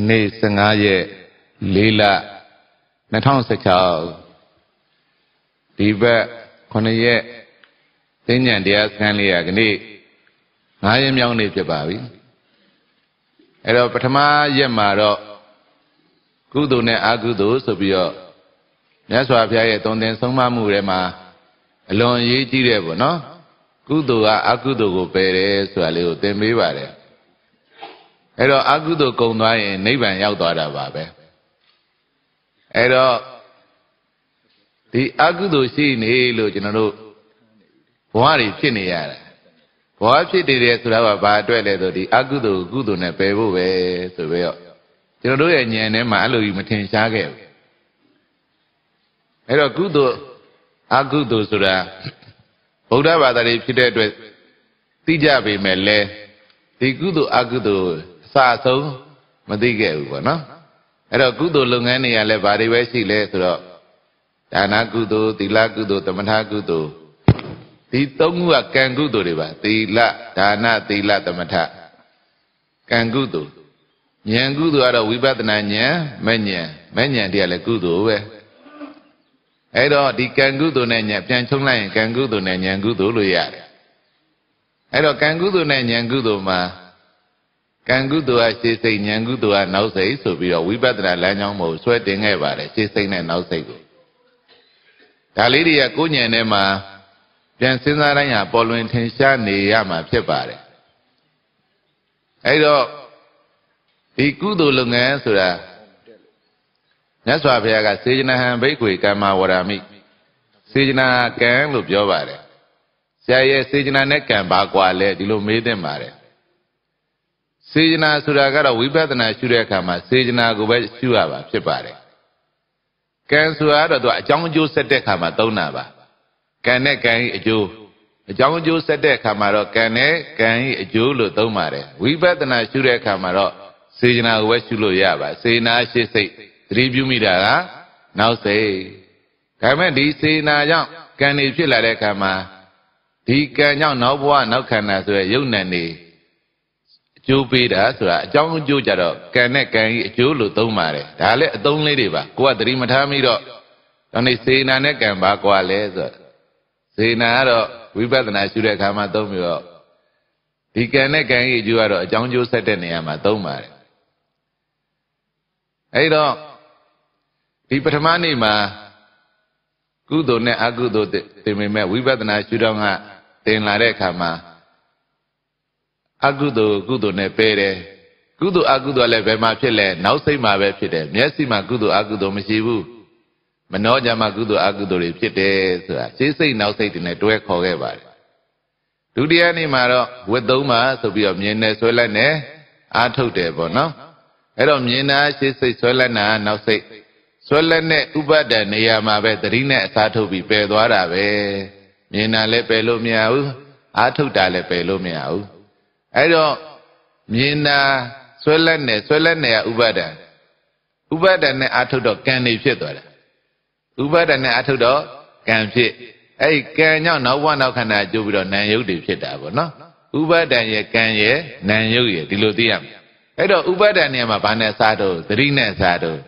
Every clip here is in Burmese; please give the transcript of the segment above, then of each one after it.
ဒီနေ့15ရက်၄လ2016ဒီဘက်9ရက်သိဉ္ဉံတရားစခန်းလေးကဒီနေ့9ရက်မြောက်နေ့ဖြစ်ပါပြီအဲ့တော့ပထမရက်မှာတော့ကုသိုလ်နဲ့အကုသိုလ်ဆိုပြီးတော့မြတ်စွာဘုရားရဲ့တုံသင်ဆုံးမမှုထဲမှာအလွန်အရေးကြီးတယ်ပေါ့နော်ကုသိုလ်ကအကုသိုလ်ကိုပယ်တယ်ဆိုတာလေးကိုသင်ပေးပါတယ်အဲ့တော့အကုသိုလ်ကုံသွားရင်နိဗ္ဗာန်ရောက်သွားတာပါပဲအဲ့တော့ဒီအကုသိုလ်ရှိနေလို့ကျွန်တော်တို့ဘဝတွေဖြစ်နေရတာဘဝဖြစ်နေတယ်ဆိုတာကဘာအတွက်လဲဆိုဒီအကုသိုလ်ကုသိုလ်နဲ့ပယ်ဖို့ပဲဆိုပြီးတော့ကျွန်တော်တို့ရဲ့ဉာဏ်ထဲမှာအဲ့လိုကြီးမထင်ရှားခဲ့ဘူးအဲ့တော့ကုသိုလ်အကုသိုလ်ဆိုတာဗုဒ္ဓဘာသာတွေဖြစ်တဲ့အတွက်သိကြပေမဲ့လဲဒီကုသိုလ်အကုသိုလ်စအဆုံးမသိခဲ့ဘူးပေါ့နော်အဲ့တော့ကုသိုလ်လုပ်ငန်းတွေကလည်းဘာတွေပဲရှိလဲဆိုတော့ဒါနကုသိုလ်သီလကုသိုလ်သမထကုသိုလ်ဒီသုံးခုကကံကုသိုလ်တွေပါ သီလဒါနသီလသမထကံကုသိုလ်ဉာဏ်ကုသိုလ်ကတော့ဝိပဿနာဉာဏ်မဉဏ်မဉဏ်တရားလည်းကုသိုလ်ပဲအဲ့တော့ဒီကံကုသိုလ်နဲ့ဉာဏ်ပြန်ချုံလိုက်ရင်ကံကုသိုလ်နဲ့ဉာဏ်ကုသိုလ်လို့ရတယ်အဲ့တော့ကံကုသိုလ်နဲ့ဉာဏ်ကုသိုလ်မှာကံကုသိုလ်ကရှေ့စိတ်ဉာဏ်ကုသိုလ်ကနောက်စိတ်ဆိုပြီးတော့ဝိပဿနာလမ်းကြောင်းမဟုတ်ဆွဲတင်ခဲ့ပါတယ်ရှေ့စိတ်နဲ့နောက်စိတ်ကိုဒါလေးတွေကကိုဉဏ်ထဲမှာပြန်စဉ်းစားတိုင်းဟာပေါ်လွင်ထင်ရှားနေရမှာဖြစ်ပါတယ်အဲ့တော့ဒီကုသိုလ်လုပ်ငန်းဆိုတာမြတ်စွာဘုရားကစေจနာဟံဘိက္ခွေကမ္မဝရမိစေจနာကံလို့ပြောပါတယ်ဆရာရဲ့စေจနာနဲ့ကံဘာကွာလဲဒီလိုမေးတင်ပါတယ်စေချနာဆိုတာကတော့ဝိပဿနာရှုတဲ့အခါမှာစေချနာကိုပဲရှုရပါဖြစ်ပါတယ်။ကံဆိုတာကတော့သူအကြောင်းအကျိုးဆက်တဲ့အခါမှာသုံးတာပါ။ကံနဲ့ကံ၏အကျိုးအကြောင်းအကျိုးဆက်တဲ့အခါမှာတော့ကံနဲ့ကံ၏အကျိုးလို့သုံးပါတယ်။ဝိပဿနာရှုတဲ့အခါမှာတော့စေချနာကိုပဲရှုလို့ရပါစေနာရှိစိတ်သတိပြုမိတာကနောက်စိတ်ဒါပေမဲ့ဒီစေနာကြောင့်ကံတွေဖြစ်လာတဲ့အခါမှာဒီကံကြောင့်နောက်ဘဝနောက်ခန္ဓာဆိုရယ်ယုံနံနေကျိုးပေးတာဆိုတာအကြောင်းအကျိုးကြတော့ကံနဲ့ကံကြီးအကျိုးလို့သုံးပါတယ်ဒါလည်းအသုံးလေးတွေပါကိုကသတိမထားမိတော့ဒါနဲ့စေနာနဲ့ကံပါကွာလဲဆိုတော့စေနာကတော့ဝိပဿနာ ရှုတဲ့အခါမှာသုံးပြီးတော့ဒီကံနဲ့ကံကြီးအကျိုးကတော့အကြောင်းကျိုးဆက်တဲ့နေရာမှာသုံးပါတယ်အဲဒီတော့ဒီပထမနေ့မှာကုသိုလ်နဲ့အကုသိုလ်တင်ပေမဲ့ဝိပဿနာ ရှုတော့ကတင်လာတဲ့အခါမှာအကုသိုလ်ကုသိုလ်နဲ့ပယ်တယ်ကုသိုလ်အကုသိုလ်လည်းဘယ်မှာဖြစ်လဲနောက်စိတ်မှာပဲဖြစ်တယ်မျက်စိမှာကုသိုလ်အကုသိုလ်မရှိဘူးမနောကြမှာကုသိုလ်အကုသိုလ်တွေဖြစ်တယ်ဆိုတာရှေးစိတ်နောက်စိတ်တွေနဲ့တွဲခေါ်ခဲ့ပါတယ်ဒုတိယနေ့မှာတော့ဝိသုံးပါဆိုပြီးတော့မြင်နေဆွဲလိုက်နေအားထုတ်တယ်ပေါ့နော်အဲ့တော့မြင်တာရှေးစိတ်ဆွဲလိုက်တာနောက်စိတ်ဆွဲလက်နဲ့ဥပဒ္ဒနေရာမှာပဲသတိနဲ့အစားထုတ်ပြီးပယ်သွားတာပဲမြင်တာလည်းပယ်လို့မရဘူးအားထုတ်တာလည်းပယ်လို့မရဘူးအဲ့တော့မြင်တာဆွဲလက်နေဆွဲလက်နေကဥပါဒံဥပါဒံနဲ့အာထုတ်တော့ကံနေဖြစ်သွားတာဥပါဒံနဲ့အာထုတ်တော့ကံဖြစ်အဲ့ဒီကံကြောင့်နောက်ဘဝနောက်ခန္ဓာကျိုးပြီးတော့နာယုတ်တွေဖြစ်တာပေါ့နော်ဥပါဒံရဲ့ကံရဲ့နာယုတ်ရဲ့ဒီလိုသိရမယ်အဲ့တော့ဥပါဒံနေရာမှာဘာနဲ့စားတော့သတိနဲ့စားတော့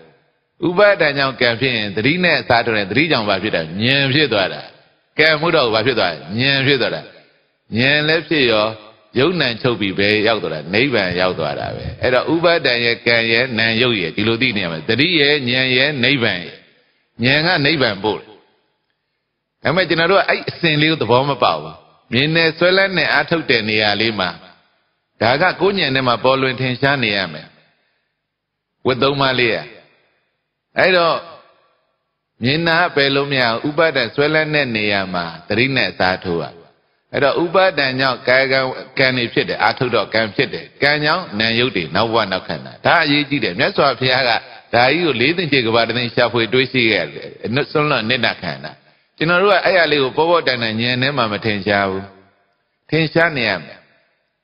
ဥပါဒံကြောင့်ကံဖြစ်ရင်သတိနဲ့စားတော့တယ်သတိကြောင့်ဘာဖြစ်တာဉာဏ်ဖြစ်သွားတာကံမှုတော့ဘာဖြစ်သွားလဲဉာဏ်ဖြစ်သွားတာဉာဏ်လည်းဖြစ်ရောယုံ nant ချုပ်ပြီးပဲရောက်သွားတာနိဗ္ဗာန်ရောက်သွားတာပဲအဲ့တော့ဥပါဒံရဲ့ကံရဲ့နံယုတ်ရဲ့ဒီလိုသိနေရမယ်တတိရဲ့ဉာဏ်ရဲ့နိဗ္ဗာန်ရဲ့ဉာဏ်ကနိဗ္ဗာန်ပို့တယ်ဒါပေမဲ့ကျွန်တော်တို့ကအဲ့အစဉ်လေးကိုသဘောမပေါက်ဘူးမြင်နေဆွဲလန်းနေအားထုတ်တဲ့နေရာလေးမှာဒါကကိုဉဏ်ထဲမှာပေါ်လွင်ထင်ရှားနေရမယ်ဝတ်သုံးပါးလေးရအဲ့တော့မြင်နာပဲလို့မရဥပါဒံဆွဲလန်းတဲ့နေရာမှာတတိနဲ့အစားထိုးရအဲ့တော့ဥပါဒံကြောင့်ကာယကံကံတွေဖြစ်တယ်အာထုတော့ကံဖြစ်တယ်ကံကြောင့်နာယုတ်တွေနောက်ဘဝနောက်ခန္ဓာဒါအရေးကြီးတယ်မြတ်စွာဘုရားကဒါကြီးကိုလေးသိချေကဘာတသိရှာဖွေတွေးရှိခဲ့တယ်ဆွလွန်နိဒခန္ဓာကျွန်တော်တို့ကအဲ့ရလေးကိုပေါ်ပေါ်တန်တန်ဉာဏ်ထဲမှာမထင်ရှားဘူးထင်ရှားနေရမယ်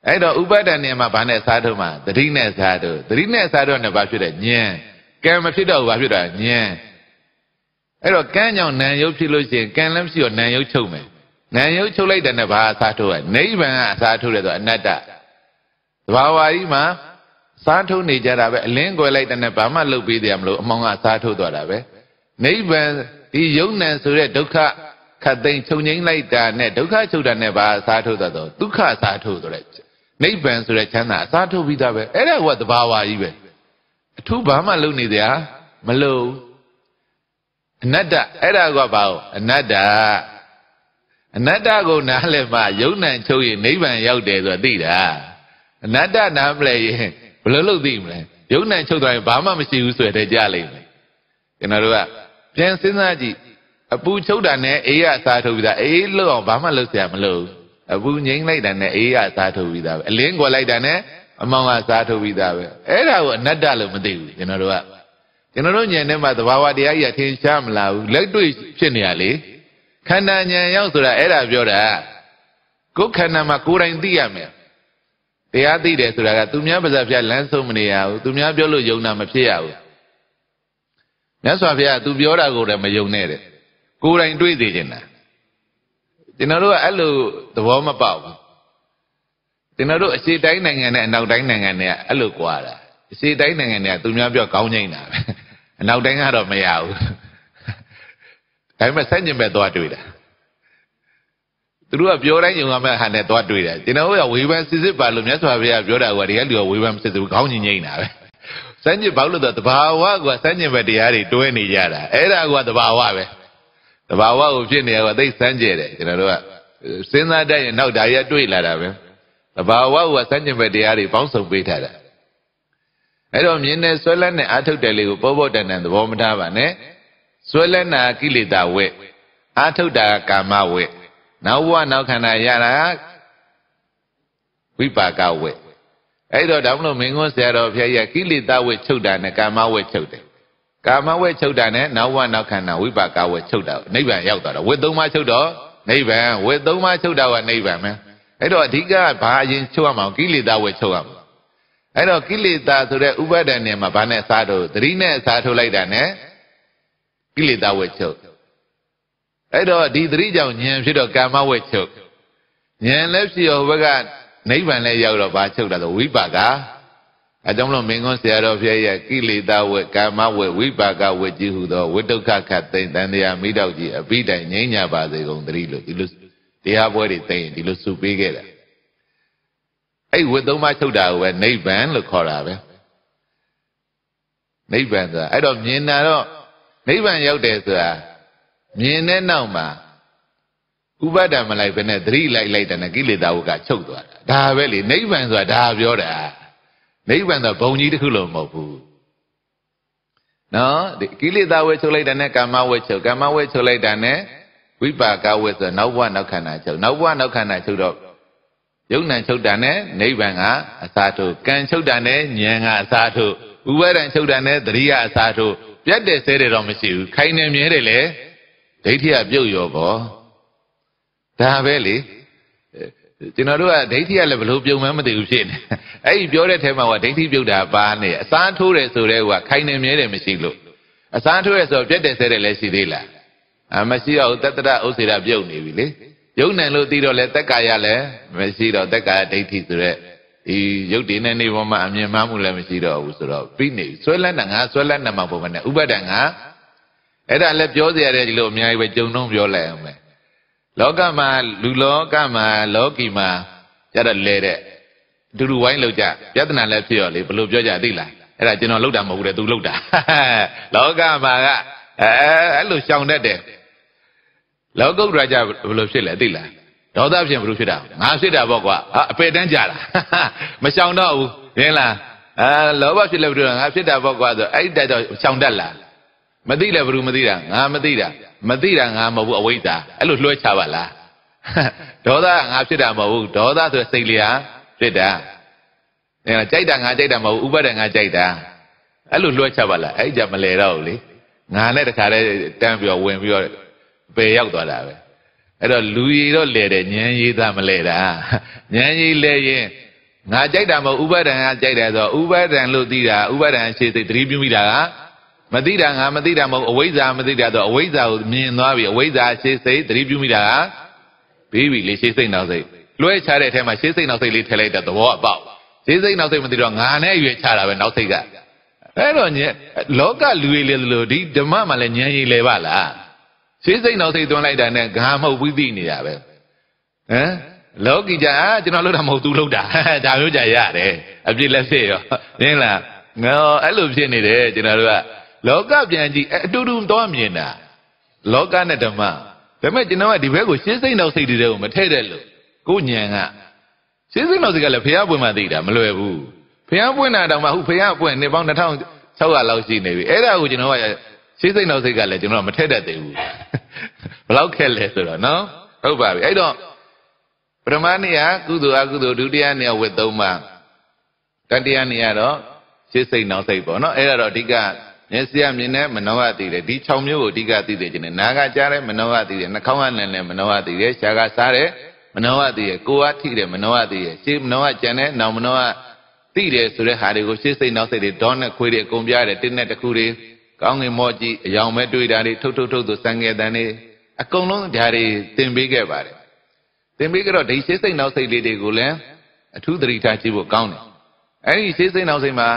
အဲ့တော့ဥပါဒံနေမှာဗာနဲ့စားထုတ်မှာသတိနဲ့စားထုတ်သတိနဲ့စားထုတ်နဲ့ဘာဖြစ်လဲဉာဏ်ကံမဖြစ်တော့ဘာဖြစ်တာဉာဏ်အဲ့တော့ကံကြောင့်နာယုတ်ဖြစ်လို့ရှိရင်ကံလည်းမရှိတော့နာယုတ်ချုပ်မယ်နာယုတ်ချုပ်လိုက်တယ်နဲ့ဘာအစားထိုးရနိဗ္ဗာန်ကအစားထိုးတယ်ဆိုအနတ္တသဘာဝကြီးမှာစားထိုးနေကြတာပဲအလင်းကွယ်လိုက်တဲ့နဲ့ဘာမှလုပ်ပေးတယ်မလို့အမောင်ကစားထိုးသွားတာပဲနိဗ္ဗာန်ဒီယုံ nant ဆိုတဲ့ဒုက္ခခတ်သိမ်းချုပ်ငိမ့်လိုက်တာနဲ့ဒုက္ခချုပ်တာနဲ့ဘာစားထိုးသွားတော့ဒုက္ခစားထိုးဆိုတဲ့နိဗ္ဗာန်ဆိုတဲ့ချမ်းသာအစားထိုးပြီးသားပဲအဲ့ဒါကသဘာဝကြီးပဲအထူးဘာမှလုပ်နေတရားမလို့အနတ္တအဲ့ဒါကဘာဟုတ်အနတ္တအနတ္တကိုနားလည်မှယုံ nant ချုပ်ရင်နိဗ္ဗာန်ရောက်တယ်ဆိုတာသိတာအနတ္တနားမလဲရင်ဘယ်လိုလုပ်သိမလဲယုံ nant ချုပ်သွားရင်ဘာမှမရှိဘူးဆိုတဲ့ကြားလိမ့်မယ်ကျွန်တော်တို့ကပြန်စဉ်းစားကြည့်အပူချုပ်တာနဲ့အေးရအစားထုတ်ပြီးသားအေးလို့အောင်ဘာမှလုပ်စရာမလိုအပူငိမ့်လိုက်တာနဲ့အေးရအစားထုတ်ပြီးသားပဲအလင်းခေါ်လိုက်တာနဲ့အမောင်ကစားထုတ်ပြီးသားပဲအဲ့ဒါကိုအနတ္တလို့မသိဘူးကျွန်တော်တို့ကကျွန်တော်တို့ဉာဏ်ထဲမှာသဘာဝတရားကြီးကထင်ရှားမလာဘူးလက်တွေ့ဖြစ်နေရလေခန္ဓာဉာဏ်ရောက်ဆိုတာအဲ့ဒါပြောတာကိုယ်ခန္ဓာမှာကိုယ်တိုင်သိရမယ်တရားသိတယ်ဆိုတာကသူများပါဇက်ဖျားလမ်းဆုံးမနေရဘူးသူများပြောလို့ယုံတာမဖြစ်ရဘူးမြတ်စွာဘုရားကသူပြောတာကိုလည်းမယုံနဲ့တဲ့ကိုယ်တိုင်တွေးသိကျင်တာကျွန်တော်တို့ကအဲ့လိုသဘောမပေါက်ဘူးကျွန်တော်တို့အစီတိုင်းနိုင်ငံနဲ့အနောက်တိုင်းနိုင်ငံနဲ့အဲ့လိုကွာတာအစီတိုင်းနိုင်ငံနဲ့သူများပြောကောင်းကျိန်းတာပဲအနောက်တိုင်းကတော့မရဘူးဒါပေမဲ့ဆန့်ကျင်ဘက်သွားတွေ့တာသူတို့ကပြောတိုင်းယုံရမယ့်ဟာနဲ့သွားတွေ့တာကျွန်တော်တို့ကဝေဖန်စစ်စစ်ပါလို့မြတ်စွာဘုရားပြောတာကဒီကလူကဝေဖန်စစ်စစ်ခေါင်းညင်ညိမ့်တာပဲဆန့်ကျင်ဘောက်လို့တော့တဘာဝကဆန့်ကျင်ဘက်တရားတွေတွဲနေကြတာအဲ့ဒါကတဘာဝပဲတဘာဝကိုဖြစ်နေတာကသိဆန့်ကျင်တယ်ကျွန်တော်တို့ကစဉ်းစားတတ်ရင်နောက်ဒါရတွေ့လာတာပဲတဘာဝကဆန့်ကျင်ဘက်တရားတွေပေါင်းစုံပေးထားတာအဲ့တော့မြင်နေဆွဲလန်းနဲ့အာထုတ်တယ်လေးကိုပေါ်ပေါ်တန်တန်သဘောမထားပါနဲ့စွဲလန်းတာကိလေသာဝက်အာထုတ်တာကာမဝက်နောက်ဘဝနောက်ခန္ဓာရတာဝိပါကဝက်အဲ့တော့ဒါမှမဟုတ်မင်းကွန်းဆရာတော်ဖျားရကိလေသာဝက်ချုပ်တာနဲ့ကာမဝက်ချုပ်တယ်ကာမဝက်ချုပ်တာနဲ့နောက်ဘဝနောက်ခန္ဓာဝိပါကဝက်ချုပ်တာနိဗ္ဗာန်ရောက်သွားတာဝက်သုံးပါးချုပ်တော့နိဗ္ဗာန်ဝက်သုံးပါးချုပ်တာကနိဗ္ဗာန်ပဲအဲ့တော့အဓိကဘာအရင်ချုပ်ရမှာကိလေသာဝက်ချုပ်ရမှာအဲ့တော့ကိလေသာဆိုတဲ့ဥပါဒဏ်နဲ့မှာဘာနဲ့အစားထုတ်သတိနဲ့အစားထုတ်လိုက်တာနဲ့ကိလေသာဝဲချုပ်အဲ့တော့ဒီသတိကြောင့်ဉာဏ်ဖြစ်တော့ကာမဝဲချုပ်ဉာဏ်လည်းဖြစ်ရောဘက်ကနိဗ္ဗာန်လည်းရောက်တော့ဘာချုပ်တာဆိုဝိပါကအကြောင်းလို့မင်းကွန်းဆရာတော်ဖျက်ရဲ့ကိလေသာဝဲကာမဝဲဝိပါကဝဲကြီးဟုသောဝိတုခခတ်သိမ့်တန်တရားမိတော့ကြီးအပိတိုင်ငိမ့်ညာပါစေကုန်သတိလို့ဒီလိုတရားပွဲတွေသိရင်ဒီလိုစုပေးခဲ့တာအဲ့ဝိသုံးပါချုပ်တာကိုပဲနိဗ္ဗာန်လို့ခေါ်တာပဲနိဗ္ဗာန်ဆိုတာအဲ့တော့မြင်တာတော့နိဗ္ဗာန်ရောက်တယ်ဆိုတာမြင်တဲ့နောက်မှာဥပါဒံမလိုက်ဘဲနဲ့သတိလိုက်လိုက်တဲ့နဲ့ကိလေသာဝကချုပ်သွားတာဒါပဲလေနိဗ္ဗာန်ဆိုတာဒါပြောတာ နိဗ္ဗာန်ဆိုဘုံကြီးတစ်ခုလုံးမဟုတ်ဘူးနော်ဒီကိလေသာဝဲချုပ်လိုက်တာနဲ့ကာမဝဲချုပ်ကာမဝဲချုပ်လိုက်တာနဲ့ဝိပါကဝဲဆိုနောက်ဘဝနောက်ခန္ဓာချုပ်နောက်ဘဝနောက်ခန္ဓာချုပ်တော့ယုံ nant ချုပ်တာနဲ့နိဗ္ဗာန်ကအစာထုတ်ကံချုပ်တာနဲ့ဉာဏ်ကအစာထုတ်ဥပါဒံချုပ်တာနဲ့သတိကအစာထုတ်ပြတ်တယ်ဆဲတယ်တော့မရှိဘူးခိုင်နေမြဲတယ်လေဒိဋ္ဌိကပြုတ်ရောပေါ့ဒါပဲလေကျွန်တော်တို့ကဒိဋ္ဌိကလည်းဘလို့ပြုံမှန်းမသိဘူးဖြစ်နေအဲ့ဒီပြောတဲ့ထဲမှာကဒိဋ္ဌိပြုတ်တာပါနေအစားထိုးတယ်ဆိုတဲ့ကခိုင်နေမြဲတယ်မရှိလို့အစားထိုးရဆိုပြတ်တယ်ဆဲတယ်လည်းရှိသေးလားအမရှိတော့တတ္တရဥစေတာပြုတ်နေပြီလေယုံနိုင်လို့သိတော့လဲတက္ကာယလည်းမရှိတော့တက္ကာယဒိဋ္ဌိဆိုတဲ့ဒီရုပ်တည်နဲ့နေပေါ်မှာအမြင်မှမှုလည်းမရှိတော့ဘူးဆိုတော့ပြီးနေဆွဲလန်းတာငါဆွဲလန်းတာမှပုံမှန်နဲ့ဥပဒ္ဒံငါအဲ့ဒါလည်းပြောစရာတဲ့ဒီလိုအများကြီးပဲကြုံတော့ပြောလိုက်အောင်ပဲလောကမှာလူလောကမှာလောကီမှာကြတော့လဲတဲ့အတူတူဝိုင်းလောက်ကြပြဿနာလည်းဖြစ်ရောလေဘလို့ပြောကြသိလားအဲ့ဒါကျွန်တော်လောက်တာမဟုတ်ဘူးတဲ့သူလောက်တာလောကမှာကအဲအဲ့လိုရှောင်တတ်တယ်လောကုတ္တရာကြဘလို့ဖြစ်လဲသိလားဒေါသဖြစ်ဘလို့ဖြစ်တာငါဖြစ်တာပေါ့ကွာဟာအပေတန်းကြတာမရှောင်တော့ဘူးရင်းလားအာလောဘဖြစ်လဲဘလို့ငါဖြစ်တာပေါ့ကွာဆိုအဲ့တိုက်တော့ရှောင်တတ်လားမသိလဲဘလို့မသိတာငါမသိတာမသိတာငါမဟုတ်ဘူးအဝိဇ္ဇာအဲ့လိုလွှဲချပါလားဒေါသငါဖြစ်တာမဟုတ်ဘူးဒေါသဆိုစိတ်လျာဖြစ်တာအဲကြိုက်တာငါကြိုက်တာမဟုတ်ဥပဒေငါကြိုက်တာအဲ့လိုလွှဲချပါလားအဲ့ကြမလဲတော့ဘူးလေငါနဲ့တခါတည်းတန်းပြီးတော့ဝင်ပြီးတော့ပယ်ရောက်သွားတာပဲအဲ့တော့လူရည်တော့လဲတယ်ဉာဏ်ရည်သားမလဲတာဉာဏ်ရည်လဲရင်ငါကြိုက်တာမဟုတ်ဥပါဒံကကြိုက်တယ်ဆိုဥပါဒံလို့သိတာဥပါဒံအခြေသိသတိပြုမိတာကမသိတာငါမသိတာမဟုတ်အဝိဇ္ဇာမသိတာဆိုအဝိဇ္ဇာကိုမြင်သွားပြီအဝိဇ္ဇာအခြေသိသတိပြုမိတာကပြီးပြီလေရှေးစိတ်နောက်စိတ်လွဲချတဲ့အထဲမှာရှေးစိတ်နောက်စိတ်လေးထည့်လိုက်တဲ့သဘောအပေါက်ရှေးစိတ်နောက်စိတ်မသိတော့ငါနဲ့ရွေးချတာပဲနောက်စိတ်ကအဲ့တော့လောကလူတွေလေလို့ဒီဓမ္မမှာလည်းဉာဏ်ရည်လဲပါလားရှေးစိတ်နောက်စိတ်သွင်းလိုက်တာနဲ့ငါမဟုတ်ဘူးသိနေရပဲဟမ်လောကီကြာကျွန်တော်လုပ်တာမဟုတ်သူလုပ်တာဒါမျိုးကြာရတယ်အပြစ်လက်ဖြစ်ရောရင်းလားငေါအဲ့လိုဖြစ်နေတယ်ကျွန်တော်တို့ကလောကပြန်ကြည့်အတူတူတော့မြင်တာလောကနဲ့ဓမ္မဒါပေမဲ့ကျွန်တော်ကဒီဘက်ကိုရှင်းစိတ်နောက်စိတ်တွေကိုမထည့်တဲ့လို့ကိုညံကရှင်းစိတ်နောက်စိတ်ကလည်းဖះပွင့်မှသိတာမလွယ်ဘူးဖះပွင့်တာတောင်မှဟုတ်ဖះပွင့်နေပေါင်း2600လောက်ရှိနေပြီအဲ့ဒါကိုကျွန်တော်ကရှေးစိတ်နောက်စိတ်ကလည်းကျွန်တော်မထက်တတ်သေးဘူးဘလောက်ခက်လဲဆိုတော့နော်ဟုတ်ပါပြီအဲ့တော့ပထမနေ့ကကုသိုလ်အကုသိုလ်ဒုတိယနေ့ကဝိသုံးပါတတိယနေ့ကတော့ရှေးစိတ်နောက်စိတ်ပေါ့နော်အဲ့ဒါတော့အဓိကမျက်စိကမြင်တဲ့မနောကသိတယ်ဒီ6မျိုးကိုအဓိကသိတယ်ကျင်တယ်နားကကြားတဲ့မနောကသိတယ်နှာခေါင်းကနံတဲ့မနောကသိတယ်ရှားကစားတဲ့မနောကသိတယ်ကိုယ်ကထိတယ်မနောကသိတယ်ရှေးမနောကကြံတဲ့နောက်မနောကသိတယ်ဆိုတဲ့ဟာတွေကိုရှေးစိတ်နောက်စိတ်တွေဒေါနဲ့ခွေးတွေအကုန်ပြရတယ်တင်းနဲ့တခုတွေကောင်းငင်မော့ကြည့်အယောင်မဲတွေ့တာတွေထုတ်ထုတ်ထုတ်ဆိုစံငယ်တန်တွေအကုန်လုံးဓာတွေသင်ပေးခဲ့ပါတယ်သင်ပေးကြတော့ဒိစိတ်စိတ်နောက်စိတ်လေးတွေကိုလည်းအထူးသတိထားကြည့်ဖို့ကောင်းတယ်အဲဒီစိတ်စိတ်နောက်စိတ်မှာ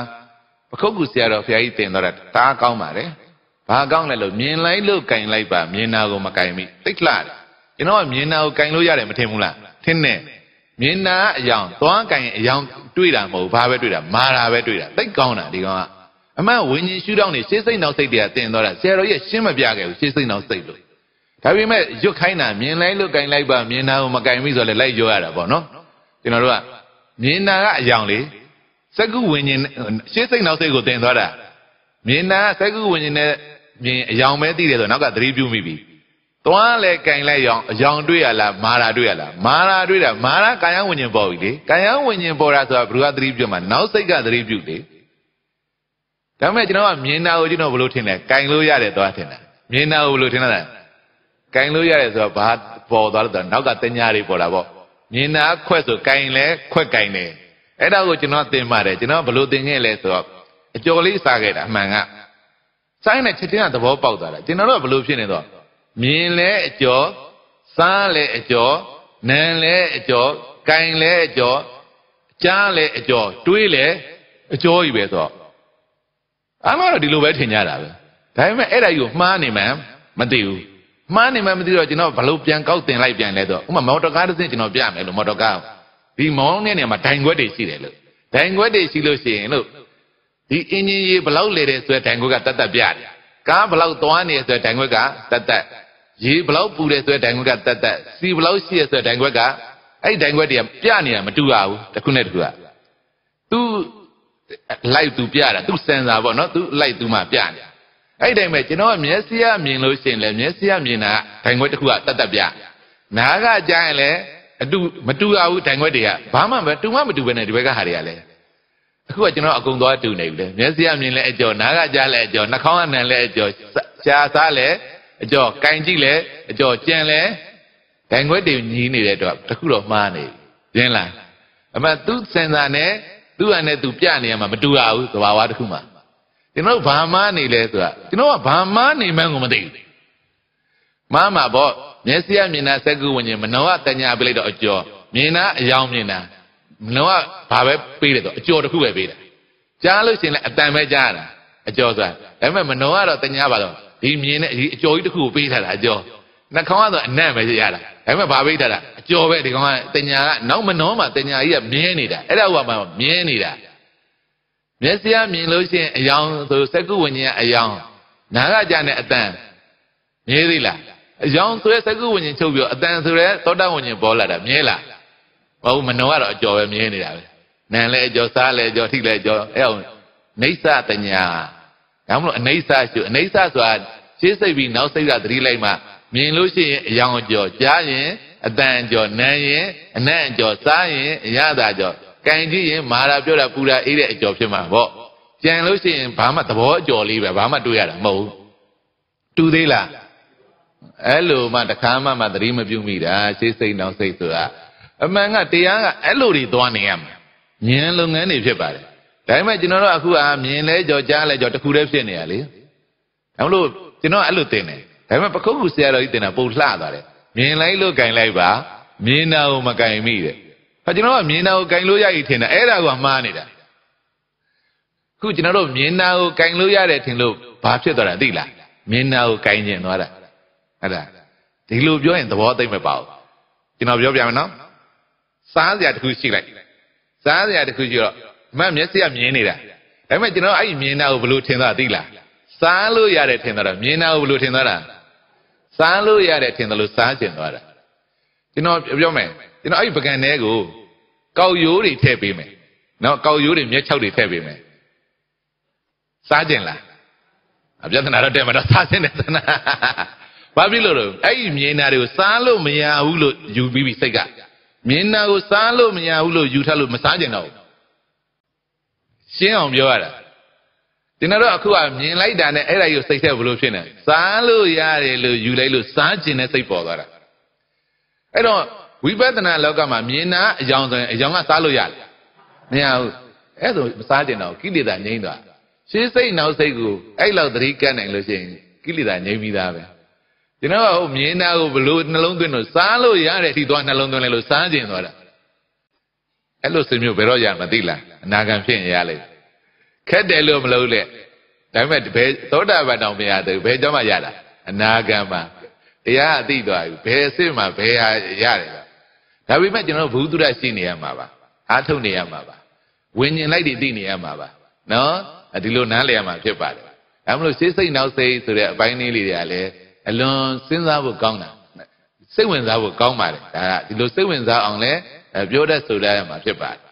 ပခုတ်ကူဆရာတော်ဘုရားကြီးသင်တော်တာတားကောင်းပါတယ်ဘာကောင်းလဲလို့မြင်လိုက်လို့ကင်လိုက်ပါမြင်နာကိုမကင်မိသိတ်လှတယ်ကျွန်တော်ကမြင်နာကိုကင်လို့ရတယ်မထင်ဘူးလားထင်တယ်မြင်နာအယောင်သွားကင်အယောင်တွေ့တာမဟုတ်ဘာပဲတွေ့တာမာတာပဲတွေ့တာသိတ်ကောင်းတာဒီကောင်ကအမှန်ဝิญဉ်ရှုထောင့်နေရှေးစိတ်နောက်စိတ်တွေကတင်သွားတာဆရာတော်ကြီးရှင်းမပြခဲ့ဘူးရှေးစိတ်နောက်စိတ်လို့ဒါပေမဲ့ရွတ်ခိုင်းတာမြင်လိုက်လို့ကင်လိုက်ပါမြင်တာကိုမကင်မိဆိုလဲလိုက်ကြောရတာပေါ့နော်ကျွန်တော်တို့ကမြင်တာကအယောင်လေစကုဝิญဉ်ရှေးစိတ်နောက်စိတ်ကိုတင်သွားတာမြင်တာစကုဝิญဉ်နဲ့မြင်အယောင်ပဲသိတယ်ဆိုတော့နောက်ကသတိပြုမိပြီသွားလဲကင်လိုက်ရောင်အယောင်တွေ့ရလားမာရာတွေ့ရလားမာရာတွေ့တာမာရာကာယဝิญဉ်ပေါ်ပြီလေကာယဝิญဉ်ပေါ်တာဆိုတာဘ누구ကသတိပြုမှာနောက်စိတ်ကသတိပြုတယ်ဒါပေမဲ့ကျွန်တော်ကမြင်တာကိုကျွန်တော်ဘယ်လိုထင်လဲကင်လို့ရတယ်သွားထင်တာမြင်တာကိုဘယ်လိုထင်လဲကင်လို့ရတယ်ဆိုတော့ဘာပေါ်သွားလို့တော့နောက်ကတညာတွေပေါ်တာပေါ့မြင်တာခွက်ဆိုကင်လဲခွက်ကင်တယ်အဲ့ဒါကိုကျွန်တော်သင်ပါတယ်ကျွန်တော်ဘယ်လိုသင်ခဲ့လဲဆိုတော့အကျော်လေးစားခဲ့တာအမှန်ကစိုင်းနဲ့ချက်ချင်းကသဘောပေါက်သွားတာကျွန်တော်တို့ကဘယ်လိုဖြစ်နေတော့မြင်လဲအကျော်စားလဲအကျော်နံလဲအကျော်ကင်လဲအကျော်ကြားလဲအကျော်တွေးလဲအကျော်ကြီးပဲဆိုတော့အမှန်တော့ဒီလိုပဲထင်ကြတာပဲဒါပေမဲ့အဲ့ဒါကြီးကိုမှားနေမှမသိဘူးမှားနေမှမသိတော့ကျွန်တော်ဘလို့ပြန်ကောက်တင်လိုက်ပြန်လဲတော့ဥမာမော်တော်ကားတစ်စင်းကျွန်တော်ပြမယ်လို့မော်တော်ကားဒီမောင်းတဲ့နေရာမှာဒိုင်ခွက်တွေရှိတယ်လို့ဒိုင်ခွက်တွေရှိလို့ရှိရင်လို့ဒီအင်ဂျင်ကြီးဘလောက်လေတယ်ဆိုတဲ့ဒိုင်ခွက်ကတတ်တတ်ပြတယ်ကားဘလောက်သွားနေဆိုတဲ့ဒိုင်ခွက်ကတတ်တတ်ရေဘလောက်ပူတယ်ဆိုတဲ့ဒိုင်ခွက်ကတတ်တတ်စီဘလောက်ရှိရဆိုတဲ့ဒိုင်ခွက်ကအဲ့ဒိုင်ခွက်တွေကပြနေတာမတူရဘူးတစ်ခုနဲ့တစ်ခုက तू လိုက်သူပြတာသူစင်စာပေါ့နော်သူလိုက်သူမှပြနေအဲ့တိုင်းပဲကျွန်တော်မျက်စိရမြင်လို့ရှိရင်လည်းမျက်စိရမြင်တာဒိုင်ခွက်တစ်ခုကတတ်တတ်ပြနားကကြားရင်လည်းအတူမတူရဘူးဒိုင်ခွက်တွေကဘာမှမတူမှမတူပဲနဲ့ဒီဘက်ကဟာတွေကလည်းအခုကကျွန်တော်အကုန်သွားတူနေပြီလေမျက်စိကမြင်လဲအကျော်နားကကြားလဲအကျော်နှာခေါင်းကနံလဲအကျော်ရှားစားလဲအကျော်ကင်ကြည့်လဲအကျော်ကြံလဲဒိုင်ခွက်တွေညီးနေတဲ့တော့တခုတော့မှားနေပြီရှင်းလားအမှသူစဉ်းစားနေသူ့အနဲ့သူပြနေရမှာမတူရဘူးသဘာဝတစ်ခုမှာကျွန်တော်ဘာမှနေလဲဆိုတာကျွန်တော်ကဘာမှနေမှန်းကိုမသိဘူးမားမှာပေါ့မျက်စိကမြင်တာစက္ကူဝิญဉ်မနောကတညာပြလိုက်တော့အကျော်မြင်တာအယောင်မြင်တာမနောကဘာပဲပေးတယ်တော့အကျော်တစ်ခုပဲပေးတာကြားလို့ရှိရင်လည်းအတန်ပဲကြားတာအကျော်ဆိုတာဒါပေမဲ့မနောကတော့တညာပါတော့ဒီမြင်တဲ့အကျော်ကြီးတစ်ခုကိုပေးထားတာအကျော်နှခေါင်းကတော့အနံ့ပဲရတာဒါပေမဲ့ဘာပိတ်တာလားအကျော်ပဲဒီကောင်ကတင်ညာကနောက်မနှောမှာတင်ညာကြီးကမြဲနေတာအဲ့ဒါကမှမြဲနေတာမျက်စိကမြင်လို့ရှိရင်အယောင်ဆိုစက္ကုဝဉ္ဇဉ်ကအယောင်နာကကြတဲ့အတန်မြဲသေးလားအယောင်ဆိုရဲစက္ကုဝဉ္ဇဉ်ချုပ်ပြီးအတန်ဆိုရဲသောတာဝဉ္ဇဉ်ပေါ်လာတာမြဲလားမဟုတ်မနှောကတော့အကျော်ပဲမြဲနေတာပဲနံလဲအကျော်စားလဲအကျော်ထိလဲအကျော်အဲ့အောင်နေသတညာဒါမှမဟုတ်အနေဆရှုအနေဆဆိုတာရှေးစိတ်ပြီးနောက်စိတ်ကသတိလိုက်မှမြင်လို့ရှိရင်အယောင်ကြော်ကြားရင်အတန်ကြော်နမ်းရင်အနံ့ကြော်စားရင်အရသာကြော်ကင်ကြည့်ရင်မာရာပြောတာပူရာအေးတဲ့အကြော်ဖြစ်မှာပေါ့ကြံလို့ရှိရင်ဘာမှသဘောအကြော်လေးပဲဘာမှတွေးရတာမဟုတ်ဘူးတူသေးလားအဲ့လိုမှတခါမှမှသတိမပြုမိတာရှေးစိတ်နောက်စိတ်ဆိုတာအမှန်ကတရားကအဲ့လိုတွေသွားနေရမှာမြင်လုပ်ငန်းတွေဖြစ်ပါတယ်ဒါပေမဲ့ကျွန်တော်တို့အခုအာမြင်လဲကြော်ကြားလဲကြော်တခုတည်းဖြစ်နေရလေဒါမလို့ကျွန်တော်အဲ့လိုသင်တယ်ဒါပေမဲ့ပခုတ်ကူဆရာတော်ကြီးတင်တာပုံလှသွားတယ်မြင်လိုက်လို့ဂင်လိုက်ပါမြင်တာကိုမဂင်မိတဲ့ဟာကျွန်တော်ကမြင်တာကိုဂင်လို့ရည်ထင်တာအဲ့ဒါကမှားနေတာခုကျွန်တော်တို့မြင်တာကိုဂင်လို့ရတယ်ထင်လို့ဘာဖြစ်သွားတာသိလားမြင်တာကိုဂင်ကျင်သွားတာဟုတ်လားဒီလိုပြောရင်သဘောသိမ့်မပါဘူးကျွန်တော်ပြောပြမယ်နော်စားစရာတစ်ခုရှိလိုက်စားစရာတစ်ခုရှိတော့မမျက်စိကမြင်နေတာဒါပေမဲ့ကျွန်တော်အဲ့ဒီမြင်တာကိုဘယ်လိုထင်သွားသိလားစားလို့ရတယ်ထင်သွားတာမြင်တာကိုဘယ်လိုထင်သွားတာစားလို့ရတယ်ထင်တယ်လို့စားကျင်သွားတာကျွန်တော်ပြောမယ်ကျွန်တော်အဲ့ဒီပကံထဲကို ကောက်ရိုးတွေထည့်ပေးမယ်နော်ကောက်ရိုးတွေမျက်ခြောက်တွေထည့်ပေးမယ်စားကျင်လားအပြဿနာတော့တက်မှာတော့စားကျင်တယ်သနာဘာဖြစ်လို့လဲအဲ့ဒီမြင်နာတွေကိုစားလို့မရဘူးလို့ယူပြီးပြီစိတ်ကမြင်နာကိုစားလို့မရဘူးလို့ယူထားလို့မစားကျင်တော့ဘူးရှင်းအောင်ပြောရတာကျွန်တော်တို့အခုကမြင်လိုက်တာနဲ့အဲ့ဒါကြီးကိုစိတ်ထဲဘလို့ဖြစ်နေစားလို့ရတယ်လို့ယူလိုက်လို့စားကျင်တဲ့စိတ်ပေါ်သွားတာအဲ့တော့ဝိပဿနာလောကမှာမြင်တာအယောင်ဆိုရင်အယောင်ကစားလို့ရတယ်မရဘူးအဲ့ဆိုမစားကျင်တော့ကိလေသာငြိမ့်သွားရှေးစိတ်နောက်စိတ်ကိုအဲ့လောက်သတိကပ်နိုင်လို့ရှိရင်ကိလေသာငြိမ့်ပြီးသားပဲကျွန်တော်ကဟိုမြင်တာကိုဘလို့နှလုံးသွင်းလို့စားလို့ရတဲ့အထိသွားနှလုံးသွင်းလိုက်လို့စားကျင်သွားတာအဲ့လိုစဉ်မျိုးဘယ်တော့ရမသိလားအနာဂံဖြစ်ရင်ရလိမ့်ခက်တယ်လို့မလုပ်နဲ့ဒါပေမဲ့ဘယ်သောတာပန်တော်မရသေးဘူးဘယ်ကြောင့်မှရတာအနာဂံမှာတရားအသိသွားပြီဘယ်အစ်မှာဘယ်ဟာရတယ်လားဒါပေမဲ့ကျွန်တော်ဘုသူရရှိနေရမှာပါ အားထုတ်နေရမှာပါဝิญဉ္လိုက်တွေသိနေရမှာပါနော်ဒီလိုနားလည်ရမှာဖြစ်ပါတယ်ဒါမလို့ရှေးစိတ်နောက်စိတ်ဆိုတဲ့အပိုင်းလေးတွေကလည်းအလွန်စဉ်းစားဖို့ကောင်းတာစိတ်ဝင်စားဖို့ကောင်းပါတယ်ဒါကဒီလိုစိတ်ဝင်စားအောင်လဲပြောတတ်ဆိုတတ်ရမှာဖြစ်ပါတယ်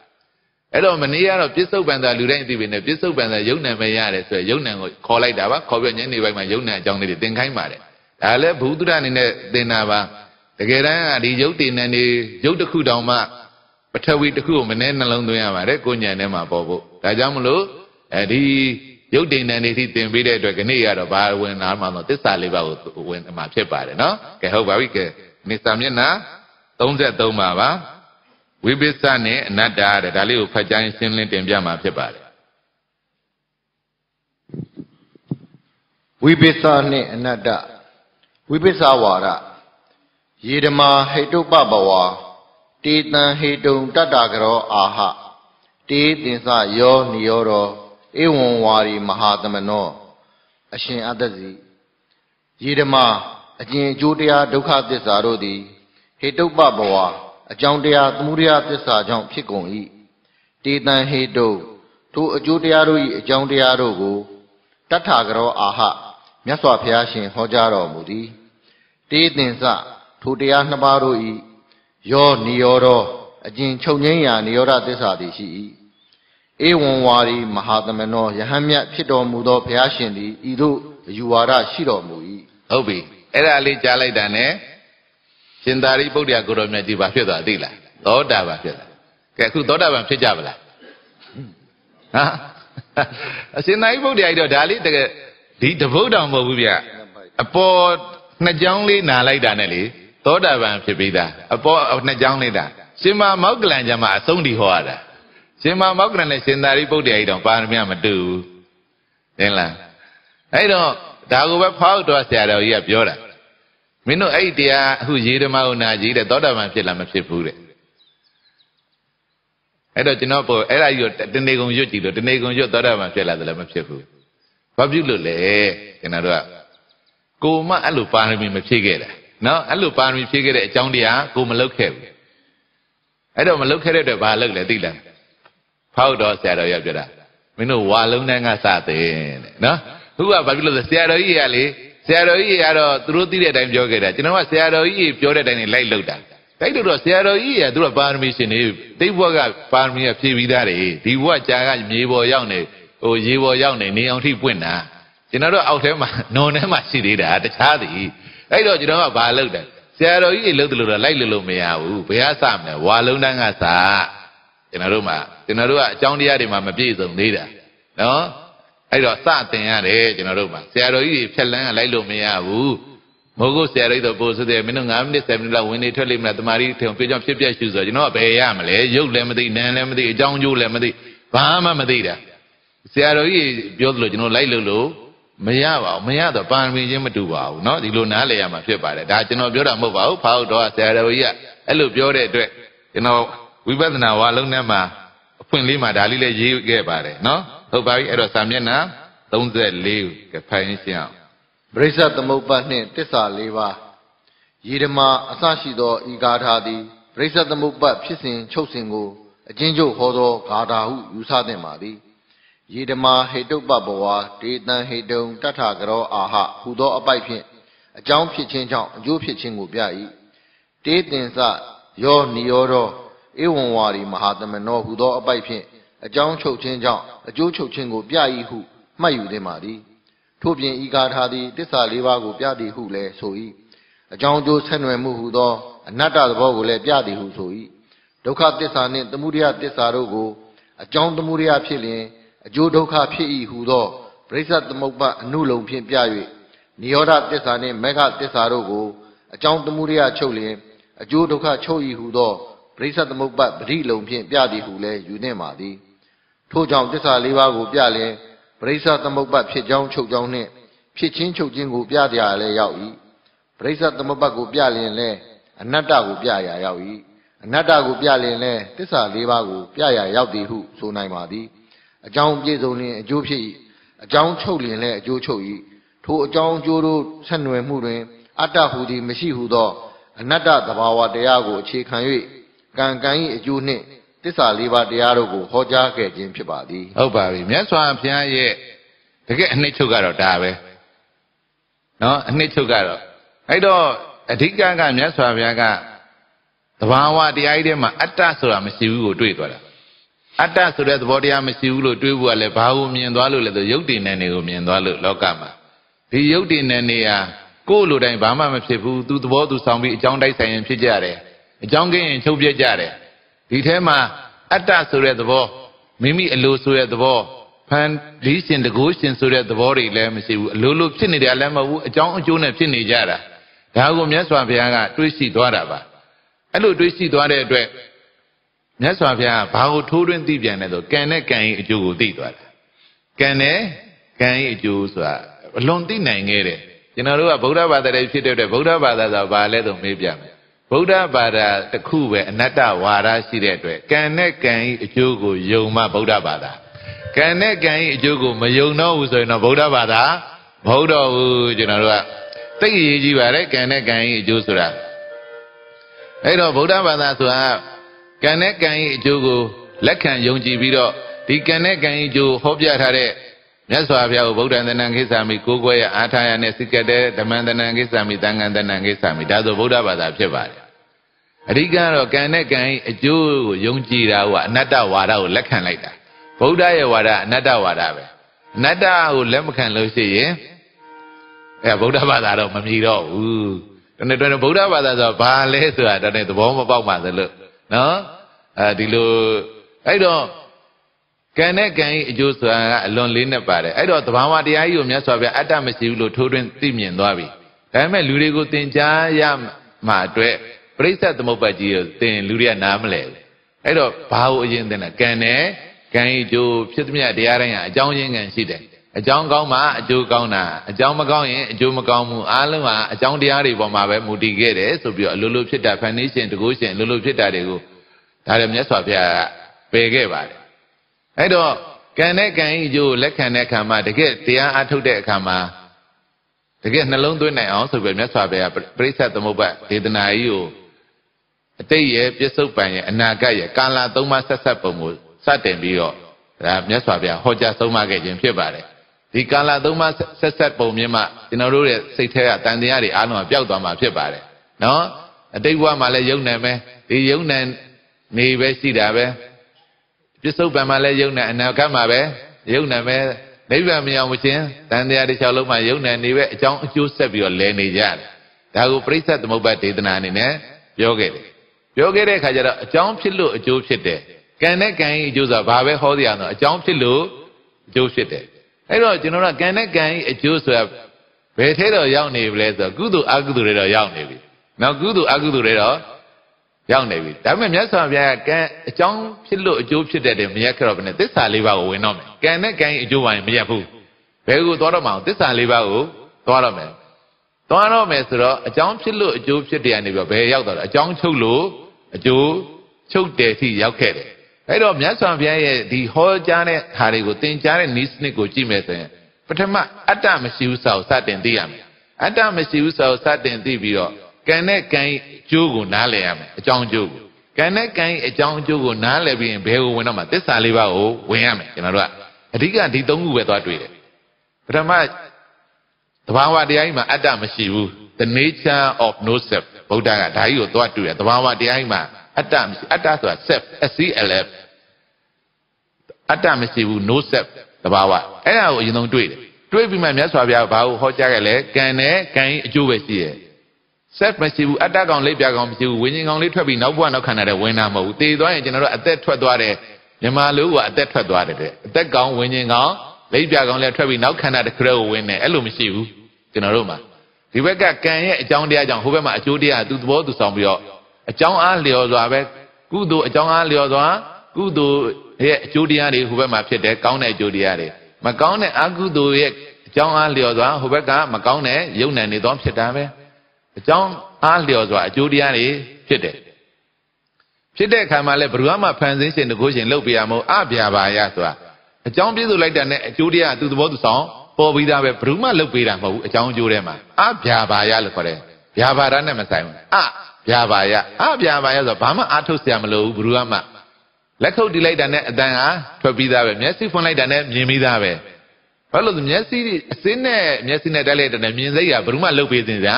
အဲ့တော့မနေ့ကတော့ပြစ္ဆုတ်ပန်သာလူတိုင်းသိပြီနဲ့ပြစ္ဆုတ်ပန်သာယုံနံပဲရတယ်ဆိုရယ်ယုံနံကိုခေါ်လိုက်တာပါခေါ်ပြီးညနေပိုင်းမှာယုံနံအကြောင်းလေးတွေသင်ခိုင်းပါတယ်ဒါလည်းဘုသူရအနေနဲ့သင်တာပါတကယ်တမ်းဒီယုတ်တည်နံနေယုတ်တစ်ခုတောင်မှပထဝီတစ်ခုကိုမနှဲနှလုံးသွင်းရပါတယ်ကိုညံထဲမှာပေါ်ဖို့ဒါကြောင့်မလို့အဲဒီယုတ်တည်နံနေတိသင်ပေးတဲ့အတွက်ကနေ့ကတော့ဘာဝင်လာမှတော့သစ္စာလေးပါးကိုဝင်မှာဖြစ်ပါတယ်နော်ကဲဟုတ်ပါပြီကဲနေစာမျက်နှာ33ပါပါဝိပစ္စနဲ့အနတ္တတဲ့ဒါလေးကိုဖတ်ကြားရှင်းလင်းတင်ပြမှာဖြစ်ပါတယ်ဝိပစ္စနှင့်အနတ္တဝိပစ္စဝါဒယေဓမာဟိတုပပဝါတေတံဟိတုံတတ္တကရော အာဟတေတင်စယောနိယောရောဧဝံဝါရီမဟာသမနော အရှင်အတ္တစီယေဓမာအကျဉ်အကျိုးတရားဒုက္ခသစ္စာတို့သည်ဟိတုပပဝါအကြောင်းတရားသမုဒယသစ္စာကြောင့်ဖြစ်ကုန်၏တေတံဟေတုထိုအကျိုးတရားတို့၏အကြောင်းတရားတို့ကိုတထာကရောအာဟမြတ်စွာဘုရားရှင် ဟောကြားတော်မူသည်တေသင်္စထိုတရားနှစ်ပါးတို့၏ယောနိယောရောအကျဉ်ချုပ်ငိမ့်ရာနိရောဓသစ္စာသည်ရှိ၏အေဝံဝါရီမဟာသမဏောယဟန်မြတ်ဖြစ်တော်မူသောဘုရားရှင်သည်ဤသို့အယူဝါဒရှိတော်မူ၏ဟုတ်ပြီအဲ့ဒါလေးကြားလိုက်တာ ਨੇ ရှင်သာရိပုတ္တရာကိုရောမြတ်ကြီးဘာဖြစ်သွားသိလားသောတာပန်ဖြစ်သွားကဲအခုသောတာပန်ဖြစ်ကြပါလားဟာအရှင်သာရိပုတ္တရာကြီးတော့ဒါလေးတကယ်ဒီတပုတ်တော်မဟုတ်ဘူးဗျအပေါ်နှစ်ကြောင်းလေးနာလိုက်တာနဲ့လေသောတာပန်ဖြစ်ပြီးသားအပေါ်နှစ်ကြောင်းလေးတာရှင်မမောက္ကလန်ကျမ်းမှာအဆုံးဒီဟောရတာရှင်မမောက္ကလန်နဲ့ရှင်သာရိပုတ္တရာကြီးတော့ပါရမီမတူဘူးသင်လားအဲ့တော့ဒါကိုပဲဖောက်တော်ဆရာတော်ကြီးကပြောတာမင်းတို့အဲ့ဒီတရားအခုရေဓမ္မဥနာကြီးတဲ့သောတာပန်ဖြစ်လားမဖြစ်ဘူးတဲ့အဲ့တော့ကျွန်တော်ပေါ်အဲ့ဒါကြီးကိုတနေကုန်ရွတ်ကြည့်လို့တနေကုန်ရွတ်သောတာပန်ဖြစ်လားဆိုလည်းမဖြစ်ဘူးဘာပြုလို့လဲကျွန်တော်တို့ကကိုမအဲ့လိုပါရမီမဖြည့်ခဲ့တာနော်အဲ့လိုပါရမီဖြည့်ခဲ့တဲ့အကြောင်းတရားကိုမလုပ်ခဲ့ဘူးအဲ့တော့မလုပ်ခဲ့တဲ့အတွက်ဘာလုပ်လဲသိလားဖောက်တော့ဆရာတော်ရောက်ပြတာမင်းတို့ဝါလုံးတန်းကစတဲ့တဲ့နော်ခုကဘာဖြစ်လို့လဲဆရာတော်ကြီးကလေဆရာတော်ကြီးကတော့သူတို့သိတဲ့အတိုင်းပြောခဲ့တာကျွန်တော်ကဆရာတော်ကြီးပြောတဲ့အတိုင်းလိုက်လုပ်တာတိုက်လို့တော့ဆရာတော်ကြီးကသူတို့ပါရမီရှင်တွေတိတ်ဘွားကပါရမီကဖြည့်ပြီးသားတယ်ဒီဘွားကြာကမြေပေါ်ရောက်နေဟိုရေပေါ်ရောက်နေနေအောင်ထိပွင့်တာကျွန်တော်တို့အောက်ထဲမှာနုံထဲမှာရှိသေးတာတခြားသည်အဲ့တော့ကျွန်တော်ကဘာလုပ်တယ်ဆရာတော်ကြီးတွေလုပ်တယ်လို့တော့လိုက်လို့လို့မရဘူးဘုရားစမယ်ဝါလုံးတန်းကစကျွန်တော်တို့မှာကျွန်တော်တို့ကအကြောင်းတရားတွေမှာမပြည့်စုံသေးတာနော်အဲ့တော့စတင်ရတယ်ကျွန်တော်တို့မှာဆရာတော်ကြီးတွေဖြက်လန်းလိုက်လို့မရဘူးမိုးကုတ်ဆရာတော်တို့ပို့ဆိုတယ်မင်းတို့9မိနစ်10မိနစ်လောက်ဝင်နေထွက်လိမ့်မလားတမာရီထုံပြောကြောင့်ဖြစ်ပြရှုဆိုကျွန်တော်ကဘယ်ရမလဲရုပ်လည်းမသိနာမ်လည်းမသိအကြောင်းကျိုးလည်းမသိဘာမှမသိတာဆရာတော်ကြီးပြောသလိုကျွန်တော်လိုက်လို့လို့မရပါဘူးမရတော့ပါရမီချင်းမတူပါဘူးเนาะဒီလိုနားလည်ရမှာဖြစ်ပါတယ်ဒါကျွန်တော်ပြောတာမဟုတ်ပါဘူးဖာဟုတ်တော်ဆရာတော်ကြီးကအဲ့လိုပြောတဲ့အတွက်ကျွန်တော်ဝိပဿနာဝါလုံးထဲမှာအဖွင့်လေးမှာဒါလေးလည်းရေးခဲ့ပါတယ်เนาะဟုတ်ပါပြီအဲ့တော့စာမျက်နှာ34ကဖတ်ရှင်းအောင်ပရိစ္ဆသမုပ္ပါနှင့်တစ္ဆာ၄ပါးယေဓမာ အစရှိသောဤဂါထာသည်ပရိစ္ဆသမုပ္ပါဖြစ်စဉ်ချုပ်စဉ်ကိုအချင်းချုပ်ဟောသောဂါထာဟုယူဆသင့်ပါသည်ယေဓမာဟေတုပ္ပဘဝဒေတံဟေတုံတထကရောအာဟဟူသောအပိုက်ဖြင့်အကြောင်းဖြစ်ခြင်းကြောင့်အကျိုးဖြစ်ခြင်းကိုပြ၏တေတင်စယောနိယောရောဧဝံဝါရီမဟာသမနောဟူသောအပိုက်ဖြင့်အကြောင်းချုပ်ခြင်းကြောင့်အကျိုးချုပ်ခြင်းကိုပြ၏ဟုမှတ်ယူသင့်ပါသည် ထို့ပြင်ဤကာထာသည်တစ္ဆာလေးပါးကို ပြသည်ဟုလည်းဆို၏အကြောင်းအကျိုးဆက်နွယ်မှုဟုသောအနတ္တသဘောကိုလည်းပြသည်ဟုဆို၏ဒုက္ခသစ္စာနှင့်သမုဒယသစ္စာတို့ကိုအကြောင်းသမုဒယဖြစ်လျင်အကျိုးဒုက္ခဖြစ်၏ဟုသော ပရိစ္ဆသမုပ္ပအနုလုံဖြင့်ပြ၍နိရောဓသစ္စာနှင့်မေဃသစ္စာတို့ကို အကြောင်းသမုဒယချုပ်လျင်အကျိုးဒုက္ခချုပ်၏ဟုသောပရိစ္ဆသမုပ္ပပရိလုံဖြင့်ပြသည်ဟုလည်းယူနှင့်ပါသည်ထို့ကြောင့်တစ္ဆာလေးပါးကိုပြလျင်ပရိစ္ဆသမုပ္ပတ်ဖြစ်ကြောင်းချုပ်ကြောင်းနှင့် ဖြစ်ချင်းချုပ်ခြင်းကိုပြတရားလည်းရောက်၏ပရိစ္ဆသမုပ္ပတ်ကို ပြလျင်လည်းအနတ္တကိုပြရာရောက်၏အနတ္တကို ပြလျင်လည်းတစ္ဆာလေးပါးကိုပြရာရောက်သည်ဟုဆိုနိုင်ပါသည်အကြောင်းပြည့်စုံလျင်အကျိုးဖြစ်၏အကြောင်းချုပ်လျင်လည်းအကျိုးချုပ်၏ထိုအကြောင်းအကျိုးတို့ဆက်နွယ်မှုတွင် အတ္တဟူသည်မရှိဟုသောအနတ္တသဘာဝတရားကိုအခြေခံ၍ကံကံ၏အကျိုးနှင့်သစ္စာလေးပါးတရားတို့ကိုဟောကြားခဲ့ခြင်းဖြစ်ပါသည်ဟုတ်ပါပြီမြတ်စွာဘုရားရဲ့တကယ်အနှစ်ချုပ်ကတော့ဒါပဲနော်အနှစ်ချုပ်ကတော့အဲ့တော့အဓိကကမြတ်စွာဘုရားကသဘာဝတရားကြီးထဲမှာအတ္တဆိုတာမရှိဘူးကိုတွေ့သွားတာအတ္တဆိုတဲ့သဘောတရားမရှိဘူးလို့တွေးဖို့ကလည်းဘာကိုမြင်သွားလို့လဲဆိုရုပ်တည်နယ်နေကိုမြင်သွားလို့လောကမှာဒီရုပ်တည်နယ်နေဟာကိုယ့်လိုတိုင်းဘာမှမဖြစ်ဘူးသူသဘောသူဆောင်ပြီးအကြောင်းတိုက်ဆိုင်ရင်ဖြစ်ကြတယ်အကြောင်းကင်းရင်ချုပ်ပြကြတယ်ဒီထဲမှာအတ္တဆိုတဲ့သဘောမိမိအလိုဆိုတဲ့သဘောဖန်ဒီရှင်တကိုးရှင်ဆိုတဲ့သဘောတွေလည်းမရှိဘူးအလိုလိုဖြစ်နေတယ်လည်းမဟုတ်ဘူးအကြောင်းအကျိုးနဲ့ဖြစ်နေကြတာဒါကိုမြတ်စွာဘုရားကတွေးရှိသွားတာပါအဲ့လိုတွေးရှိသွားတဲ့အတွက်မြတ်စွာဘုရားကဘာကိုထိုးတွင်းသိပြန်လဲဆိုကံနဲ့ကံ၏အကျိုးကိုသိသွားတာကံနဲ့ကံ၏အကျိုးဆိုတာအလွန်သိနိုင်ခဲ့တယ်ကျွန်တော်တို့ကဗုဒ္ဓဘာသာတွေဖြစ်တဲ့အတွက်ဗုဒ္ဓဘာသာဆိုတာဘာလဲဆိုမေးပြမယ်ဗုဒ္ဓဘာသာတစ်ခုပဲအနတ္တဝါဒရှိတဲ့အတွက်ကံနဲ့ကံဤအကျိုးကိုယုံမှဗုဒ္ဓဘာသာကံနဲ့ကံဤအကျိုးကိုမယုံတော့ဘူးဆိုရင်တော့ဗုဒ္ဓဘာသာမဟုတ်တော့ဘူးကျွန်တော်တို့ကသိအရေးကြီးပါတယ်ကံနဲ့ကံဤအကျိုးဆိုတာအဲ့တော့ဗုဒ္ဓဘာသာဆိုတာကံနဲ့ကံဤအကျိုးကိုလက်ခံယုံကြည်ပြီးတော့ဒီကံနဲ့ကံဤအကျိုးဟောပြထားတဲ့မြတ်စွာဘုရားကိုဗုဒ္ဓံတဏံခိစ္ဆာမိကိုးကွယ်ရအားထားရနဲ့စိကတဲ့ဓမ္မံတဏံခိစ္ဆာမိသံဃံတဏံခိစ္ဆာမိဒါဆိုဗုဒ္ဓဘာသာဖြစ်ပါတယ်အဓိကတော့ကံနဲ့ကံအကျိုးကိုယုံကြည်တာကအနတ္တဝါဒကိုလက်ခံလိုက်တာဗုဒ္ဓရဲ့ဝါဒအနတ္တဝါဒပဲအနတ္တကိုလက်မခံလို့ရှိရင်အဲဗုဒ္ဓဘာသာတော့မမြည်တော့ဘူးတနေ့တော့ဗုဒ္ဓဘာသာဆိုဘာလဲဆိုတာတနေ့သဘောမပေါက်ပါသလို့နော်အဲဒီလိုအဲ့တော့ကံနဲ့ကံဤအကျိုးဆိုတာကအလွန်လေးနဲ့ပါတယ်အဲ့တော့သဘာဝတရားကြီးကိုမြတ်စွာဘုရားအတ္တမရှိဘူးလို့ထိုးထွင်းသိမြင်သွားပြီဒါပေမဲ့လူတွေကိုသင်ကြားရမှာအတွက်ပရိစ္ဆေသမုပ္ပါကြီးကိုသင်လူတွေကနားမလဲဘူးအဲ့တော့ဘာကိုအရင်သင်လဲကံနဲ့ကံဤအကျိုးဖြစ်သမျှတရားတိုင်းဟာအကြောင်းရင်းကံရှိတယ်အကြောင်းကောင်းမှအကျိုးကောင်းတာအကြောင်းမကောင်းရင်အကျိုးမကောင်းမှုအားလုံးဟာအကြောင်းတရားတွေပေါ်မှာပဲမူတည်ခဲ့တယ်ဆိုပြီးတော့အလိုလိုဖြစ်တာ foundation တကူရှင်အလိုလိုဖြစ်တာတွေကိုဒါလည်းမြတ်စွာဘုရားကပယ်ခဲ့ပါတယ်အဲ့တော့ကံနဲ့ကံဤကျိုးလက်ခံတဲ့အခါမှာတကယ်တရားအထုတ်တဲ့အခါမှာတကယ်နှလုံးသွင်းနိုင်အောင်ဆိုပြီးမြတ်စွာဘုရားပြိဿသမုပ္ပဒေသနာကြီးကိုအတိတ်ရဲ့ပြစ္ဆုတ်ပံရဲ့အနာဂတ်ရဲ့ကာလသုံးပါးဆက်ဆက်ပုံကိုစတင်ပြီးတော့ဒါမြတ်စွာဘုရားဟောကြားဆုံးမခဲ့ခြင်းဖြစ်ပါတယ်ဒီကာလသုံးပါးဆက်ဆက်ပုံမြင်မှကျွန်တော်တို့ရဲ့စိတ်ထဲကတန်တရားတွေအားလုံးကပျောက်သွားမှာဖြစ်ပါတယ်နော်အတိတ်ဘဝမှာလည်းယုံနိုင်မယ်ဒီယုံနိုင်နေပဲရှိတာပဲပြစ္ဆုတ်ပံမှာလည်းယုံနဲ့အနာဂတ်မှာပဲယုံနဲ့ပဲနိဗ္ဗာန်မရောက်မချင်းတန်တရားတစ်ချောင်းလုံးမှာယုံနဲ့နေပဲအကြောင်းအကျိုးဆက်ပြီးတော့လဲနေကြတယ်ဒါကိုပြိဿသမုပ္ပါဒေသနာအနေနဲ့ပြောခဲ့တယ်ပြောခဲ့တဲ့အခါကျတော့အကြောင်းဖြစ်လို့အကျိုးဖြစ်တယ်ကံနဲ့ကံ၏အကျိုးဆိုတာဘာပဲဟောတရားတော့အကြောင်းဖြစ်လို့အကျိုးဖြစ်တယ်အဲ့တော့ကျွန်တော်ကကံနဲ့ကံ၏အကျိုးဆိုတာဘယ်ထဲတော့ရောက်နေပြီလဲဆိုတော့ကုသိုလ်အကုသိုလ်တွေတော့ရောက်နေပြီနောက်ကုသိုလ်အကုသိုလ်တွေတော့ရောက်နေပြီဒါပေမဲ့မြတ်စွာဘုရားကကံအကြောင်းဖြစ်လို့အကျိုးဖြစ်တဲ့တည်းမရက်ခဲ့တော့ဘယ်နဲ့သစ္စာလေးပါးကိုဝင်တော့မယ်ကံနဲ့ကံအကျိုးပိုင်းမရက်ဘူးဘယ်ကိုသွားတော့မအောင်သစ္စာလေးပါးကိုသွားတော့မယ်သွားတော့မယ်ဆိုတော့အကြောင်းဖြစ်လို့အကျိုးဖြစ်တယ်ကနေပြီးတော့ဘယ်ရောက်တော့လဲအကြောင်းချုပ်လို့အကျိုးချုပ်တယ်ထိရောက်ခဲ့တယ်အဲ့တော့မြတ်စွာဘုရားရဲ့ဒီဟောကြားတဲ့ဟာတွေကိုသင်ကြားတဲ့နည်းစနစ်ကိုကြည့်မယ်ဆိုရင်ပထမအတ္တမရှိဘူးစာကိုစတင်သိရမယ်အတ္တမရှိဘူးစာကိုစတင်သိပြီးတော့ကံနဲ့ကံအကျိုးကိုနားလည်ရမယ်အကြောင်းအကျိုးကိုကံနဲ့ကံအကြောင်းအကျိုးကိုနားလည်ပြီးရင်ဘယ်ကိုဝင်တော့မှသစ္စာလေးပါးကိုဝင်ရမယ်ကျွန်တော်တို့ကအဓိကဒီသုံးခုပဲသွားတွေ့တယ်ပထမသဘာဝတရားကြီးမှာအတ္တမရှိဘူး the nature of no self ဗုဒ္ဓကဒါကြီးကိုသွားတွေ့ရသဘာဝတရားကြီးမှာအတ္တမရှိအတ္တဆိုတာ self self အတ္တမရှိဘူး no self သဘာဝအဲ့ဒါကိုအရင်ဆုံးတွေ့တယ်တွေ့ပြီးမှမြတ်စွာဘုရားကဘာကိုဟောကြားခဲ့လဲကံနဲ့ကံအကျိုးပဲရှိရဲ့ self မရှိဘူးအတ္တကောင်လက်ပြကောင်မရှိဘူးဝိညာဉ်ကောင်လေးထွက်ပြီးနောက်ဘဝနောက်ခန္ဓာတဲ့ဝင်တာမဟုတ်ဘူးတည်သွားရင်ကျွန်တော်တို့အသက်ထွက်သွားတယ်မြမလူကအသက်ထွက်သွားတယ်တဲ့အသက်ကောင်ဝိညာဉ်ကောင်လက်ပြကောင်လည်းထွက်ပြီးနောက်ခန္ဓာတစ်ခုကိုဝင်တယ်အဲ့လိုမရှိဘူးကျွန်တော်တို့မှာဒီဘက်ကကံရဲ့အကြောင်းတရားကြောင့်ဟိုဘက်မှာအကျိုးတရားသူသဘောသူဆောင်ပြီးတော့အကြောင်းအားလျော်စွာပဲကုသိုလ်အကြောင်းအားလျော်စွာ ကုသိုလ်ရဲ့အကျိုးတရားတွေဟိုဘက်မှာဖြစ်တယ်ကောင်းတဲ့အကျိုးတရားတွေမကောင်းတဲ့အကုသိုလ်ရဲ့အကြောင်းအားလျော်စွာဟိုဘက်ကမကောင်းတဲ့ယုံနယ်နေသောဖြစ်တာပဲ။အကြောင်းအားလျော်စွာအကျိုးတရားတွေဖြစ်တယ်ဖြစ်တဲ့အခါမှာလည်းဘယ်သူမှဖန်ဆင်းရှင်တကုရှင်လုပ်ပြရမို့အပြာပါရဆိုတာအကြောင်းပြည့်စုံလိုက်တာနဲ့အကျိုးတရားသူသဘောသူဆောင်ပေါ်ပြီးသားပဲဘယ်သူမှလုပ်ပေးတာမဟုတ်ဘူးအကြောင်းအကျိုးထဲမှာအပြာပါရလို့ခေါ်တယ်ဗျာပါရနဲ့မဆိုင်ဘူးအဗျာပါရအဗျာပါရဆိုတော့ဘာမှအထုတ်စရာမလိုဘူးဘယ်သူမှလက်ခုပ်တီးလိုက်တာနဲ့အတန်ဟာထွက်ပြီးသားပဲမျက်စိဖွင့်လိုက်တာနဲ့မြင်ပြီးသားပဲဘာလို့လဲမျက်စိအစင်းနဲ့မျက်စိနဲ့တိုက်လိုက်တာနဲ့မြင်စိတ်ကဘယ်သူမှလုပ်ပေးသင့်စရာ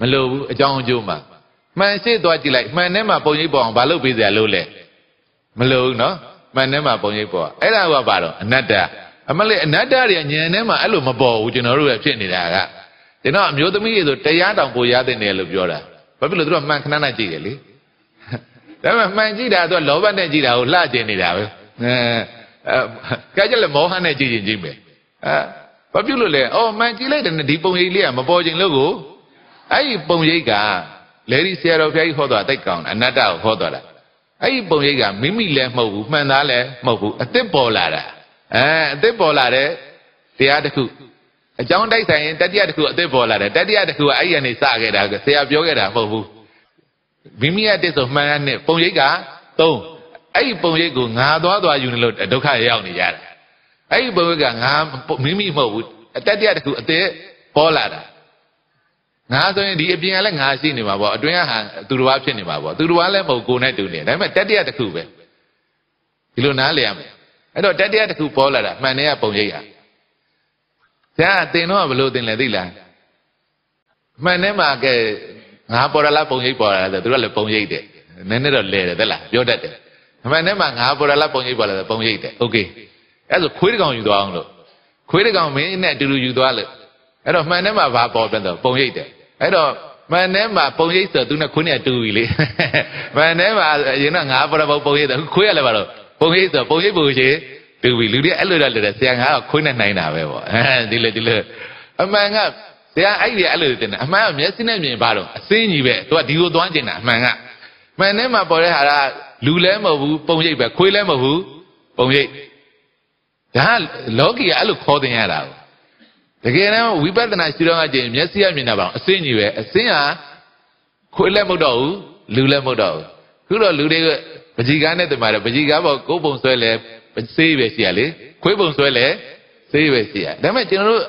မလိုဘူးအကြောင်းအကျိုးမှာမှန်ရှေ့သွားကြည့်လိုက်မှန်ထဲမှာပုံရိပ်ပေါ်အောင်ဘာလုပ်ပေးစရာလို့လဲမလိုဘူးနော်မှန်ထဲမှာပုံရိပ်ပေါ်အဲ့ဒါကဘာတော့အနတ္တအမလေးအနတ္တတွေကညံထဲမှာအဲ့လိုမပေါ်ဘူးကျွန်တော်တို့ကဖြစ်နေတာကကျွန်တော်အမျိုးသမီးတွေဆိုတရားတောင်ပိုရတဲ့နေလို့ပြောတာဘာဖြစ်လို့သူတို့မှန်ခဏနဲ့ကြည့်တယ်လေဒါပေမဲ့မှန်ကြည့်တာသူကလောဘနဲ့ကြည့်တာကိုလှကျင်နေတာပဲအဲကဲကြလေမောဟနဲ့ကြည့်ရင်ကြည့်မယ်အဲဘာဖြစ်လို့လဲအော်မှန်ကြည့်လိုက်တယ်ဒီပုံရိပ်လေးကမပေါ်ခြင်းလို့ကိုအဲ့ဒီပုံရိပ်ကလေဒီဆရာတော်ဘုရားကြီးဟောသွားတိတ်ကောင်းအနတ္တကိုဟောသွားတာအဲ့ဒီပုံရိပ်ကမိမိလည်းမဟုတ်ဘူးမှန်သားလည်းမဟုတ်ဘူးအစ်စ်ပေါ်လာတာအဲအစ်စ်ပေါ်လာတဲ့တရားတစ်ခုအကြောင်းတိုက်ဆိုင်ရင်တတိယတစ်ခုအစ်စ်ပေါ်လာတယ်တတိယတစ်ခုကအဲ့ဒီကနေစခဲ့တာဆရာပြောခဲ့တာမဟုတ်ဘူးမိမိရဲ့တစ်ဆိုမှန်ရနဲ့ပုံရိပ်က၃အဲ့ဒီပုံရိပ်ကိုငါသွားသွားယူနေလို့ဒုက္ခရောက်နေကြတာအဲ့ဒီပုံရိပ်ကငါမိမိမဟုတ်ဘူးတတိယတစ်ခုအစ်စ်ပေါ်လာတာငါဆိုရင်ဒီအပြင်ကလည်းငါရှိနေမှာပေါ့အတွင်းကဟာသူတော်ဘာဖြစ်နေမှာပေါ့သူတော်ဘာလည်းမဟုတ်ကိုယ်နဲ့တူနေဒါပေမဲ့တတိယတစ်ခုပဲဒီလိုနားလည်ရမယ်အဲ့တော့တတိယတစ်ခုပေါ်လာတာမှန်တဲ့ကပုံရိပ်ဟာဆရာတင်တော့ဘလို့တင်လဲသိလားမှန်တဲ့မှာကဲငါပေါ်လာလားပုံရိပ်ပေါ်လာလားဆိုသူတို့ကလည်းပုံရိပ်တယ်နည်းနည်းတော့လဲတယ်သလားပြောတတ်တယ်မှန်တဲ့မှာငါပေါ်လာလားပုံရိပ်ပေါ်လာလားပုံရိပ်တယ်โอเคအဲ့ဆိုခွေးတကောင်ယူသွားအောင်လို့ခွေးတကောင်မင်းနဲ့အတူတူယူသွားလို့အဲ့တော့မှန်တဲ့မှာဘာပေါ်ပြန်တော့ပုံရိပ်တယ်အဲ့တော့မန်ထဲမှာပုံရိပ်ဆိုသူနဲ့ခွင်းနဲ့တူပြီလေမန်ထဲမှာအရင်ကငါပရဘုတ်ပုံရိပ်ဆိုခွေးရလဲပါတော့ပုံရိပ်ဆိုပုံရိပ်ပုံရှင်တူပြီလူတွေအဲ့လိုတော့လဲဆရာငါကခွင်းနဲ့နိုင်တာပဲပေါ့အဲဒီလိုဒီလိုအမှန်ကဆရာအဲ့ဒီအဲ့လိုတင်တယ်အမှန်ကမျက်စိနဲ့မြင်ပါတော့အစင်းကြီးပဲသူကဒီကိုသွားကျင်တာအမှန်ကမှန်ထဲမှာပေါ်တဲ့ဟာကလူလည်းမဟုတ်ဘူးပုံရိပ်ပဲခွေးလည်းမဟုတ်ဘူးပုံရိပ်ဒါလောကီကအဲ့လိုခေါ်တင်ရတာကိုတကယ်တမ်းဝိပဿနာရှုတော့ကကျင်မျက်စိကမြင်တာပါအစင်းကြီးပဲအစင်းဟာခွေးလည်းမဟုတ်တော့ဘူးလူလည်းမဟုတ်တော့ဘူးခုတော့လူတွေကပကြီကားနဲ့တင်ပါတယ်ပကြီကားပေါ်ကိုယ်ပုံဆွဲလဲစေးပဲရှိရလေခွေးပုံဆွဲလဲစေးပဲရှိရဒါပေမဲ့ကျွန်တော်တို့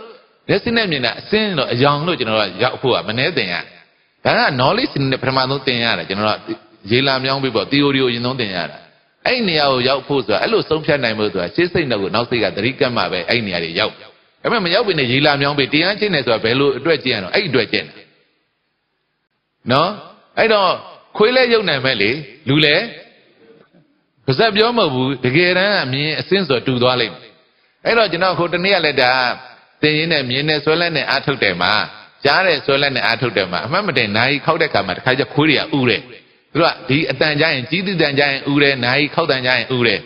မျက်စိနဲ့မြင်တာအစင်းတော့အယောင်လို့ကျွန်တော်ကရောက်ဖို့ကမနှဲတင်ရဒါက knowledge နဲ့ပထမဆုံးတင်ရတာကျွန်တော်ကရေလာမြောင်းပြီးပေါ့ theory ကိုအရင်ဆုံးတင်ရတာအဲ့ဒီနေရာကိုရောက်ဖို့ဆိုတာအဲ့လိုဆုံးဖြတ်နိုင်ဖို့ဆိုတာရှေ့စိတ်နဲ့ကိုနောက်စိတ်ကသတိကပ်မှပဲအဲ့ဒီနေရာတွေရောက်အဲ့မဲ့မရောက်ပင်နဲ့ရေလာမြောင်းပင်တရားချင်းနေဆိုတာဘယ်လိုအတွက်ကျင့်ရတော့အဲ့အတွက်ကျင့်တာနော်အဲ့တော့ခွေးလဲယုံနိုင်မဲ့လေလူလဲပါဇက်ပြောမဟုတ်ဘူးတကယ်တမ်းအမြင်အစင်းဆိုတူသွားလိမ့်မယ်အဲ့တော့ကျွန်တော်ခုတနေ့ကလည်းဒါသင်ရင်းနဲ့မြင်နဲ့ဆွဲလက်နဲ့အားထုတ်တယ်မှာကြားတယ်ဆွဲလက်နဲ့အားထုတ်တယ်မှာအမှတ်မတင်နိုင်ခောက်တဲ့ခါမှာတခါကျခွေးတွေကဥတယ်သူကဒီအတန်ကြရင်ကြီးတူတန်ကြရင်ဥတယ်နိုင်ခောက်တန်ကြရင်ဥတယ်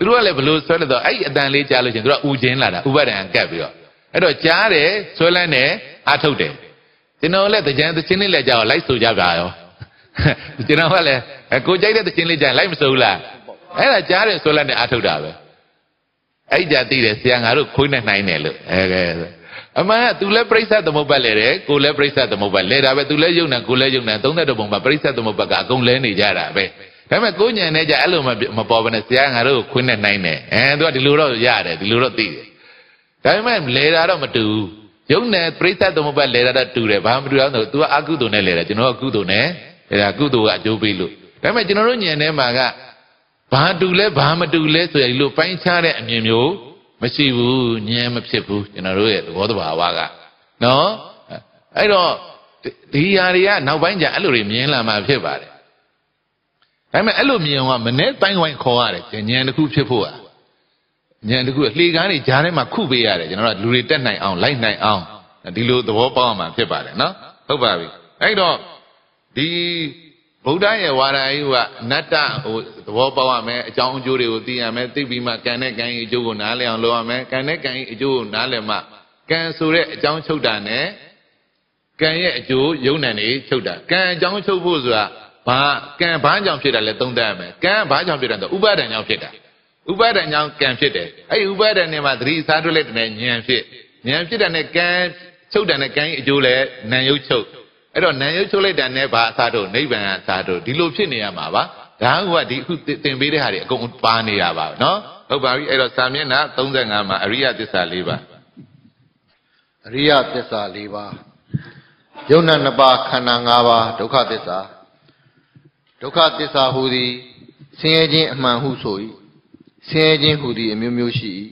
သူတို့ကလည်းဘလို့ဆွဲလို့တော့အဲ့ဒီအတန်လေးကြားလို့ချင်းသူတို့ကဥချင်းလာတာဥပဒဏ်ကတ်ပြီးတော့အဲ့တော့ကြားတယ်ဆွဲလန်းတယ်အာထုတ်တယ်ကျွန်တော်လည်းတကြံတချင်းလေးလည်းကြားတော့လိုက်ဆိုကြပါရောကျွန်တော်ကလည်းကိုကြိုက်တဲ့တချင်းလေးကြားလိုက်မဆိုဘူးလားအဲ့ဒါကြားတယ်ဆွဲလန်းတယ်အာထုတ်တာပဲအဲ့ကြသိတယ်ဆရာငါတို့ခွေးနဲ့နှိုင်းတယ်လို့အဲကဲအမှန်က तू လည်းပြိဿသမုပ္ပတ်လဲတယ်ကိုလည်းပြိဿသမုပ္ပတ်လဲတာပဲ तू လည်းယုံနာကိုလည်းယုံနာသုံးသက်တော်ပုံမှာပြိဿသမုပ္ပတ်ကအကုန်လဲနေကြတာပဲဒါပေမဲ့ကိုညံနေကြအဲ့လိုမမပေါ်ဘဲနဲ့ဆရာငါတို့ကိုခွင်းနဲ့နိုင်တယ်အဲသူကဒီလိုတော့ရတယ်ဒီလိုတော့သိတယ်ဒါပေမဲ့လဲတာတော့မတူဘူးယုံနယ်ပြိဿသမုပ္ပါလဲတာတော့တူတယ်ဘာမှမတူအောင်ဆို तू ကအကုသိုလ်နဲ့လဲတာကျွန်တော်ကအကုသိုလ်နဲ့အဲဒါကုသိုလ်ကအကျိုးပေးလို့ဒါပေမဲ့ကျွန်တော်တို့ညံထဲမှာကဘာတူလဲဘာမတူလဲဆိုရင်လို့ပိုင်းခြားတဲ့အမြင်မျိုးမရှိဘူးညံမဖြစ်ဘူးကျွန်တော်တို့ရဲ့သဘောတဘာဝကနော်အဲ့တော့ဒီဟာတွေကနောက်ပိုင်းကျအဲ့လိုတွေမြင်လာမှာဖြစ်ပါတယ်ဒါပေမဲ့အဲ့လိုမြင်အောင်ကမနဲ့တိုင်းဝိုင်းခေါ်ရတယ်ဉာဏ်တစ်ခုဖြစ်ဖို့อ่ะဉာဏ်တစ်ခုလှေကားတွေကြားထဲမှာခုပေးရတယ်ကျွန်တော်ကလူတွေတက်နိုင်အောင်လိုက်နိုင်အောင်ဒီလိုသဘောပေါက်အောင်ဖြစ်ပါတယ်နော်ဟုတ်ပါပြီအဲ့တော့ဒီဗုဒ္ဓရဲ့ဝါဒအယူကအနတ္တဟိုသဘောပေါက်ရမယ်အကြောင်းအကျိုးတွေကိုသိရမယ်သိပြီးမှကံနဲ့ကံရဲ့အကျိုးကိုနားလည်အောင်လုပ်ရမယ်ကံနဲ့ကံရဲ့အကျိုးကိုနားလည်မှကံဆိုတဲ့အကြောင်းချုပ်တာနဲ့ကံရဲ့အကျိုးယုံနံနေချုပ်တာကံအကြောင်းချုပ်ဖို့ဆိုတာဘာကံဘာကြောင့်ဖြစ်တာလဲသုံးသပ်ရမယ်ကံဘာကြောင့်ဖြစ်တယ်ဆိုဥပါဒဏ်ကြောင့်ဖြစ်တာဥပါဒဏ်ကြောင့်ကံဖြစ်တယ်အဲ့ဥပါဒဏ်နဲ့မှသတိစားထွက်လိုက်တဲ့ဉာဏ်ဖြစ်ဉာဏ်ဖြစ်တဲ့နဲ့ကံချုပ်တယ်နဲ့ကံအကျိုးလဲနံယုတ်ချုပ်အဲ့တော့နံယုတ်ချုပ်လိုက်တဲ့နဲ့ဘာအစားတို့နိဗ္ဗာန်အစားတို့ဒီလိုဖြစ်နေရမှာပါဒါကဒီအခုသင်ပေးတဲ့ဟာတွေအကုန်ပါနေတာပါနော်ဟုတ်ပါပြီအဲ့တော့စာမျက်နှာ35မှာအရိယသစ္စာ၄ပါးအရိယသစ္စာ၄ပါးယုံနာနှစ်ပါးခန္ဓာ၅ပါးဒုက္ခသစ္စာဒုက္ခသစ္စာဟူသည်ဆင်းရဲခြင်းအမှန်ဟုဆို၏ဆင်းရဲခြင်းဟူသည်အမျိုးမျိုးရှိ၏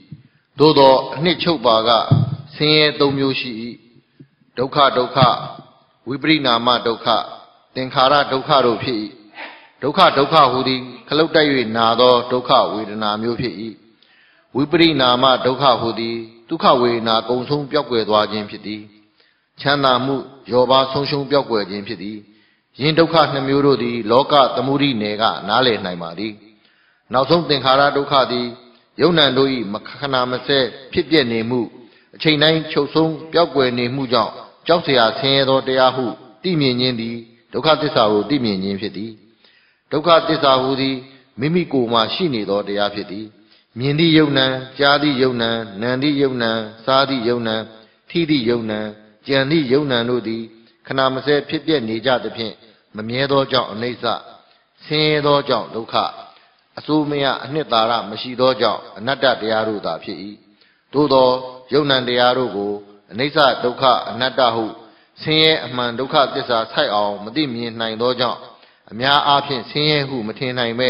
သို့သောအနှစ်ချုပ်ပါကဆင်းရဲသုံးမျိုးရှိ၏ဒုက္ခဒုက္ခဝိပရိနာမဒုက္ခသင်္ခါရဒုက္ခတို့ဖြစ်၏ဒုက္ခဒုက္ခဟူသည်ခလုတ်တက်၍နာသောဒုက္ခဝေဒနာမျိုးဖြစ်၏ဝိပရိနာမဒုက္ခဟူသည်ဒုက္ခဝေဒနာကုံဆုံးပြောက်ွယ်သွားခြင်းဖြစ်သည် ချမ်းသာမှုရောပါဆုံးရှုံးပြောက်ွယ်ခြင်းဖြစ်သည်ယင်ဒုက္ခနှမျိုးတို့သည် လောက သမုဒိနယ်ကနားလည်နိုင်ပါသည်နောက်ဆုံးသင်္ခါရဒုက္ခသည်ယုံ nant တို့၏မခဏမဆဲဖြစ်ပျက်နေမှုအချိန်တိုင်းချုပ်ဆုံးပျောက်ကွယ်နေမှုကြောင့်ကြောက်စရာဆင်းရဲသောတရားဟုသိမြင်ခြင်းသည်ဒုက္ခသစ္စာကိုသိမြင်ခြင်းဖြစ်သည်ဒုက္ခသစ္စာဟုသည်မိမိကိုယ်မှာရှိနေသောတရားဖြစ်သည်မြင်သည့်ယုံ nant ကြားသည့်ယုံ nant နံသည့်ယုံ nant စားသည့်ယုံ nant ထိသည့်ယုံ nant ကြံသည့်ယုံ nant တို့သည်ခဏမဆဲဖြစ်ပျက်နေကြသဖြင့်မမြဲသောကြောင့်အနိစ္စဆင်းရဲသောကြောင့်ဒုက္ခအစိုးမရအနှစ်သာရမရှိသောကြောင့်အနတ္တတရားတို့သာဖြစ်၏သို့သောယုံ nant တရားတို့ကိုအနိစ္စဒုက္ခအနတ္တဟုဆင်းရဲအမှန်ဒုက္ခသစ္စာဆိုင်အောင်မသိမြင်နိုင်သောကြောင့်အများအားဖြင့်ဆင်းရဲဟုမထင်နိုင်ပဲ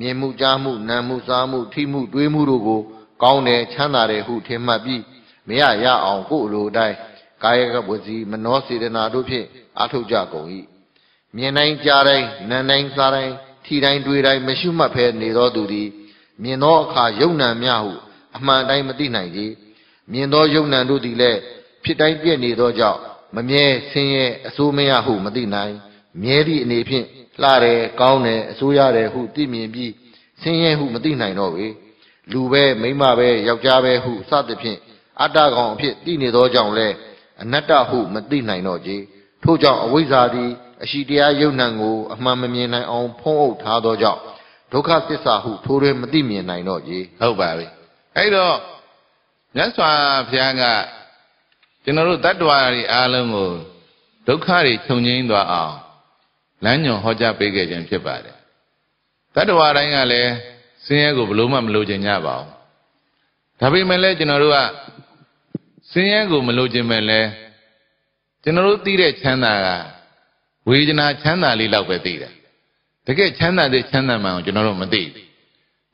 မြင်မှုကြားမှု နာမှုစားမှုထိမှုတွေးမှုတို့ကို ကောင်းတယ်ချမ်းသာတယ်ဟုထင်မှတ်ပြီးမရရအောင်ကိုယ်လိုတိုင်းကာယကဝစီမနောစေတနာတို့ဖြင့်အထောက်ကြကုန်၏မြင်တိုင်းကြားတိုင်းနားတိုင်းစားတိုင်းထီတိုင်းတွေ့တိုင်းမရှုမှတ်ဖဲနေသောသူသည် မြင်သောအခါယုံနံများဟုအမှန်တိုင်းမသိနိုင်ကြ။မြင်သောယုံနံတို့သည်လည်းဖြစ်တိုင်းပြည့်နေသောကြောင့်မမြဲဆင်းရဲအဆိုးမရဟုမသိနိုင်။မြဲသည့်အနေဖြင့်လှတယ်၊ကောင်းတယ်၊အဆိုးရတယ်ဟုသိမြင်ပြီးဆင်းရဲဟုမသိနိုင်တော့ပေ။လူပဲမိန်းမပဲယောက်ျားပဲဟုစသဖြင့်အတ္တကောင်အဖြစ်သိနေသောကြောင့်လည်းအနတ္တဟုမသိနိုင်တော့ကြ။ထို့ကြောင့်အဝိဇ္ဇာသည်အရှိတရားယုံနံကိုအမှန်မမြင်နိုင်အောင်ဖုံးအုပ်ထားသောကြောင့်ဒုက္ခသစ္စာဟုထိုးတွင်မသိမြင်နိုင်တော့ကြီးဟုတ်ပါပြီအဲ့တော့မြတ်စွာဘုရားကကျွန်တော်တို့တ attva တွေအားလုံးကိုဒုက္ခတွေချုပ်ငြိမ်းသွားအောင်လမ်းညွန်ဟောကြားပေးခဲ့ခြင်းဖြစ်ပါတယ်တ attva တိုင်းကလည်းဆင်းရဲကိုဘလို့မှမလိုချင်ကြပါဘူးဒါပေမဲ့လည်းကျွန်တော်တို့ကဆင်းရဲကိုမလိုချင်မဲ့လဲကျွန်တော်တို့သိတဲ့ချမ်းသာကဝေဒနာချမ်းသာလေးလောက်ပဲသိတာတကယ်ချမ်းသာတဲ့ချမ်းသာမှန်ကိုကျွန်တော်တို့မသိဘူး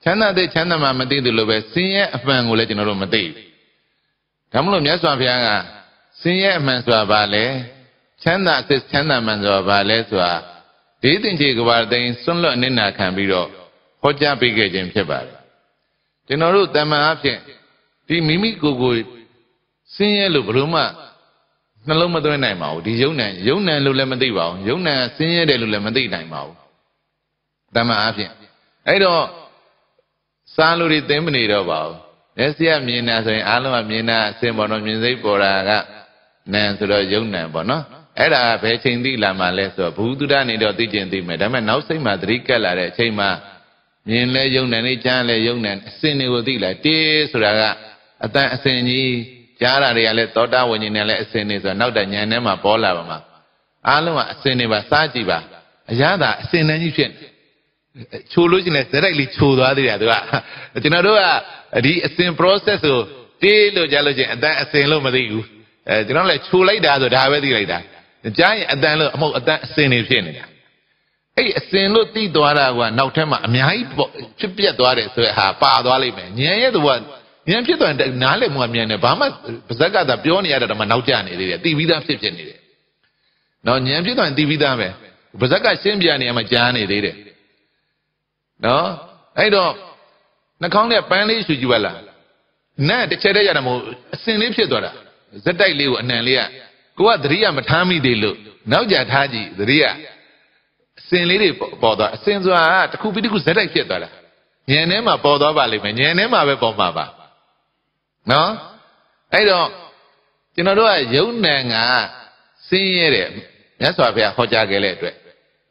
ချမ်းသာတဲ့ချမ်းသာမှမသိသလိုပဲဆင်းရဲအမှန်ကိုလည်းကျွန်တော်တို့မသိဘူးဒါမလို့မြတ်စွာဘုရားကဆင်းရဲအမှန်ဆိုတာဘာလဲချမ်းသာစစ်ချမ်းသာမှန်ဆိုတာဘာလဲဆိုတာဒေသင်္ချေကဘာတိန်စွန့်လွတ်အနစ်နာခံပြီးတော့ဟောကြားပေးခဲ့ခြင်းဖြစ်ပါတယ်ကျွန်တော်တို့တမန်အဖြစ်ဒီမိမိကိုယ်ကိုဆင်းရဲလို့ဘလို့မှနှလုံးမသွင်းနိုင်ပါဘူးဒီယုံ nant ယုံ nant လို့လည်းမသိပါဘူးယုံ nant ဆင်းရဲတယ်လို့လည်းမသိနိုင်ပါဘူးတမန်အဖြစ်အဲ့တော့စားလို့တွေသင်မနေတော့ပါဘူးမျက်စိကမြင်တာဆိုရင် အားလုံးကမြင်တာအစင်ပေါ်တော့မြင်စိတ်ပေါ်တာကနံဆိုတော့ယုံ nant ပေါ့နော်အဲ့ဒါဘယ်ချိန်သိလာမှလဲဆိုတော့ဘုသူဒ္ဓနေတော့သိကျင်သိမယ်ဒါပေမဲ့နောက်စိတ်မှာသတိကပ်လာတဲ့အချိန်မှာမြင်လဲယုံ nant နဲ့ကြားလဲယုံ nant အစင်တွေကိုသိလာတေးဆိုတာကအတန်အစင်ကြီးကြားတာတွေကလည်းသောတာဝဉ္ဇဉ်နဲ့လည်းအစင်နေဆိုတော့နောက်တဉာဏ်ထဲမှာပေါ်လာပါမှာအားလုံးကအစင်နေပါစားကြည့်ပါအရသာအစင်တန်းကြီးဖြစ်ချိုးလို့ရှိရင်လည်းဇက်တိုက်လေးချိုးသွားသေးတယ်သူကကျွန်တော်တို့ကဒီအစင် process ကိုတေးလို့ကြားလို့ရှိရင်အတန်းအစင်လို့မသိဘူးအဲကျွန်တော်လည်းချိုးလိုက်တာဆိုဒါပဲသိလိုက်တာကြားရင်အတန်းလို့အမဟုတ်အတန်းအစင်နေဖြစ်နေတာအဲ့အစင်လို့သိသွားတာကနောက်ထပ်မှအများကြီးဖြစ်ပြက်သွားတယ်ဆိုတဲ့ဟာပါသွားလိမ့်မယ်ဉာဏ်ရဲ့သူကဉာဏ်ဖြစ်သွားရင်နားလည်မှုကမြန်တယ်ဘာမှပါဇက်ကသာပြောနေရတာတော့မှနောက်ကျနေသေးတယ်သိပြီးသားဖြစ်ဖြစ်နေတယ်နော်ဉာဏ်ဖြစ်သွားရင်သိပြီးသားပဲပါဇက်ကရှင်းပြနေရမှကြားနေသေးတယ်နော်အဲ့တော့နှာခေါင်းထဲပန်းလေးရှူကြည့်ပါလားနဲ့တစ်ချက်တည်းရတာမဟုတ်အစင်လေးဖြစ်သွားတာဇက်တိုက်လေးကိုအနှံလေးကကိုကသတိရမထားမိသေးလို့နောက်ကြထားကြည့်သတိရအစင်လေးတွေပေါ်သွားအစင်ဆိုတာတစ်ခုပြီးတစ်ခုဇက်တိုက်ဖြစ်သွားတာဉာဏ်ထဲမှာပေါ်သွားပါလိမ့်မယ်ဉာဏ်ထဲမှာပဲပေါ်မှာပါနော်အဲ့တော့ကျွန်တော်တို့ကယုံနံကစင်းရဲတဲ့မြတ်စွာဘုရားဟောကြားခဲ့တဲ့အတွက်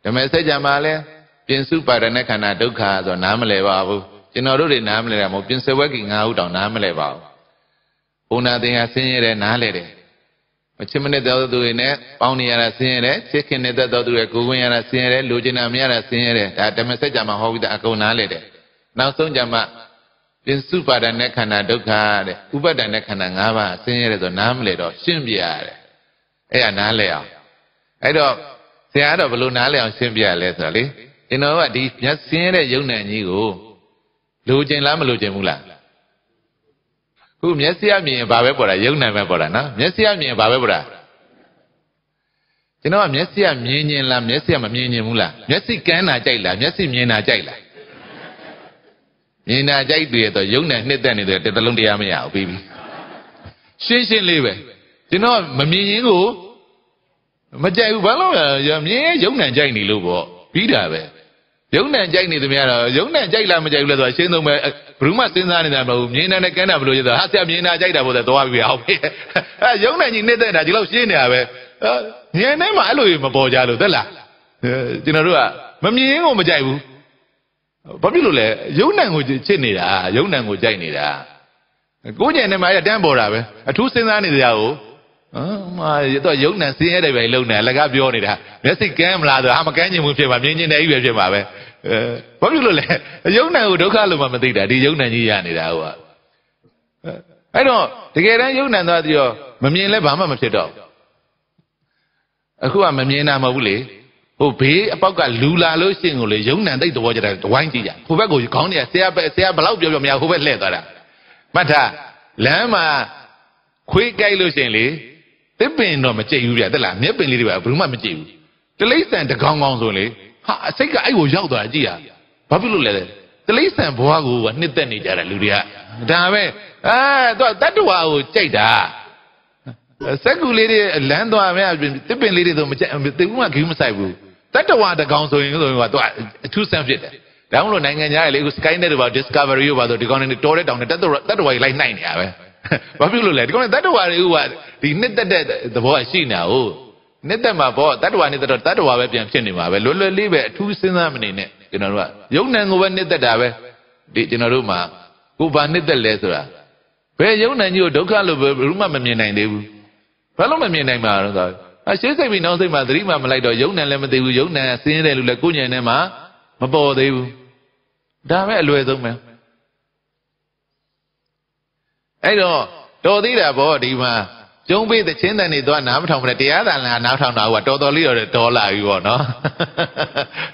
ဓမ္မစကြာမှာလဲပြင်စုပါရဏခန္ဓာဒုက္ခဆိုနားမလည်ပါဘူးကျွန်တော်တို့တွေနားမလည်တာမဟုတ်ပြင်စဝက်ကီ၅ဟုတ်တောင်နားမလည်ပါဘူးဘုံနာသင်ဟာစင်းရဲတဲ့နားလည်တယ်မချစ်မနစ်တဲ့သူတွေနဲ့ပေါင်းနေရတာဆင်းရဲတယ်ချစ်ခင်နေတဲ့သူတွေကိုယ်ဝင်ရတာဆင်းရဲတယ်လိုချင်တာမရတာဆင်းရဲတယ်ဒါဓမ္မစကြာမှာဟောပြီးသားအကုန်နားလည်တယ်နောက်ဆုံးကြမှာပင်စုပါဒနဲ့ခန္ဓာဒုက္ခတဲ့ဥပါဒနဲ့ခန္ဓာ၅ပါးဆင်းရဲတယ်ဆိုနားမလဲတော့ရှင်းပြရတယ်အဲ့ဒါနားလဲအောင်အဲ့တော့ဆရာတော်ဘယ်လိုနားလဲအောင် ရှင်းပြရလဲဆိုတော့လေကျွန်တော်ကဒီမျက်စင်းရတဲ့ယုံနယ်ကြီးကိုလိုချင်လားမလိုချင်ဘူးလားခုမျက်စိအမြင်ဘာပဲပေါ်တာယုံနယ်ပဲပေါ်တာနော်မျက်စိအမြင်ဘာပဲပေါ်တာကျွန်တော်ကမျက်စိကမြင်မြင်လားမျက်စိကမမြင်မြင်ဘူးလားမျက်စိကန်းတာကြိုက်လားမျက်စိမြင်တာကြိုက်လားမြင်တာကြိုက်တယ်ဆိုရုံနဲ့နှစ်သက်နေတယ်တသလုံးတရားမရဘူးပြီးပြီရှင်းရှင်းလေးပဲကျွန်တော်မမြင်ရင်ကိုမကြိုက်ဘူးဘာလို့လဲမြင်ရုံနဲ့ကြိုက်နေလို့ပေါ့ပြီးတာပဲရုံနဲ့ကြိုက်နေသမျှတော့ရုံနဲ့ကြိုက်လားမကြိုက်ဘူးလဲဆိုတော့ရှင်းဆုံးပဲဘယ်သူမှစဉ်းစားနေတာမဟုတ်ဘူးမြင်နေတဲ့ကန်းတာဘယ်လိုလဲဆိုတော့ဟာဆရာမြင်တာကြိုက်တာပေါ့ဆိုတော့သွားပြီးအောင်ပြီအဲရုံနဲ့ကြီးနှစ်သက်တာဒီလောက်ရှင်းနေတာပဲမြင်နေမှအဲ့လိုမပေါ်ကြလို့သက်လားကျွန်တော်တို့ကမမြင်ကိုမကြိုက်ဘူးဘာဖြစ်လို့လဲယုံနံကိုချစ်နေတာယုံနံကိုကြိုက်နေတာကိုကျင်နေမှာတန်းပေါ်တာပဲအထူးစဉ်းစားနေကြကိုဟမ်မာတော့ယုံနံစင်းရဲတယ်ပဲလုံနံလကပြောနေတာမျက်စိကမ်းမလားဆိုဟာမကမ်းခြင်းဘူးဖြစ်မှာမြင်ခြင်းတည်းပဲဖြစ်မှာပဲအဲဘာဖြစ်လို့လဲယုံနံကိုဒုက္ခလို့မှမသိတာဒီယုံနံကြီးရနေတာဟိုကအဲ့တော့တကယ်တမ်းယုံနံသွားပြီးတော့မမြင်လဲဘာမှမဖြစ်တော့အခုကမမြင်တာမဟုတ်ဘူးလေဟိုဘေးအပေါက်ကလူလာလို့ရှိရင်ကိုလေယုံနံတိတ်သဘောကြတာဝိုင်းကြည့်ကြဟိုဘက်ကိုခေါင်းတွေကဆရာပဲဆရာဘလောက်ပြောပြောမရဟိုဘက်လှည့်သွားတာမှတ်ထားလမ်းမှာခွေးကြိုက်လို့ရှိရင်လေတစ်ပင်တော့မကြိတ်ဘူးဗျတက်လားမျက်ပင်လေးတွေပဲဘယ်မှမကြိတ်ဘူးတလိမ့်ဆန်တကောင်ကောင်ဆိုရင်လေဟာအစိတ်ကအဲ့ကိုရောက်သွားကြည့်ရဘာဖြစ်လို့လဲတလိမ့်ဆန်ဘွားကိုကနှစ်သက်နေကြတာလူတွေကဒါပဲအဲသူကတတ္တဝါကိုကြိုက်တာစက်ကူလေးတွေလမ်းသွားမြတ်တစ်ပင်လေးတွေဆိုမကြိုက်ဘူးမှဂယူးမဆိုင်ဘူးတတဝါတကောင်ဆိုရင်ဆိုရင်ကသူအထူး sense ဖြစ်တယ်ဒါမှမဟုတ်နိုင်ငံခြားရလေအခု Skynet တို့ဘာ Discovery တို့ဘာဆိုဒီကောင်တွေတော်တဲ့တောင်နဲ့တတဝါတတဝါကြီးလိုက်နိုင်နေတာပဲဘာဖြစ်လို့လဲဒီကောင်တွေတတဝါတွေကဒီနှစ်သက်တဲ့သဘောရှိနေတာဟုတ်နှစ်သက်မှာပေါ့တတဝါနဲ့တတတတဝါပဲပြန်ဖြစ်နေမှာပဲလွယ်လွယ်လေးပဲအထူးစဉ်းစားမနေနဲ့ကျွန်တော်တို့ကယုံနံကိုပဲနှစ်သက်တာပဲဒီကျွန်တော်တို့မှာကိုဘာနှစ်သက်လဲဆိုတာဘယ်ယုံနံကြီးကိုဒုက္ခလို့ဘယ်မှမမြင်နိုင်သေးဘူးဘာလို့မမြင်နိုင်မှာလဲဆိုတော့အရှေ့စိတ်ပြီးနောက်စိတ်မှာသတိမှမလိုက်တော့ယုံနဲ့လည်းမသိဘူးယုံနဲ့ဆင်းရဲတယ်လို့လည်းကိုယ်ဉာဏ်နဲ့မှမပေါ်သေးဘူးဒါပဲအလွယ်ဆုံးပဲအဲ့တော့တော်သေးတာပေါ့ဒီမှာကျုံးပေးတဲ့ချင်းတန်တွေသွားနားမထောင်ဘူးလေတရားတန်လာနားထောင်တာကတော်တော်လေးတော့တော်လာပြီပေါ့နော်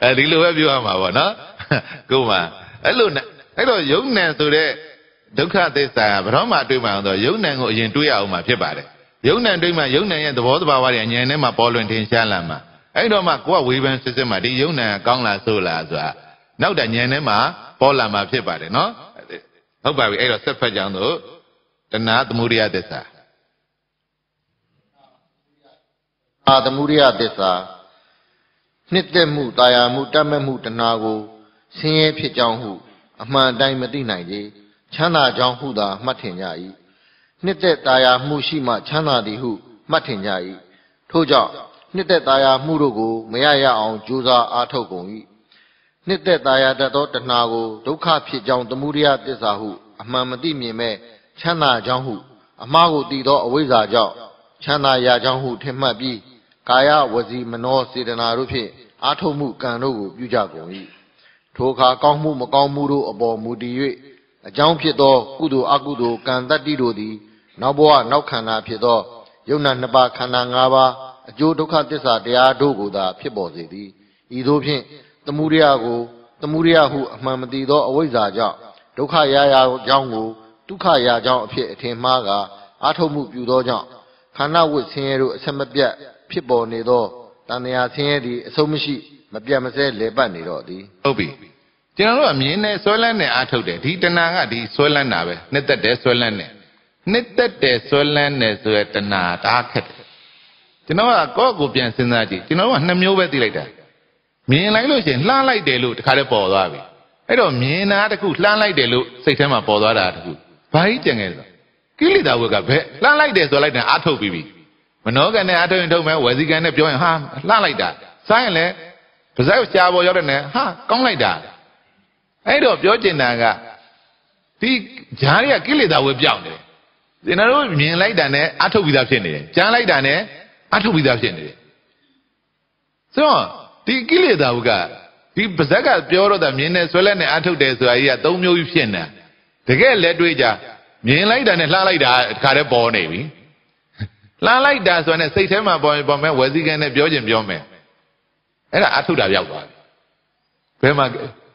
အဲဒီလိုပဲပြောရမှာပေါ့နော်ကိုမှအဲ့လိုအဲ့တော့ယုံနံဆိုတဲ့ဒုက္ခသစ္စာဘယ်တော့မှတွေ့မှအောင်တော့ယုံနံကိုအရင်တွေ့ရအောင်မှဖြစ်ပါတယ်ယုံနံတွင်းမှာယုံနံရဲ့သဘောတဘာဝတွေအញ្ញံထဲမှာပေါ်လွင်ထင်ရှားလာမှာအဲ့တော့မှကိုကဝေဖန်စစ်စစ်မှာဒီယုံနံကောင်းလားဆိုးလားဆိုတာနောက်တဉဏ်ထဲမှာပေါ်လာမှာဖြစ်ပါတယ်နော်ဟုတ်ပါပြီအဲ့တော့ဆက်ဖတ်ကြအောင်တို့တဏှာသမုဒိယသစ္စာအာသမုဒိယသစ္စာနှစ်သက်မှုတာယာမှုတတ်မဲ့မှုတဏှာကိုဆင်းရဲဖြစ်ကြောင်းဟု အမှန်တိုင်းမသိနိုင်သေးချမ်းသာကြောင်းဟုသာမှတ်ထင်ကြ၏နှစ်သက်ตาယာမှုရှိမှချမ်းသာသည်ဟု မှတ်ထင်ကြ၏ထို့ကြောင့်နှစ်သက်ตาယာမှုတို့ကိုမရရအောင်ကြိုးစားအားထုတ်ကုန်၏နှစ်သက်ตาယာတတ်သောတဏှာကိုဒုက္ခဖြစ်ကြောင်းသမုဒိယသစ္စာဟု အမှန်မသိမြင်မဲ့ချမ်းသာကြောင်းဟုအမှားကိုတည်သောအဝိဇ္ဇာကြောင့်ချမ်းသာရာကြောင်းဟု ထင်မှတ်ပြီးကာယဝစီမနောစေတနာတို့ဖြင့်အာထုတ်မှုကံတို့ကိုပြုကြကုန်၏ထိုအခါကောင်းမှုမကောင်းမှုတို့အပေါ်မူတည်၍အကြောင်းဖြစ်သော ကုသိုလ်အကုသိုလ်ကံတတ္တိတို့သည်နောက်ဘဝနောက်ခန္ဓာဖြစ်သောယုံနာနှစ်ပါးခန္ဓာ၅ပါးအကျိုးဒုက္ခသစ္စာတရားတို့ကိုသာဖြစ်ပေါ်စေသည်ဤသို့ဖြင့်တမှုရိယကိုတမှုရိယဟုအမှန်မသိသောအဝိဇ္ဇာကြောင့်ဒုက္ခရာရာကြောင့်ကိုဒုက္ခရာကြောင့်အဖြစ်အထင်မှားကအထုတ်မှုပြုသောကြောင့်ခန္ဓာဝိဆင်းရဲတို့အဆက်မပြတ်ဖြစ်ပေါ်နေသောတန်တရာဆင်းရဲသည်အဆုံးမရှိ မပြတ်မစဲလေပတ်နေတော့သည်ဟုတ်ပြီကျွန်တော်တို့အမြင်နဲ့ဆွဲလန်းနဲ့အားထုတ်တယ်ဒီတဏှာကဒီဆွဲလန်းတာပဲနှစ်သက်တယ်ဆွဲလန်းတယ်နှစ်သက်တယ်ဆွဲလန်းတယ်ဆိုရတဏှာဒါခက်တယ်ကျွန်တော်ကကော့ကိုပြန်စဉ်းစားကြည့်ကျွန်တော်ကနှစ်မျိုးပဲသိလိုက်တာမြင်လိုက်လို့ရှိရင်လှမ်းလိုက်တယ်လို့တခါတည်းပေါ်သွားပြီအဲ့တော့မြင်တာတခုလှမ်းလိုက်တယ်လို့စိတ်ထဲမှာပေါ်သွားတာတခုဘာကြီးကြံခဲ့လဲကိလေသာဝတ်ကဘယ်လှမ်းလိုက်တယ်ဆိုလိုက်တယ်အထုတ်ပြီးပြီမနောကံနဲ့အထုတ်ရင်ထုတ်မယ်ဝစီကံနဲ့ပြောရင်ဟာလှမ်းလိုက်တာစိုင်းလည်းပါဇက်ရှားပေါ်ရောက်တဲ့နဲ့ဟာကောင်းလိုက်တာအဲ့တော့ပြောချင်တာကဒီဂျားတွေကကိလေသာဝတ်ပြောင်းတယ်ကျွန်တော်တို့မြင်လိုက်တာနဲ့အထုတ်ပြီးသားဖြစ်နေတယ်ကြားလိုက်တာနဲ့အထုတ်ပြီးသားဖြစ်နေတယ်ဆိုတော့ဒီကိလေသာကဒီပါဇက်ကပြောတော့တာမြင်နေဆွဲလက်နဲ့အထုတ်တယ်ဆိုတာကြီးကသုံးမျိုးကြီးဖြစ်နေတာတကယ်လက်တွေ့ကြမြင်လိုက်တာနဲ့လှမ်းလိုက်တာတခါတည်းပေါ်နေပြီလှမ်းလိုက်တာဆိုရင်စိတ်ထဲမှာပေါ်ရင်ပေါ်မယ်ဝယ်စည်းကမ်းနဲ့ပြောခြင်းပြောမယ်အဲ့ဒါအထုတ်တာရောက်သွားပြီဘယ်မှာ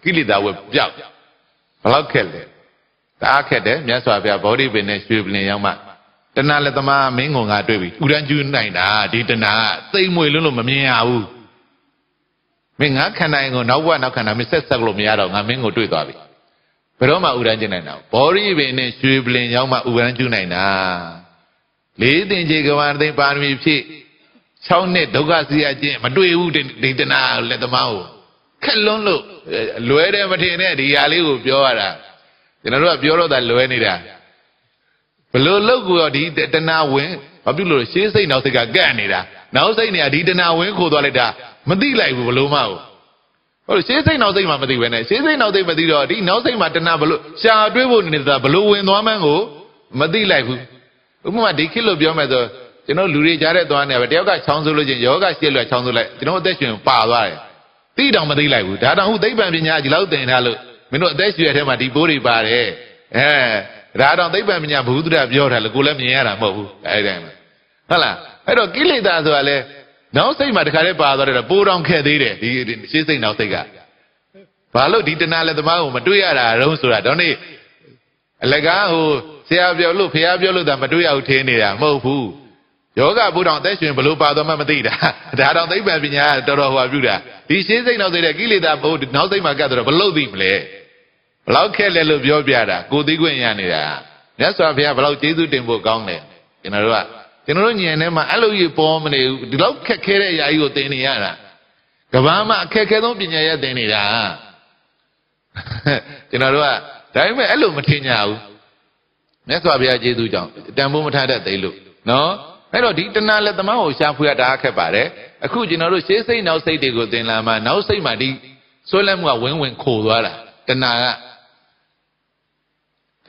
ကိလေသာဝယ်ပြောက်ဘလောက်ခက်လဲတအားခက်တယ်မြတ်စွာဘုရားဗောဓိပင်နဲ့ရွှေပလင်ရောက်မှတဏလက်သမားမင်းငုံကတွေ့ပြီဥရန်ကျူးနိုင်တာဒီတဏသိမ့်မွေလို့လို့မမြင်ရဘူးမင်းငါခန္ဓာရင်ကိုနောက်ဘဝနောက်ခန္ဓာမဆက်ဆက်လို့မရတော့ငါမင်းကိုတွေ့သွားပြီဘယ်တော့မှဥရန်ကျူးနိုင်တာဗောဓိပင်နဲ့ရွှေပလင်ရောက်မှဥရန်ကျူးနိုင်တာလေးတင်ကြီးကဝါသိပါရမီဖြစ်၆နှစ်ဒုက္ခစီရခြင်းမတွေ့ဘူးဒိဋ္ဌနာလက်သမားကိုခက်လွန်းလို့လွဲတယ်မထင်တဲ့ဒီဟာလေးကိုပြောရတာကျွန်တော်တို့ကပြောတော့တာလွယ်နေတာဘလို့လောက်ကိုဒီတဏဝင်ဘာဖြစ်လို့ရှေးစိတ်နောက်စိတ်ကကန့်နေတာနောက်စိတ်နေကဒီတဏဝင်ခိုးသွားလိုက်တာမသိလိုက်ဘူးဘလို့မဟုတ်ဟုတ်ရှေးစိတ်နောက်စိတ်မှမသိပဲနဲ့ရှေးစိတ်နောက်စိတ်မသိတော့ဒီနောက်စိတ်မှာတဏဘလို့ရှာတွေးဖို့နေတာဘလို့ဝင်သွားမှန်းကိုမသိလိုက်ဘူးဥပမာဒီခေတ်လို့ပြောမယ်ဆိုကျွန်တော်လူတွေကြားတဲ့သွားနေပဲတယောက်ကချောင်းဆိုးလို့ချင်းယောဂရှေ့လွယ်ချောင်းဆိုးလိုက်ကျွန်တော်အသက်ရှင်ပါသွားတယ်သိတောင်မသိလိုက်ဘူးဒါတောင်ဟုတ်သိပ္ပံပညာဒီလောက်သင်ထားလို့မင်းတို့အသက်ရှူရထဲမှာဒီပိုးတွေပါတယ်အဲဒါတော့သိပ္ပံပညာဘုဒ္ဓရာပြောတာလေကိုလည်းမြင်ရတာမဟုတ်ဘူးအဲ့တိုင်းပဲဟုတ်လားအဲ့တော့ကိလေသာဆိုတာလေနောက်စိတ်မှာတခါတည်းပါသွားတယ်ပိုးတောင်ခက်သေးတယ်ဒီရှေးစိတ်နောက်စိတ်ကဘာလို့ဒီတဏှာလက်သမားကိုမတွေ့ရတာတုံးဆိုတာတော့နေ့အလကားဟိုဆရာပြောလို့ဖရာပြောလို့သာမတွေ့ရဘူးထင်နေတာမဟုတ်ဘူးယောဂဘုရားအသက်ရှင်ဘလို့ပါသွားမှမသိတာဒါတော့သိပ္ပံပညာတော်တော်ဟောပြတာဒီရှင်းစိတ်နောက်စိတ်တဲ့ကိလေသာဘုနောက်စိတ်မှာကတ်တော့ဘလို့သိမလဲဘလောက်ခက်လဲလို့ပြောပြတာကိုသိခွင့်ရနေတာမြတ်စွာဘုရားဘလောက်ကျေးဇူးတင်ဖို့ကောင်းလဲကျွန်တော်တို့ကကျွန်တော်တို့ညံထဲမှာအဲ့လိုကြီးပေါ်မနေဘူးဒီလောက်ခက်ခဲတဲ့အရာကြီးကိုသင်နေရတာကဘာမှအခက်ခဲဆုံးပညာရသင်နေတာကျွန်တော်တို့ကဒါပေမဲ့အဲ့လိုမထင်ကြဘူးမြတ်စွာဘုရားကျေးဇူးကြောင့်တန်ဖိုးမထားတတ်သေးလို့နော်အဲ့တော့ဒီတဏှာလက်သမားကိုရှာဖွေရတာခက်ပါတယ်အခုကျွန်တော်တို့ရှေးစိတ်နောက်စိတ်တွေကိုသင်လာမှနောက်စိတ်မှဒီဆွဲလမ်းမှုကဝင်းဝင်ခိုသွားတာတဏှာက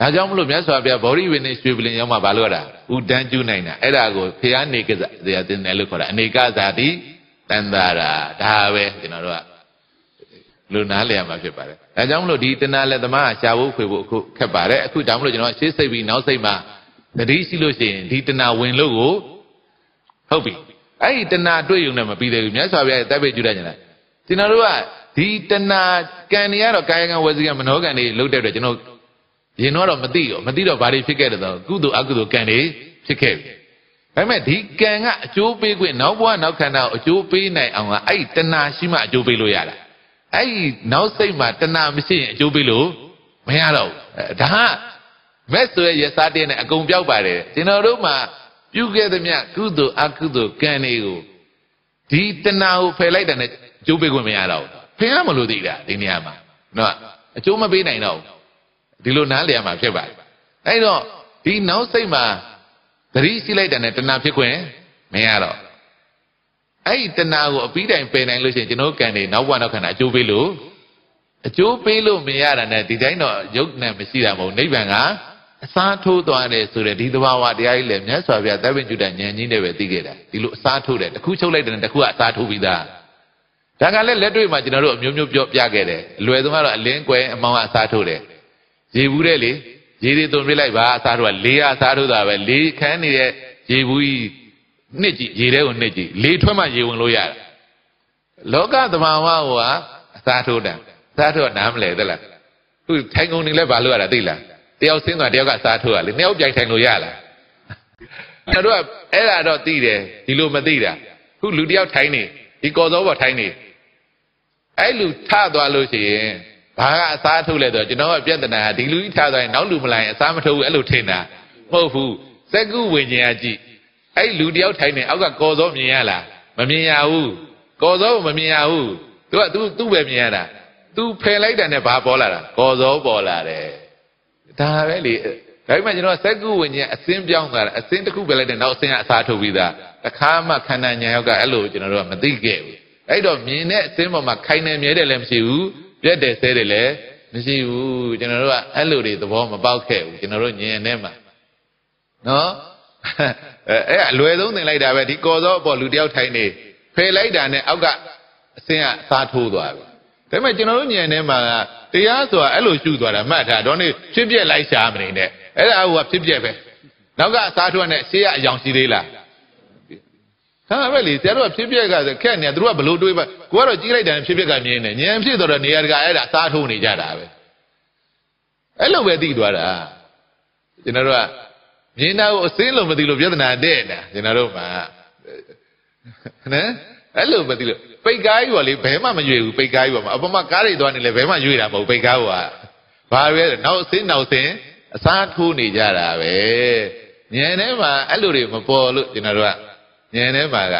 ဒါကြောင့်မလို့မြတ်စွာဘုရားဗောဓိဝင်နေရွှေပလင်ရောက်မှဘာလို့ရတာဥဒန်းကျူးနိုင်တာအဲ့ဒါကိုဖះနေကစားဇာတင်တယ်လို့ခေါ်တာအနေကဇာတိတန်တာရာဒါပဲကျွန်တော်တို့ကလူနာလျာမှာဖြစ်ပါတယ်ဒါကြောင့်မလို့ဒီတဏလက်သမားကရှားဖို့ဖွေဖို့အခုခက်ပါတယ်အခုဒါမှမလို့ကျွန်တော်ရှေးစိတ်ပြီးနောက်စိတ်မှာသတိရှိလို့ရှိရင်ဒီတဏဝင်လို့ကိုဟုတ်ပြီအဲ့ဒီတဏတွေ့ရုံနဲ့မပြီးသေးဘူးမြတ်စွာဘုရားရဲ့တပ်ပိတ်ကျူးတဲ့ညလားကျွန်တော်တို့ကဒီတဏကံနေရတော့ကာယကံဝစီကံမနောကံတွေလုတ်တဲ့အတွက်ကျွန်တော်ရင်တော့မသိရောမသိတော့ဘာတွေဖြစ်ခဲ့တယ်ဆိုကုသိုလ်အကုသိုလ်ကံတွေဖြစ်ခဲ့ပြီဒါပေမဲ့ဒီကံကအကျိုးပေးခွင့်နောက်ဘဝနောက်ခန္ဓာကိုအကျိုးပေးနိုင်အောင်ကအဲ့တဏှာရှိမှအကျိုးပေးလို့ရတာအဲ့နောက်စိတ်မှာတဏှာမရှိရင်အကျိုးပေးလို့မရတော့ဘူးဒါကမက်ဆိုရဲ့ရစားတဲ့နဲ့အကုန်ပြောက်ပါတယ်ကျွန်တော်တို့မှာပြုခဲ့သမျှကုသိုလ်အကုသိုလ်ကံတွေကိုဒီတဏှာကိုဖယ်လိုက်တာနဲ့အကျိုးပေးခွင့်မရတော့ဘူးဖယ်ရမလို့သိတာဒီနေရာမှာနော်အကျိုးမပေးနိုင်တော့ဘူးဒီလိုနားလည်ရမှာဖြစ်ပါတယ်အဲ့တော့ဒီနောက်စိတ်မှာသတိရှိလိုက်တာနဲ့တဏှာဖြစ်ခွင့်မရတော့အဲ့ဒီတဏှာကိုအပြီးတိုင်ပယ်နိုင်လို့ရှိရင်ကျွန်တော်ကံတွေနောက်ဘဝနောက်ခန္ဓာအကျိုးပေးလို့အကျိုးပေးလို့မရတာနဲ့ဒီတိုင်းတော့ရုပ်နဲ့မရှိတာမဟုတ်နိဗ္ဗာန်ကအစားထိုးသွားတယ်ဆိုတဲ့ဒီသဘာဝတရားကြီးလည်းမြတ်စွာဘုရားသဗ္ဗညုတဉာဏ်ကြီးနဲ့ပဲသိခဲ့တာဒီလိုအစားထိုးတယ်တစ်ခုချုပ်လိုက်တယ်တစ်ခုကအစားထိုးပြီးသားဒါကလည်းလက်တွေ့မှာကျွန်တော်တို့အမျိုးမျိုးပြောပြခဲ့တယ်အလွယ်ဆုံးကတော့အလင်းကွယ်အမောင်းကအစားထိုးတယ်ရေဘူးတဲ့လေရေတွေသွန်ပြလိုက်ပါအသားတို့ကလေးအသားတို့သာပဲလေးခန်းနေတဲ့ရေဘူးကြီးနှစ်ကြည့်ရေထဲကိုနှစ်ကြည့်လေးထွက်မှရေဝင်လို့ရတာလောကသဘာဝကအသာထိုးတာသာထိုးနားမလဲသလားခုထိုင်ကုန်နေလဲဘာလို့ရတာသိလားတယောက်ဆင်းသွားတယောက်ကသာထိုးရလေနှစ်ယောက်ပြိုင်ထိုင်လို့ရလားကျွန်တော်ကအဲ့ဒါတော့သိတယ်ဒီလိုမသိတာခုလူတယောက်ထိုင်နေဒီကော်စောပေါ်ထိုင်နေအဲ့လူထသွားလို့ရှိရင်ဘာကအစားထုတ်လဲဆိုတော့ကျွန်တော်ကပြဿနာဒီလူကြီးထားဆိုရင်နောက်လူမလာရင်အစားမထုတ်ဘူးအဲ့လိုထင်တာမဟုတ်ဘူးစက္ကုဝิญญาကြည့်အဲ့လူတယောက်ထိုင်နေအောက်ကကော်စောမြင်ရလားမမြင်ရဘူးကော်စောမမြင်ရဘူးသူကသူသူ့ပဲမြင်ရတာသူဖယ်လိုက်တာနဲ့ဘာပေါ်လာတာကော်စောပေါ်လာတယ်ဒါပဲလေဒါပေမဲ့ကျွန်တော်စက္ကုဝิญญาအစင်းပြောင်းသွားတာအစင်းတစ်ခုပဲလိုက်တယ်နောက်အစင်းကအစားထုတ်ပြီးသားတခါမှခန္ဓာညာယောက်ကအဲ့လိုကျွန်တော်တို့ကမသိခဲ့ဘူးအဲ့တော့မြင်တဲ့အစင်းပေါ်မှာခိုင်နေမြဲတယ်လည်းမရှိဘူးပြက်တယ်ဆဲတယ်လည်းမရှိဘူးကျွန်တော်တို့ကအဲ့လိုတွေသဘောမပေါက်ခဲ့ဘူးကျွန်တော်တို့ညင်နေမှာနော်အဲအဲ့အလွယ်ဆုံးသင်လိုက်တာပဲဒီကော်စောအပေါ်လူတယောက်ထိုင်နေဖယ်လိုက်တာနဲ့အောက်ကအစင်းကအစားထိုးသွားပြီဒါပေမဲ့ကျွန်တော်တို့ညံထဲမှာတရားဆိုတာအဲ့လိုရှုသွားတာမှတ်ထားတော့နေဖြစ်ပြက်လိုက်ရှာမနေနဲ့အဲ့ဒါဟိုကဖြစ်ပြက်ပဲနောက်ကအစားထိုးနဲ့ရှေ့ကအယောင်ရှိသေးလားဆန်းပဲလေဆရာတို့ကဖြစ်ပြက်ကဆိုခက်နေသူတို့ကဘလို့တွေးပါကိုကတော့ကြီးလိုက်တယ်ဖြစ်ပြက်ကမြင်နေဉာဏ်ဖြစ်တော့နေရာတကာအဲ့ဒါစားထိုးနေကြတာပဲအဲ့လိုပဲသိသွားတာကျွန်တော်တို့ကမြင်တာကိုအစင်းလုံးမသိလို့ပြဿနာတဲ့တာကျွန်တော်တို့မှာနော်အဲ့လိုမသိလို့ပိတ်ကားကြီးကလေဘယ်မှမရွေဘူးပိတ်ကားကြီးကမှာအပေါ်မှာကားတွေသွားနေလဲဘယ်မှရွေတာမဟုတ်ပိတ်ကားကဘာပဲနောက်အစင်းနောက်စင်းအစားထိုးနေကြတာပဲဉာဏ်ထဲမှာအဲ့လိုတွေမပေါ်လို့ကျွန်တော်တို့ကညံထဲမှာက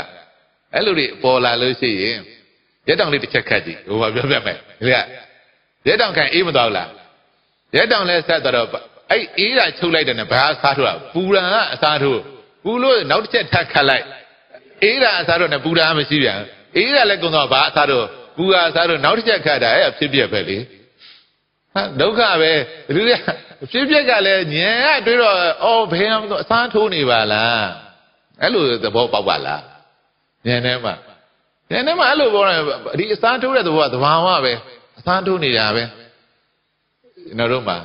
အဲ့လိုတွေပေါ်လာလို့ရှိရင်ရက်တောင်လေးတစ်ချက်ခတ်ကြည့်ဟိုမှာပြောပြမယ်လေကရက်တောင်ခံအေးမသွားဘူးလားရက်တောင်လည်းဆက်သွားတော့အဲ့အေးတာချုပ်လိုက်တယ်နဲ့ဘာအစားထိုးတာပူရန်ကအစားထိုးပူလို့နောက်တစ်ချက်ထပ်ခတ်လိုက်အေးတာအစားထိုးနဲ့ပူတာမရှိပြန်အေးတာလည်းကုံတော့ဘာအစားထိုးပူတာအစားထိုးနောက်တစ်ချက်ခတ်တာအဲ့အဖြစ်ပြက်ပဲလေဟာဒုက္ခပဲလူတွေအဖြစ်ပြက်ကလည်းညံရတွေးတော့အော်ဘယ်အောင်အစားထိုးနေပါလားအဲ့လိုသဘောပေါက်ပါလားဉာဏ်ထဲမှာဉာဏ်ထဲမှာအဲ့လိုပေါ်တယ်ဒီအစားထိုးတဲ့သဘောကသဘာဝပဲအစားထိုးနေတာပဲကျွန်တော်တို့မှာ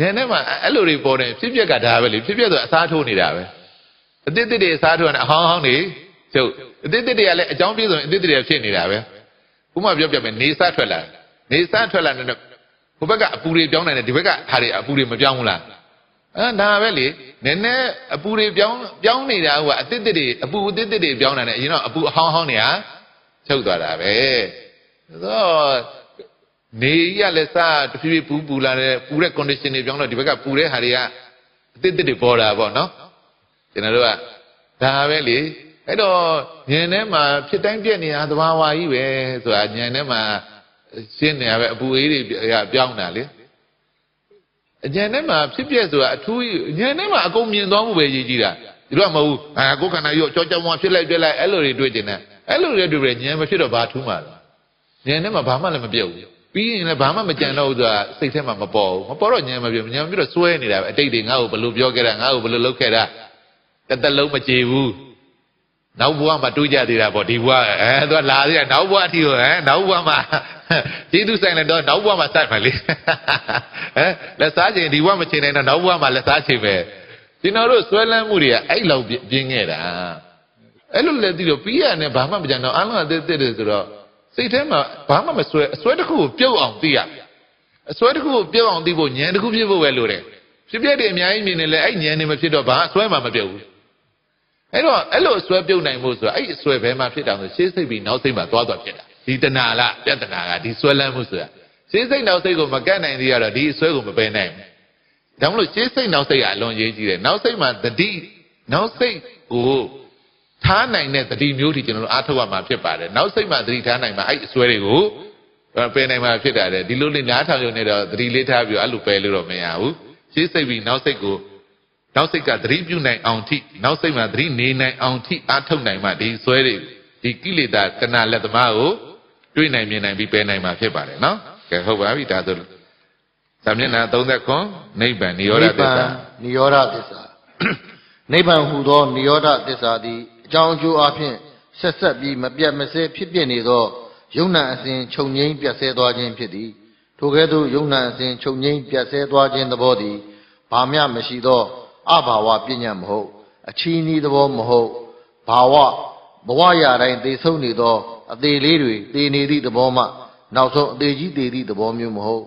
ဉာဏ်ထဲမှာအဲ့လိုတွေပေါ်တယ်ဖြစ်ပျက်ကဒါပဲလေဖြစ်ပျက်ဆိုအစားထိုးနေတာပဲအတိတ်တွေအစားထိုးနေအဟောင်းဟောင်းနေကျုပ်အတိတ်တွေကလည်းအကြောင်းပြည့်စုံအတိတ်တွေဖြစ်နေတာပဲဥမာပြောပြမယ်နေစထွက်လာနေစထွက်လာတဲ့ဟိုဘက်ကအပူတွေပြောင်းနိုင်တယ်ဒီဘက်ကဟာတွေအပူတွေမပြောင်းဘူးလားအဲ့ဒါပဲလေနည်းနည်းအပူတွေပြောင်းပြောင်းနေတာကအသစ်သစ်တွေအပူအသစ်သစ်တွေပြောင်းတာနဲ့အရင်တော့အပူအဟောင်းဟောင်းနေတာထုတ်သွားတာပဲဆိုနေရလည်းစတဖြည်းဖြည်းပူပူလာတယ်ပူတဲ့ condition တွေပြောင်းတော့ဒီဘက်ကပူတဲ့ဟာတွေကအသစ်သစ်တွေပေါ်တာပေါ့နော်ကျွန်တော်တို့ကဒါပဲလေအဲ့တော့ဉာဏ်ထဲမှာဖြစ်တိုင်းပြက်နေတာသဘာဝကြီးပဲဆိုတာဉာဏ်ထဲမှာရှင်းနေရပဲအပူအေးတွေပြောင်းတာလေအကျန်ထဲမှာဖြစ်ပျက်ဆိုတာအထူးဉာဏ်ထဲမှာအကုန်မြင်သွားမှုပဲရည်ကြီးတာဒီတော့မဟုတ်အာကိုယ်ခန္ဓာရောကြောကြောင်ဝါဖြစ်လိုက်ပြက်လိုက်အဲ့လိုတွေတွေ့တင်တယ်အဲ့လိုတွေတွေ့ပြဉာဏ်မဖြစ်တော့ဘာထူးမှာလဲဉာဏ်ထဲမှာဘာမှလည်းမပြတ်ဘူးပြီးရင်လည်းဘာမှမကြံတော့ဘူးဆိုတာစိတ်ထဲမှာမပေါ်ဘူးမပေါ်တော့ဉာဏ်မပြတ်ဉာဏ်မပြတ်တော့စွဲနေတာပဲအတိတ်တွေငါ့ကိုဘယ်လိုပြောခဲ့တာငါ့ကိုဘယ်လိုလုပ်ခဲ့တာတသက်လုံးမကြေဘူးနောက်ဘဝမှာတွေးကြသေးတာပေါ့ဒီဘဝအဲသူကလာသေးတာနောက်ဘဝအထိဟဲ့နောက်ဘဝမှာကျေးဇူးဆိုင်လည်းတော့နောက်ဘဝမှာစိုက်မယ်လေဟမ်လက်စားချိန်ဒီဘဝမချိန်နိုင်တော့နောက်ဘဝမှာလက်စားချိန်ပဲကျွန်တော်တို့ဆွဲလန်းမှုတွေကအဲ့လောက်ပြင်းခဲ့တာအဲ့လိုလည်းသိတော့ပြီးရနဲ့ဘာမှမကြံတော့အလုံးအသက်သက်တယ်ဆိုတော့စိတ်ထဲမှာဘာမှမဆွဲအဆွဲတစ်ခုကိုပြုတ်အောင်သိရအဆွဲတစ်ခုကိုပြုတ်အောင်သိဖို့ဉာဏ်တစ်ခုဖြစ်ဖို့ပဲလိုတယ်ဖြစ်ပြတဲ့အများကြီးမြင်နေလဲအဲ့ဉာဏ်နေမဖြစ်တော့ဘာအဆွဲမှမပြုတ်ဘူးအဲ့တော့အဲ့လိုဆွဲပြုတ်နိုင်မှုဆိုတာအဲ့ဒီဆွဲဘဲမှာဖြစ်တာဆိုရှေးစိတ်ပြီးနောက်စိတ်မှာသွားသွားဖြစ်တာဒီတဏှာလားပြတနာကဒီဆွဲလန်းမှုဆိုတာရှေးစိတ်နောက်စိတ်ကိုမကတ်နိုင်သေးရတော့ဒီဆွဲကိုမပယ်နိုင်ဘူးဒါမှမဟုတ်ရှေးစိတ်နောက်စိတ်ကအလွန်ရေးကြီးတယ်နောက်စိတ်မှာတတိနောက်စိတ်ကိုထားနိုင်တဲ့တတိမျိုးတွေကျွန်တော်တို့အားထုတ်ရမှာဖြစ်ပါတယ်နောက်စိတ်မှာတတိထားနိုင်မှာအဲ့အစွဲတွေကိုပယ်နိုင်မှာဖြစ်တာလေဒီလိုလေးနားထောင်ရုံနဲ့တော့တတိလေးထားပြီးအဲ့လိုပယ်လို့တော့မရဘူးရှေးစိတ်ပြီးနောက်စိတ်ကိုနောက်စိတ်ကသတိပြုနိုင်အောင်ထိနောက်စိတ်မှာသတိနေနိုင်အောင်ထိအားထုတ်နိုင်မှဒီဆွဲတွေဒီကိလေသာကနာလက်သမားကိုတွေ့နိုင်မြင်နိုင်ပြီးပယ်နိုင်မှာဖြစ်ပါတယ်နော်ကဲဟုတ်ပါပြီဒါဆိုသမျက်နှာ39နိဗ္ဗာန်နိရောဓသစ္စာနိရောဓသစ္စာနိဗ္ဗာန်ဟူသောနိရောဓသစ္စာသည်အကြောင်းအကျိုးအဖြစ်ဆက်ဆက်ပြီးမပြတ်မစဲဖြစ်ပြနေသောယုံနာအစဉ်ချုပ်ငိမ့်ပြတ်ဆဲသွားခြင်းဖြစ်သည်ထိုကဲ့သို့ယုံနာအစဉ်ချုပ်ငိမ့်ပြတ်ဆဲသွားခြင်းသဘောသည်ဘာမျှမရှိသောအဘာဝပညာမဟုတ် အချီးနီးသဘောမဟုတ်ဘာဝဘဝရာတိုင်းသိဆုံးနေသောအသေးလေးတွေသိနေသည့်သဘောမှနောက်ဆုံးအသေးကြီးသိသည့်သဘောမျိုးမဟုတ်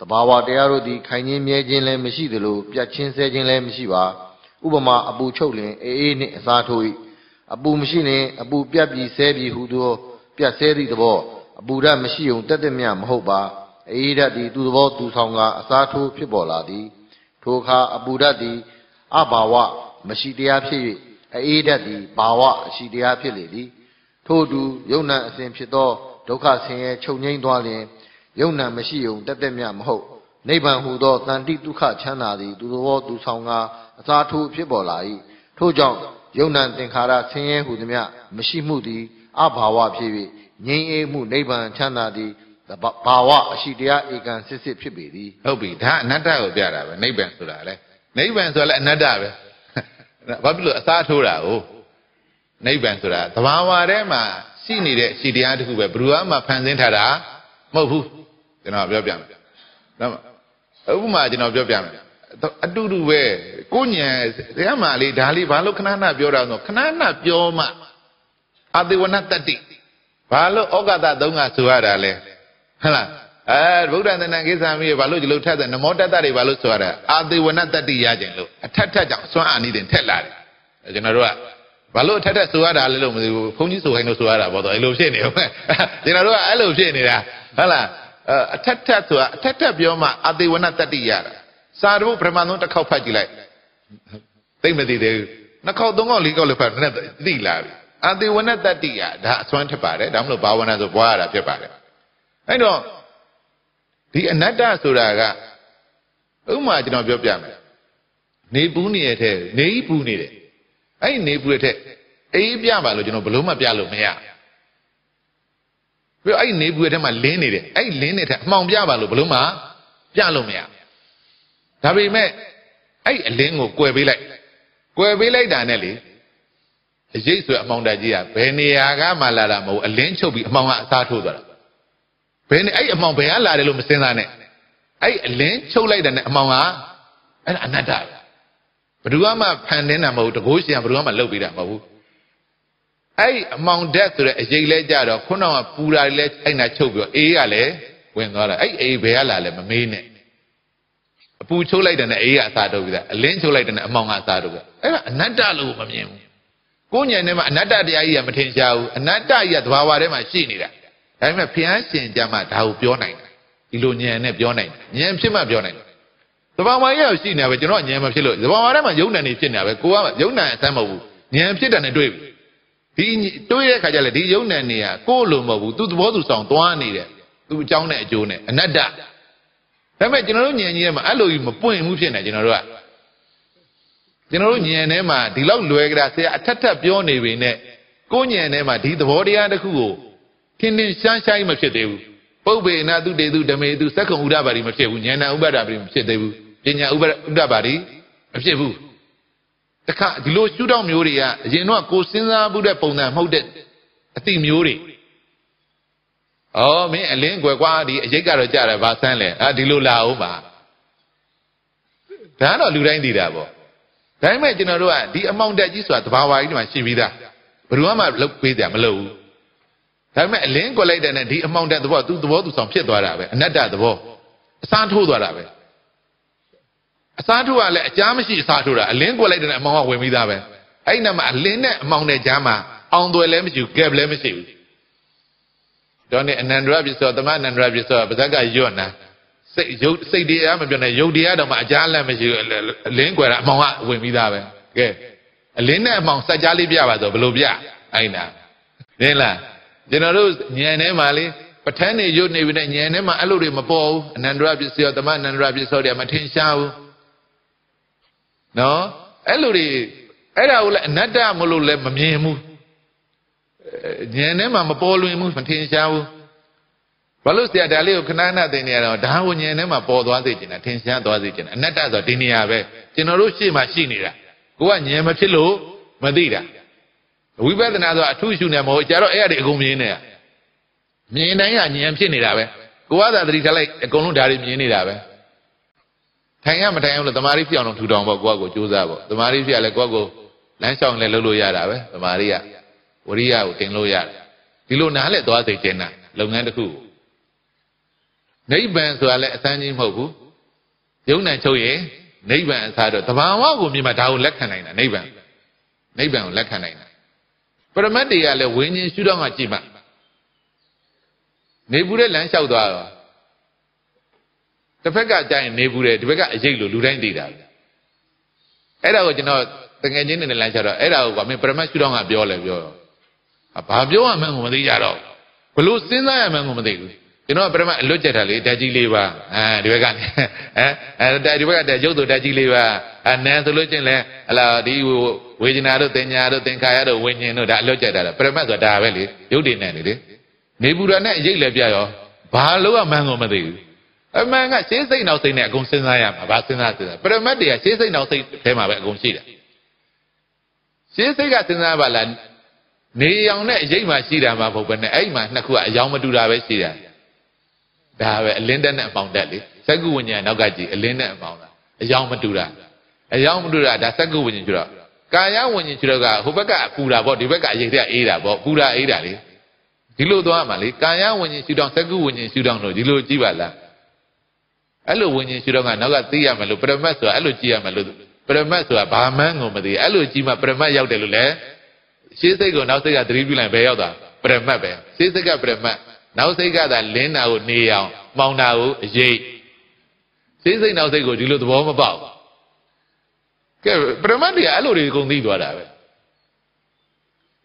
တဘာဝတရားတို့သည်ခိုင်ခြင်းမြဲခြင်းလည်းမရှိသလိုပြတ်ချင်းဆဲခြင်းလည်းမရှိပါဥပမာအပူချုပ်လင်အေးအေးနှင့်အစားထိုး၏အပူမရှိလင်အပူပြတ်ပြီးဆဲပြီးဟူသောပြတ်ဆဲသည့်သဘောအပူဓာတ်မရှိုံတက်တက်မြမဟုတ်ပါအေးဓာတ်သည်သူသဘောသူဆောင်ကအစားထိုးဖြစ်ပေါ်လာသည်ထိုအခါအပူဓာတ်သည်အဘာဝမရှိတရားဖြစ်၍အအေးဓာတ်သည်ဘာဝအရှိတရားဖြစ်လေသည်ထို့တူယုံနာအစဉ်ဖြစ်သောဒုက္ခဆင်းရဲချုပ်ငိမ့်သွားလျင်ယုံနာမရှိုံတက်တက်မြမဟုတ်နိဗ္ဗာန်ဟူသောတန်တိဒုက္ခချမ်းသာသည်သူတော်သူဆောင်ကအသာထိုးဖြစ်ပေါ်လာ၏ထို့ကြောင့်ယုံနာသင်္ခါရဆင်းရဲဟူသည်။မရှိမှုသည်အဘာဝဖြစ်၍ငြိမ်းအေးမှုနိဗ္ဗာန်ချမ်းသာသည်ဘာဝအရှိတရားဧကန်စစ်စစ်ဖြစ်ပေသည်ဟုတ်ပြီဒါအနတ္တကိုပြတာပဲနိဗ္ဗာန်ဆိုတာလေနိဗ္ဗာန်ဆိုတာလည်းအနတ္တပဲဘာဖြစ်လို့အစားထိုးတာကိုနိဗ္ဗာန်ဆိုတာသဘာဝထဲမှာရှိနေတဲ့ရှိတရားတစ်ခုပဲဘယ်သူမှဖန်ဆင်းထားတာမဟုတ်ဘူးကျွန်တော်ပြောပြမယ်ဥပမာကျွန်တော်ပြောပြမယ်အတူတူပဲကိုညံတရားမှလေးဒါလေးဘာလို့ခဏခဏပြောတာဆိုခဏခဏပြောမှအသေဝနတ္တိဘာလို့ဩဃတသုံးကဆိုရတာလဲဟုတ်လားအဲဗုဒ္ဓသဏ္ဍာန်ကိစ္စမီးဘာလို့ဒီလိုထက်တဲ့နမောတတ္တတွေဘာလို့ဆိုရတာအာသေဝနတတ္တိရခြင်းလို့အထက်ထက်ကြောင့်စွမ်းအာနိသင်ထက်လာတယ်ကျွန်တော်တို့ကဘာလို့အထက်ထက်ဆိုရတာလဲလို့မသိဘူးဘုန်းကြီးဆိုခိုင်းလို့ဆိုရတာပေါ့တော့အဲ့လိုဖြစ်နေဟုတ်ကျွန်တော်တို့ကအဲ့လိုဖြစ်နေတာဟုတ်လားအထက်ထက်ဆိုတာအထက်ထက်ပြောမှအာသေဝနတတ္တိရတာစာတို့ပရမန်ဆုံးတစ်ခေါက်ဖတ်ကြည့်လိုက်သိမသိသေးဘူးနှစ်ခေါက်သုံးခေါက်လေးခေါက်လို့ဖတ်နဲ့သိလာပြီအာသေဝနတတ္တိရဒါအစွမ်းထက်ပါတယ်ဒါမှမဟုတ်ဘာဝနာဆိုပွားရတာဖြစ်ပါတယ်အဲ့တော့ဒီအနတ္တဆိုတာကဥပမာကျွန်တော်ပြောပြမယ်နေပူးနေရတဲ့နေပူးနေတယ်အဲ့နေပူးရတဲ့အေးပြပါလို့ကျွန်တော်ဘလို့မှပြလို့မရပြီးအဲ့နေပူးရတဲ့မှာလင်းနေတယ်အဲ့လင်းနေတဲ့မှောင်ပြပါလို့ဘလို့မှပြလို့မရဒါပေမဲ့အဲ့အလင်းကိုကွယ်ပေးလိုက်ကွယ်ပေးလိုက်တာနဲ့လေအရေးဆိုအမောင်တကြီးကဘယ်နေရာကမှလာတာမဟုတ်အလင်းချုပ်ပြီးအမောင်ကအစားထိုးသွားတာဘယ်နဲ့အဲ့အမောင်ဘယ်ကလာတယ်လို့မစင်စားနဲ့အဲ့အလင်းချုပ်လိုက်တာနဲ့အမောင်ကအဲ့ဒါအနတ္တပဲဘ누구မှဖန်တင်းတာမဟုတ်တကိုးရှင်ကဘ누구မှလှုပ်ပေးတာမဟုတ်ဘူးအဲ့အမောင်ဓာတ်ဆိုတဲ့အရေးလဲကြတော့ခုနောက်ကပူတာလဲအဲ့နာချုပ်ပြီးတော့အေးကလည်းဝင်သွားတာအဲ့အေးဘယ်ကလာလဲမမေးနဲ့အပူချုပ်လိုက်တယ်နဲ့အေးကအစာတုပ်ပြီးသားအလင်းချုပ်လိုက်တယ်နဲ့အမောင်ကအစာတုပ်ပြီးအဲ့ဒါအနတ္တလို့မမြင်ဘူးကိုယ်ဉာဏ်ထဲမှာအနတ္တတရားကြီးကမထင်ရှားဘူးအနတ္တကြီးကသဘာဝထဲမှာရှိနေတာဒါပေမဲ့ဘုရားရှင်ကြမှာဒါကိုပြောနိုင်တယ်ဒီလိုဉာဏ်နဲ့ပြောနိုင်တယ်ဉာဏ်ဖြစ်မှပြောနိုင်တယ်သဘာဝရဲ့ရှိနေပဲကျွန်တော်ဉာဏ်မဖြစ်လို့သဘာဝထဲမှာယုံဉာဏ်နေဖြစ်နေပဲကိုကယုံဉာဏ်အဆမ်းမဟုတ်ဘူးဉာဏ်ဖြစ်တယ်နဲ့တွေ့ဘူးဒီတွေးတဲ့ခါကျလေဒီယုံဉာဏ်နေရကိုယ်လိုမဟုတ်ဘူးသူသဘောသူဆောင်သွားနေတယ်သူအကြောင်းနဲ့အကျိုးနဲ့အနတ္တဒါပေမဲ့ကျွန်တော်တို့ဉာဏ်ကြီးထဲမှာအဲ့လိုကြီးမပွင့်ဘူးဖြစ်နေကျွန်တော်တို့ကကျွန်တော်တို့ဉာဏ်ထဲမှာဒီလောက်လွယ်ကြတာဆရာအထက်ထက်ပြောနေပေနဲ့ကိုယ်ဉာဏ်ထဲမှာဒီသဘောတရားတစ်ခုကိုထင်းထင်းရှမ်းရှားကြီးမဖြစ်သေးဘူးပုပ္ပေနာသူတေသူဓမေသူသက္ကုံဥဒ္ဒပါရီမဖြစ်ဘူးဉာဏဥပ္ပဒါပါရီမဖြစ်သေးဘူးပညာဥပ္ပဥဒ္ဒပါရီမဖြစ်ဘူးတခါဒီလိုရှုထောင့်မျိုးတွေကအရင်တော့ကိုစဉ်းစားမှုတဲ့ပုံစံမဟုတ်တဲ့အသိမျိုးတွေအော်မင်းအလင်းွယ်ကွာဒီအရေးကတော့ကြတယ်ဗာဆန်းလဲအာဒီလိုလာအောင်ပါဒါကတော့လူတိုင်းသိတာပေါ့ဒါပေမဲ့ကျွန်တော်တို့ကဒီအမောင့်တက်ကြီးဆိုတာသဘာဝကြီးတမှာရှိပြီးသားဘယ်သူမှမလုပ်ပေးကြမလုပ်ဘူးဒါပေမဲ့အလင်းကွက်လိုက်တဲ့နဲ့ဒီအမှောင်တဲ့သဘောကသူသဘောသူဆောင်ဖြစ်သွားတာပဲအနတ္တသဘောအစားထိုးသွားတာပဲအစားထိုးကလည်းအကြားမရှိအစားထိုးတာအလင်းကွက်လိုက်တဲ့နဲ့အမှောင်ကဝင်ပြီးသားပဲအဲ့ဒီနောက်မှာအလင်းနဲ့အမှောင်တဲ့ကြားမှာအောင်သွယ်လည်းမရှိဘူးကဲလည်းမရှိဘူးတော့နေအနန္တရပစ္စောသမအနန္တရပစ္စောပါဇက်ကယွတ်နာစိတ်ရုပ်စိတ်တရားမပြောနဲ့ရုပ်တရားတော့မှအကြားလည်းမရှိဘူးအလင်းကွယ်တာအမှောင်ကဝင်ပြီးသားပဲကဲအလင်းနဲ့အမှောင်စัจ जा လေးပြပါဆိုဘယ်လိုပြအဲ့နာသိလားကျွန်တော်တို့ဉာဏ်ထဲမှာလေပဋ္ဌာန်းတွေရွတ်နေပြီတဲ့ဉာဏ်ထဲမှာအဲ့လိုတွေမပေါ်ဘူးအနန္တရပစ္စည်းရောသမအနန္တရပစ္စည်းတွေမထင်ရှားဘူးနော်အဲ့လိုတွေအဲ့ဒါကိုလည်းအနတ္တမလို့လည်းမမြင်ဘူးဉာဏ်ထဲမှာမပေါ်လွင်ဘူးမထင်ရှားဘူးဘာလို့ဆရာဒါလေးကိုခဏခဏသင်နေရတော့ဒါကိုဉာဏ်ထဲမှာပေါ်သွားစေချင်တာထင်ရှားသွားစေချင်တာအနတ္တဆိုတာဒီနေရာပဲကျွန်တော်တို့ရှေ့မှာရှိနေတာကိုကဉာဏ်မဖြစ်လို့မသိတာဝိပဿနာဆိုတာအထုရှုနေမဟုတ်ကြတော့အဲ့ရတွေအကုန်မြင်နေတာမြင်တိုင်းကဉာဏ်ဖြစ်နေတာပဲကိုကသာသတိထားလိုက်အကုန်လုံးဒါတွေမြင်နေတာပဲထိုင်ရမထိုင်ရလို့တမာရီဖြစ်အောင်ထူထောင်ပေါ့ကိုကကိုစူးစမ်းပေါ့တမာရီဖြစ်ရလဲကိုကကိုလမ်းလျှောက်လဲလှုပ်လို့ရတာပဲတမာရီကဝရိယကိုတင်လို့ရတယ်ဒီလိုနားလဲသွားစေခြင်းတာလုပ်ငန်းတစ်ခုနိဗ္ဗာန်ဆိုတာလဲအစမ်းကြီးမဟုတ်ဘူးယုံနိုင်ချုပ်ရင်နိဗ္ဗာန်အစားတော့တဘာဝကိုမြင်မှဒါကိုလက်ခံနိုင်တာနိဗ္ဗာန်နိဗ္ဗာန်ကိုလက်ခံနိုင်တာပရမတ်တွေကလည်းဝิญဉ်ရှုတော့မှကြည်မှနေဘူးတဲ့လမ်းလျှောက်သွားတော့တစ်ဖက်ကကြိုင်နေဘူးတဲ့တစ်ဖက်ကအရေးလို့လူတိုင်းသိတာအဲ့ဒါကိုကျွန်တော်တငယ်ချင်းတွေနဲ့လမ်းလျှောက်တော့အဲ့ဒါကိုကမင်းပရမတ်ရှုတော့ကပြောလဲပြောဘာပြောရမှန်းကိုမသိကြတော့ဘလို့စဉ်းစားရမှန်းကိုမသိဘူးကျွန်တော်ကပထမအလွတ်ကျက်တာလေဓာတ်ကြီးလေးပါအဲဒီဘက်ကလည်းအဲအဲဒီဘက်ကတည်းကရုပ်သူဓာတ်ကြီးလေးပါအဲနန်းဆိုလို့ချင်းလဲဟလာဒီဝေဒနာတို့သင်ညာတို့သင်္ခါရတို့ဝိညာဉ်တို့ဒါအလွတ်ကျက်တာလေပရမတ်ဆိုတာဒါပဲလေရုပ်တည်နေလေလေနေပူရနဲ့အရေးလည်းပြရောဘာလို့ကမှန်းကုန်မသိဘူးအမှန်ကရှေးစိတ်နောက်စိတ်နဲ့အကုန်စဉ်းစားရမှာဘာစဉ်းစားစဉ်းစားပရမတ်တွေကရှေးစိတ်နောက်စိတ်ထဲမှာပဲအကုန်ရှိတယ်ရှေးစိတ်ကစဉ်းစားပါလားနေရောင်နဲ့အရေးမှရှိတာမှမဟုတ်ဘဲနဲ့အဲ့မှာနှစ်ခုကအယောင်မတူတာပဲရှိတယ်ဒါပဲအလင်းတက်နဲ့အပေါင်တက်လေစက္ကုဝိညာဉ်နောက်ကကြည့်အလင်းနဲ့အပေါင်တာအယောင်မတူတာအယောင်မတူတာဒါစက္ကုဝိညာဉ်ကျတော့ကာယဝိညာဉ်ကျတော့ကဟိုဘက်ကပူတာပေါ့ဒီဘက်ကအရေးတရအေးတာပေါ့ပူတာအေးတာလေဒီလိုသွားမှာလေကာယဝိညာဉ်ရှုထောင့်စက္ကုဝိညာဉ်ရှုထောင့်လို့ဒီလိုကြည့်ပါလားအဲ့လိုဝိညာဉ်ရှုထောင့်ကနောက်ကသိရမယ်လို့ပရမတ်ဆိုတာအဲ့လိုကြည့်ရမယ်လို့ပရမတ်ဆိုတာဘာမှန်းကိုမသိအဲ့လိုကြည့်မှပရမတ်ရောက်တယ်လို့လေရှေးစိတ်ကိုနောက်စိတ်ကသတိပြုလိုက်ဘယ်ရောက်တာပရမတ်ပဲရှေးစိတ်ကပရမတ်နောက်စိတ်ကသာလင်းတာကိုနေအောင်မောင်တာကိုအရေးစိတ်စိတ်နောက်စိတ်ကိုဒီလိုသဘောမပေါက်ကဲပရမတ်တရားအဲ့လိုတွေကုန်သိသွားတာပဲ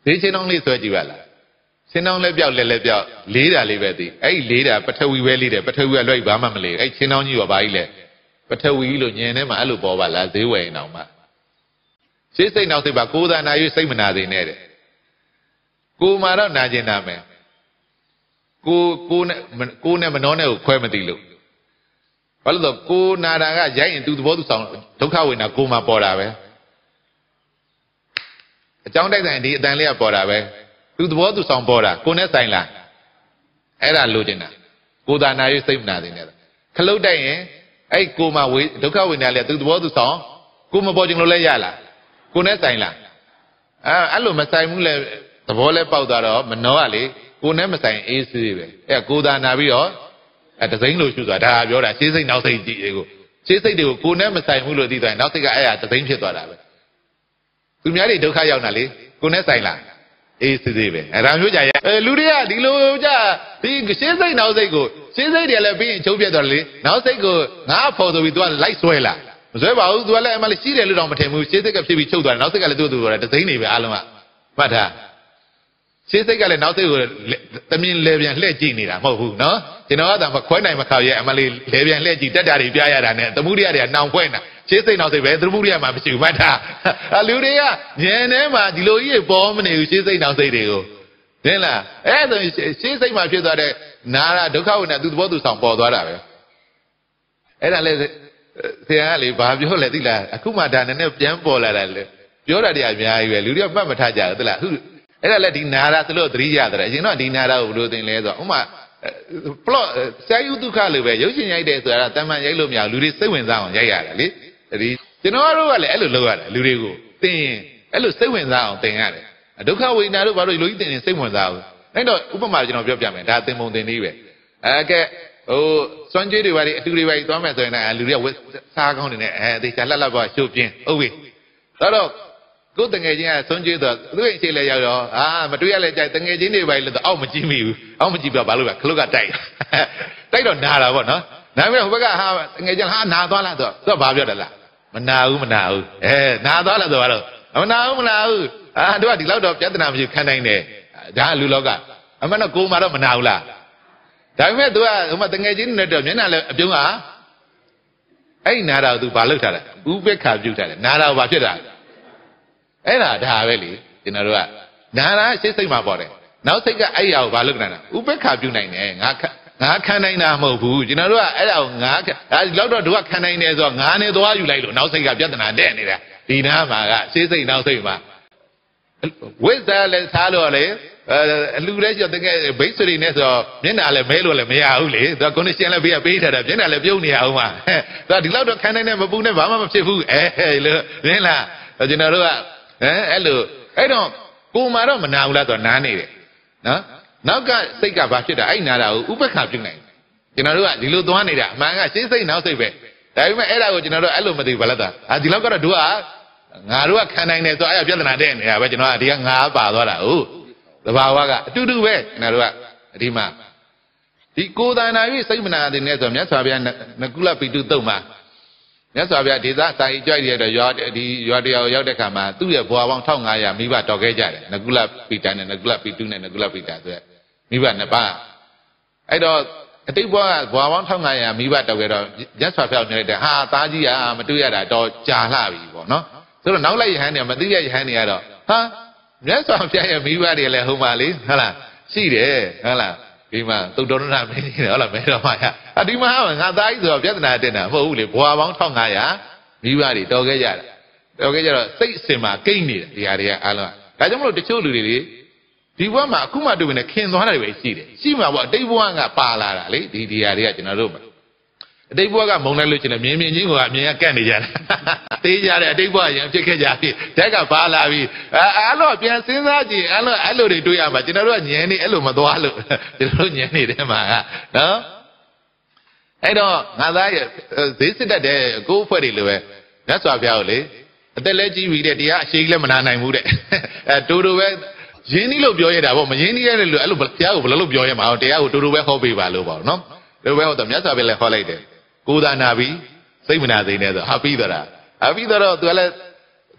ဈေးချင်းအောင်လေးဆွဲကြည့်ပါလားရှင်းအောင်လည်းပြောက်လည်းလည်းပြောက်လေးတာလေးပဲသိအဲ့လေးတာပထဝီပဲလေးတယ်ပထဝီကလွိုက်ဘာမှမလေးအဲ့ရှင်းအောင်ကြီးကဘာကြီးလဲပထဝီလို့ညင်ထဲမှာအဲ့လိုပေါ်ပါလားဈေးဝယ်အောင်မှာရှင်းစိတ်နောက်စိတ်ပါကိုယ်သာနာ၍စိတ်မနာသေးနဲ့တဲ့ကိုယ်မှာတော့နာကျင်နာမယ်ကိုကိုနဲ့ကိုနဲ့မနှောနဲ့ကိုခွဲမသိလို့ဘာလို့တော့ကိုနာတာကရိုက်ရင် သူသဘောသူဆောင်ဒုက္ခဝေဒနာကိုမှပေါ်တာပဲအကြောင်းတိုက်ဆိုင်ဒီအတန်လေးကပေါ်တာပဲသူသဘောသူဆောင်ပေါ်တာကိုနဲ့ဆိုင်လားအဲ့ဒါလိုချင်တာကိုသာနာရေးစိတ်မနာတင်နေတာခလုတ်တိုက်ရင်အဲ့ကိုမှဝေဒုက္ခဝေဒနာလေးကသူသဘောသူဆောင်ကိုမပေါ်ချင်လို့လဲရလားကိုနဲ့ဆိုင်လားအဲအဲ့လိုမဆိုင်ဘူးလေသဘောလဲပေါက်သွားတော့မနှောကလေကိုနဲ့မဆိုင်အေးဆေးပဲအဲ့ကိုသာနာပြီးတော့အဲ့ဒစိမ့်လို့ရှုဆိုတာဒါပြောတာရှေးစိတ်နောက်စိတ်တွေကိုရှေးစိတ်တွေကိုကိုနဲ့မဆိုင်ဘူးလို့သိသွားရင်နောက်စိတ်ကအဲ့ဟာဒစိမ့်ဖြစ်သွားတာပဲသူများတွေဒုက္ခရောက်တာလေကိုနဲ့ဆိုင်လားအေးဆေးသေးပဲအဲဒါမျိုးကြရဲ့လူတွေကဒီလိုကြဒီရှင်းစိတ်နောက်စိတ်ကိုရှင်းစိတ်တွေလည်းပြီးရင်ချုပ်ပြတ်တော့လေနောက်စိတ်ကိုငါဖော်ဆိုပြီး तू ကလိုက်ဆွဲလာမဆွဲပါဘူး तू ကလည်းအမှန်လေးရှိတယ်လို့တော့မထင်ဘူးရှင်းစိတ်ကဖြစ်ပြီးချုပ်သွားတယ်နောက်စိတ်ကလည်းသူ့သူ့ပေါ်တယ်ဒစိမ့်နေပဲအားလုံးကမှတ်ထားရှေ့စိတ်ကလည်းနောက်စိတ်ကိုတမင်လဲပြန်လှည့်ကြည့်နေတာမဟုတ်ဘူးနော်ကျွန်တော်ကသာမခွဲနိုင်မခါရဲ့အမလေးလဲပြန်လှည့်ကြည့်တက်တာတွေပြရတာနဲ့သမှုရိယတွေကနှောင်ခွဲနေတာရှေ့စိတ်နောက်စိတ်ပဲသမှုရိယမှာမရှိဘူးမှတ်တာအလူတွေကဉာဏ်ထဲမှာဒီလိုကြီးပေါ်မနေဘူးရှေ့စိတ်နောက်စိတ်တွေကိုသိလားအဲ့ဒါရှေ့စိတ်မှာဖြစ်သွားတဲ့နာရဒုက္ခဝိနာသူသဘောသူဆောင်ပေါ်သွားတာပဲအဲ့ဒါလေဆရာကလေဘာပြောလဲသိလားအခုမှဒါနဲ့ပြန်ပေါ်လာတာလေပြောတာတရားအများကြီးပဲလူတွေကမှတ်မထားကြဘူးသိလားအခုအဲ့ဒါလည်းဒီနာရာသူတို့သတိရတယ်အရင်တော့ဒီနာရာကိုဘယ်လိုသင်လဲဆိုတော့ဥမာ plot ဆာယုဒုက္ခလိုပဲရုပ်ရှင်ရိုက်တယ်ဆိုတာတမန်ရိုက်လို့မရဘူးလူတွေစိတ်ဝင်စားအောင်ရိုက်ရတယ်လေဒီကျွန်တော်တို့ကလည်းအဲ့လိုလုပ်ရတယ်လူတွေကိုသင်အဲ့လိုစိတ်ဝင်စားအောင်သင်ရတယ်ဒုက္ခဝိညာဉ်တို့ဘာလို့ဒီလိုကြီးသင်ရင်စိတ်ဝင်စားဘူးအဲ့တော့ဥပမာကျွန်တော်ပြောပြမယ်ဒါသင်ပုံသင်နည်းပဲအဲကဲဟိုစွမ်းကြွေးတွေဘာတွေအတူတွေဘာတွေသွားမယ်ဆိုရင်လည်းလူတွေကစားကောင်းနေတယ်အဲအသေးချာလှလှပါရှုပ်ပြင်းဟုတ်ပြီဒါတော့ကိုယ်တငယ်ချင်းကဆုံးကျေးတော့သူ့ရဲ့အခြေလဲရောက်တော့အာမတွေ့ရလဲကြိုက်တငယ်ချင်းတွေပဲလို့အောက်မကြည့်မိဘူးအောက်မကြည့်ပြဘာလို့လဲခလုတ်ကတိုက်တိုက်တော့နာတာပေါ့နော်နာပြီးတော့ဟိုဘက်ကဟာတငယ်ချင်းဟာနာသွားလားဆိုတော့သူကဘာပြောတယ်လားမနာဘူးမနာဘူးအဲနာသွားလားဆိုတော့မနာဘူးမနာဘူးအာသူကဒီလောက်တော့ပြဿနာမရှိခံနိုင်တယ်ဒါကလူလောကအမှန်တော့ကိုယ်မှတော့မနာဘူးလားဒါပေမဲ့ तू ကဟိုမှာတငယ်ချင်းနဲ့တော့မျက်နှာလည်းအပြုံးကအဲ့နာတာကို तू ဘာလုပ်ထားလဲဥပ္ပခါပြုတ်ထားတယ်နာတာကိုဘာဖြစ်တာလဲအဲ့ဒါဒါပဲလေကျွန်တော်တို့ကနာရာရှေ့စိတ်မှာပေါ်တယ်နောက်စိတ်ကအဲ့ရကိုဘာလုပ်နိုင်လဲဥပ္ပခါပြုနိုင်တယ်ငါငါခံနိုင်တာမဟုတ်ဘူးကျွန်တော်တို့ကအဲ့ဒါကိုငါဒါလောက်တော့တို့ကခံနိုင်တယ်ဆိုတော့ငါနဲ့သွားယူလိုက်လို့နောက်စိတ်ကပြဿနာတက်နေတာဒီနာမှာကရှေ့စိတ် နောက်စိတ်မှာဝိဇ္ဇာလည်းစားလို့လေအလူလည်းကျော်တကယ်ဘိတ်စရိနဲ့ဆိုတော့မျက်နာလည်းမဲလို့လည်းမရဘူးလေသူကကွန်ရှင်လည်းပေးရပေးထားတာမျက်နာလည်းပြုံးနေရအောင်ပါသူကဒီလောက်တော့ခံနိုင်နဲ့မပူနဲ့ဘာမှမဖြစ်ဘူးအဲလို့ရင်းလားကျွန်တော်တို့ကဟမ်အဲ့လိုအဲ့တော့ကိုမာတော့မနာဘူးလားဆိုတော့နားနေတယ်နော်နောက်ကစိတ်ကဘာဖြစ်တာအဲ့နာတာကိုဥပက္ခပြုနိုင်ကျွန်တော်တို့ကဒီလိုသွားနေတာအမှန်ကရှင်းစိတ်နောက်စိတ်ပဲဒါပေမဲ့အဲ့ဒါကိုကျွန်တော်တို့အဲ့လိုမသိဘူးဗလားတာအာဒီလောက်ကတော့တို့ကငါတို့ကခံနိုင်တယ်ဆိုအဲ့ပြဿနာတဲ့နေတာပဲကျွန်တော်ကဒီကငါပါသွားတာဟုတ်တဘာဝကအတူတူပဲကျွန်တော်တို့ကဒီမှာဒီကိုယ်တဏ္ဍာ၍စိတ်မနာတဲ့နဲ့ဆိုမြတ်စွာဘုရားနကုလပိတုတုတ်မှာမြတ်စွာဘုရားဒေသအစာကြီးကြွိုက်ရတဲ့ရွာဒီရွာတရားကိုရောက်တဲ့ခါမှာသူ့ရဲ့ဘွာပေါင်း1500မိဘတော်ခဲ့ကြတယ်နကုလပိတန်နဲ့နကုလပိတုနဲ့နကုလပိတာဆိုရမိဘနှစ်ပါးအဲ့တော့အတိတ်ဘွားကဘွာပေါင်း1500မိဘတော်ခဲ့တော့မြတ်စွာဘုရားမြင်လိုက်တယ်ဟာသားကြီးကမတွေ့ရတာတော့ကြာလှပြီပေါ့နော်ဆိုတော့နောက်လိုက်ယဟန်နေမသိတဲ့ယဟန်နေကတော့ဟာမြတ်စွာဘုရားရဲ့မိဘတွေလည်းဟိုမှာလေဟုတ်လားရှိတယ်ဟုတ်လားဒီမှာသုတ်တော်နာမင်းကြီးနဲ့ဟုတ်လားမဲတော်မရအဒီမှာငါသားကြီးဆိုတော့ပြဿနာတက်တာမဟုတ်ဘူးလေဘွာပေါင်း1500မိဘတွေတော်ခဲ့ကြတာတော်ခဲ့ကြတော့စိတ်အစင်မှာကိမ့်နေတယ်ဒီဟာတွေကအလုံးဒါကြောင့်မလို့တချို့လူတွေလေဒီဘဝမှာအခုမှတွေ့ဝင်နေခင်သွားတာတွေပဲရှိတယ်ရှိမှာပေါ့အတိတ်ဘဝကပါလာတာလေဒီဒီဟာတွေကကျွန်တော်တို့အတိတ်ဘဝကမုံလိုက်လို့ကျင်တယ်မြင်မြင်ချင်းကအမြင်ကကန့်နေကြတယ်တေးကြတယ်အတိတ်ဘဝရင်ဖြစ်ခဲ့ကြပြီဓာတ်ကပါလာပြီအဲအဲ့လိုပြန်စဉ်းစားကြည့်အဲ့လိုအဲ့လိုတွေတွေးရမှာကျွန်တော်တို့ကညံနေအဲ့လိုမသွားလို့ကျွန်တော်တို့ညံနေတယ်မှာကနော်အဲ့တော့ငါသားရဲ့ဈေးစစ်တတ်တဲ့ကိုယ်အဖွဲ့တွေလိုပဲမြတ်စွာဘုရားကိုလေအသက်လဲကြီးပြီတဲ့တရားအရှိကြီးလည်းမနာနိုင်ဘူးတဲ့အဲတူတူပဲရင်းနှီးလို့ပြောရတာပေါ့မရင်းနှီးရတဲ့လူအဲ့လိုဘုရားကိုဘယ်လိုလုပ်ပြောရမှာအောင်တရားကိုတူတူပဲဟောပေးပါလို့ပေါ့နော်တူပဲဟောတော့မြတ်စွာဘုရားလည်းဟောလိုက်တယ်ကိုသာနာပြီစိတ်မနာသိနေဆိုဟာပြီးတော့တာဟာပြီးတော့သူကလည်း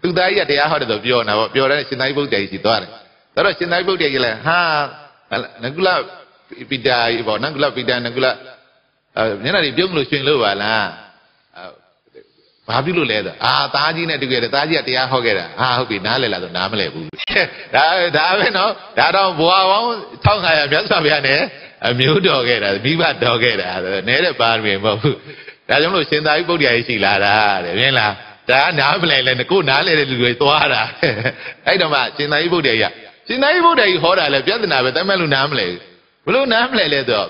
သူသားကြီးကတရားဟောတယ်ဆိုပြောနေတာပေါ့ပြောတယ်ရှင်သာရိပုတ္တရာကြီးသွားတယ်ဒါတော့ရှင်သာရိပုတ္တရာကြီးလည်းဟာနကုလပိတာကြီးပေါ့နကုလပိတာနကုလမျက်နှာတွေပြုံးလို့ရှင်လို့ပါလားဘာပြုလို့လဲဆိုအာသားကြီးနဲ့တူခဲ့တယ်သားကြီးကတရားဟောခဲ့တာဟာဟုတ်ပြီနားလည်လားဆိုနားမလည်ဘူးဒါဒါပဲနော်ဒါတော့ဘွားပေါင်း1500မြတ်စွာဘုရားနဲ့အမျိုးတော်ခဲ့တာမိဘတော်ခဲ့တာဆိုတော့နဲတဲ့ပါရမီမဟုတ်ဘူးဒါကြောင့်လို့ရှင်သာရိပုတ္တရာကြီးရှိလာတာတဲ့မြင်လားဒါကနားမလည်လဲကိုနားလည်တဲ့လူတွေသွားတာအဲ့တော့မှရှင်သာရိပုတ္တရာကြီးရှင်သာရိပုတ္တရာကြီးဟောတာလဲပြဿနာပဲတမန်လူနားမလည်ဘူးဘလို့နားမလည်လဲဆိုတော့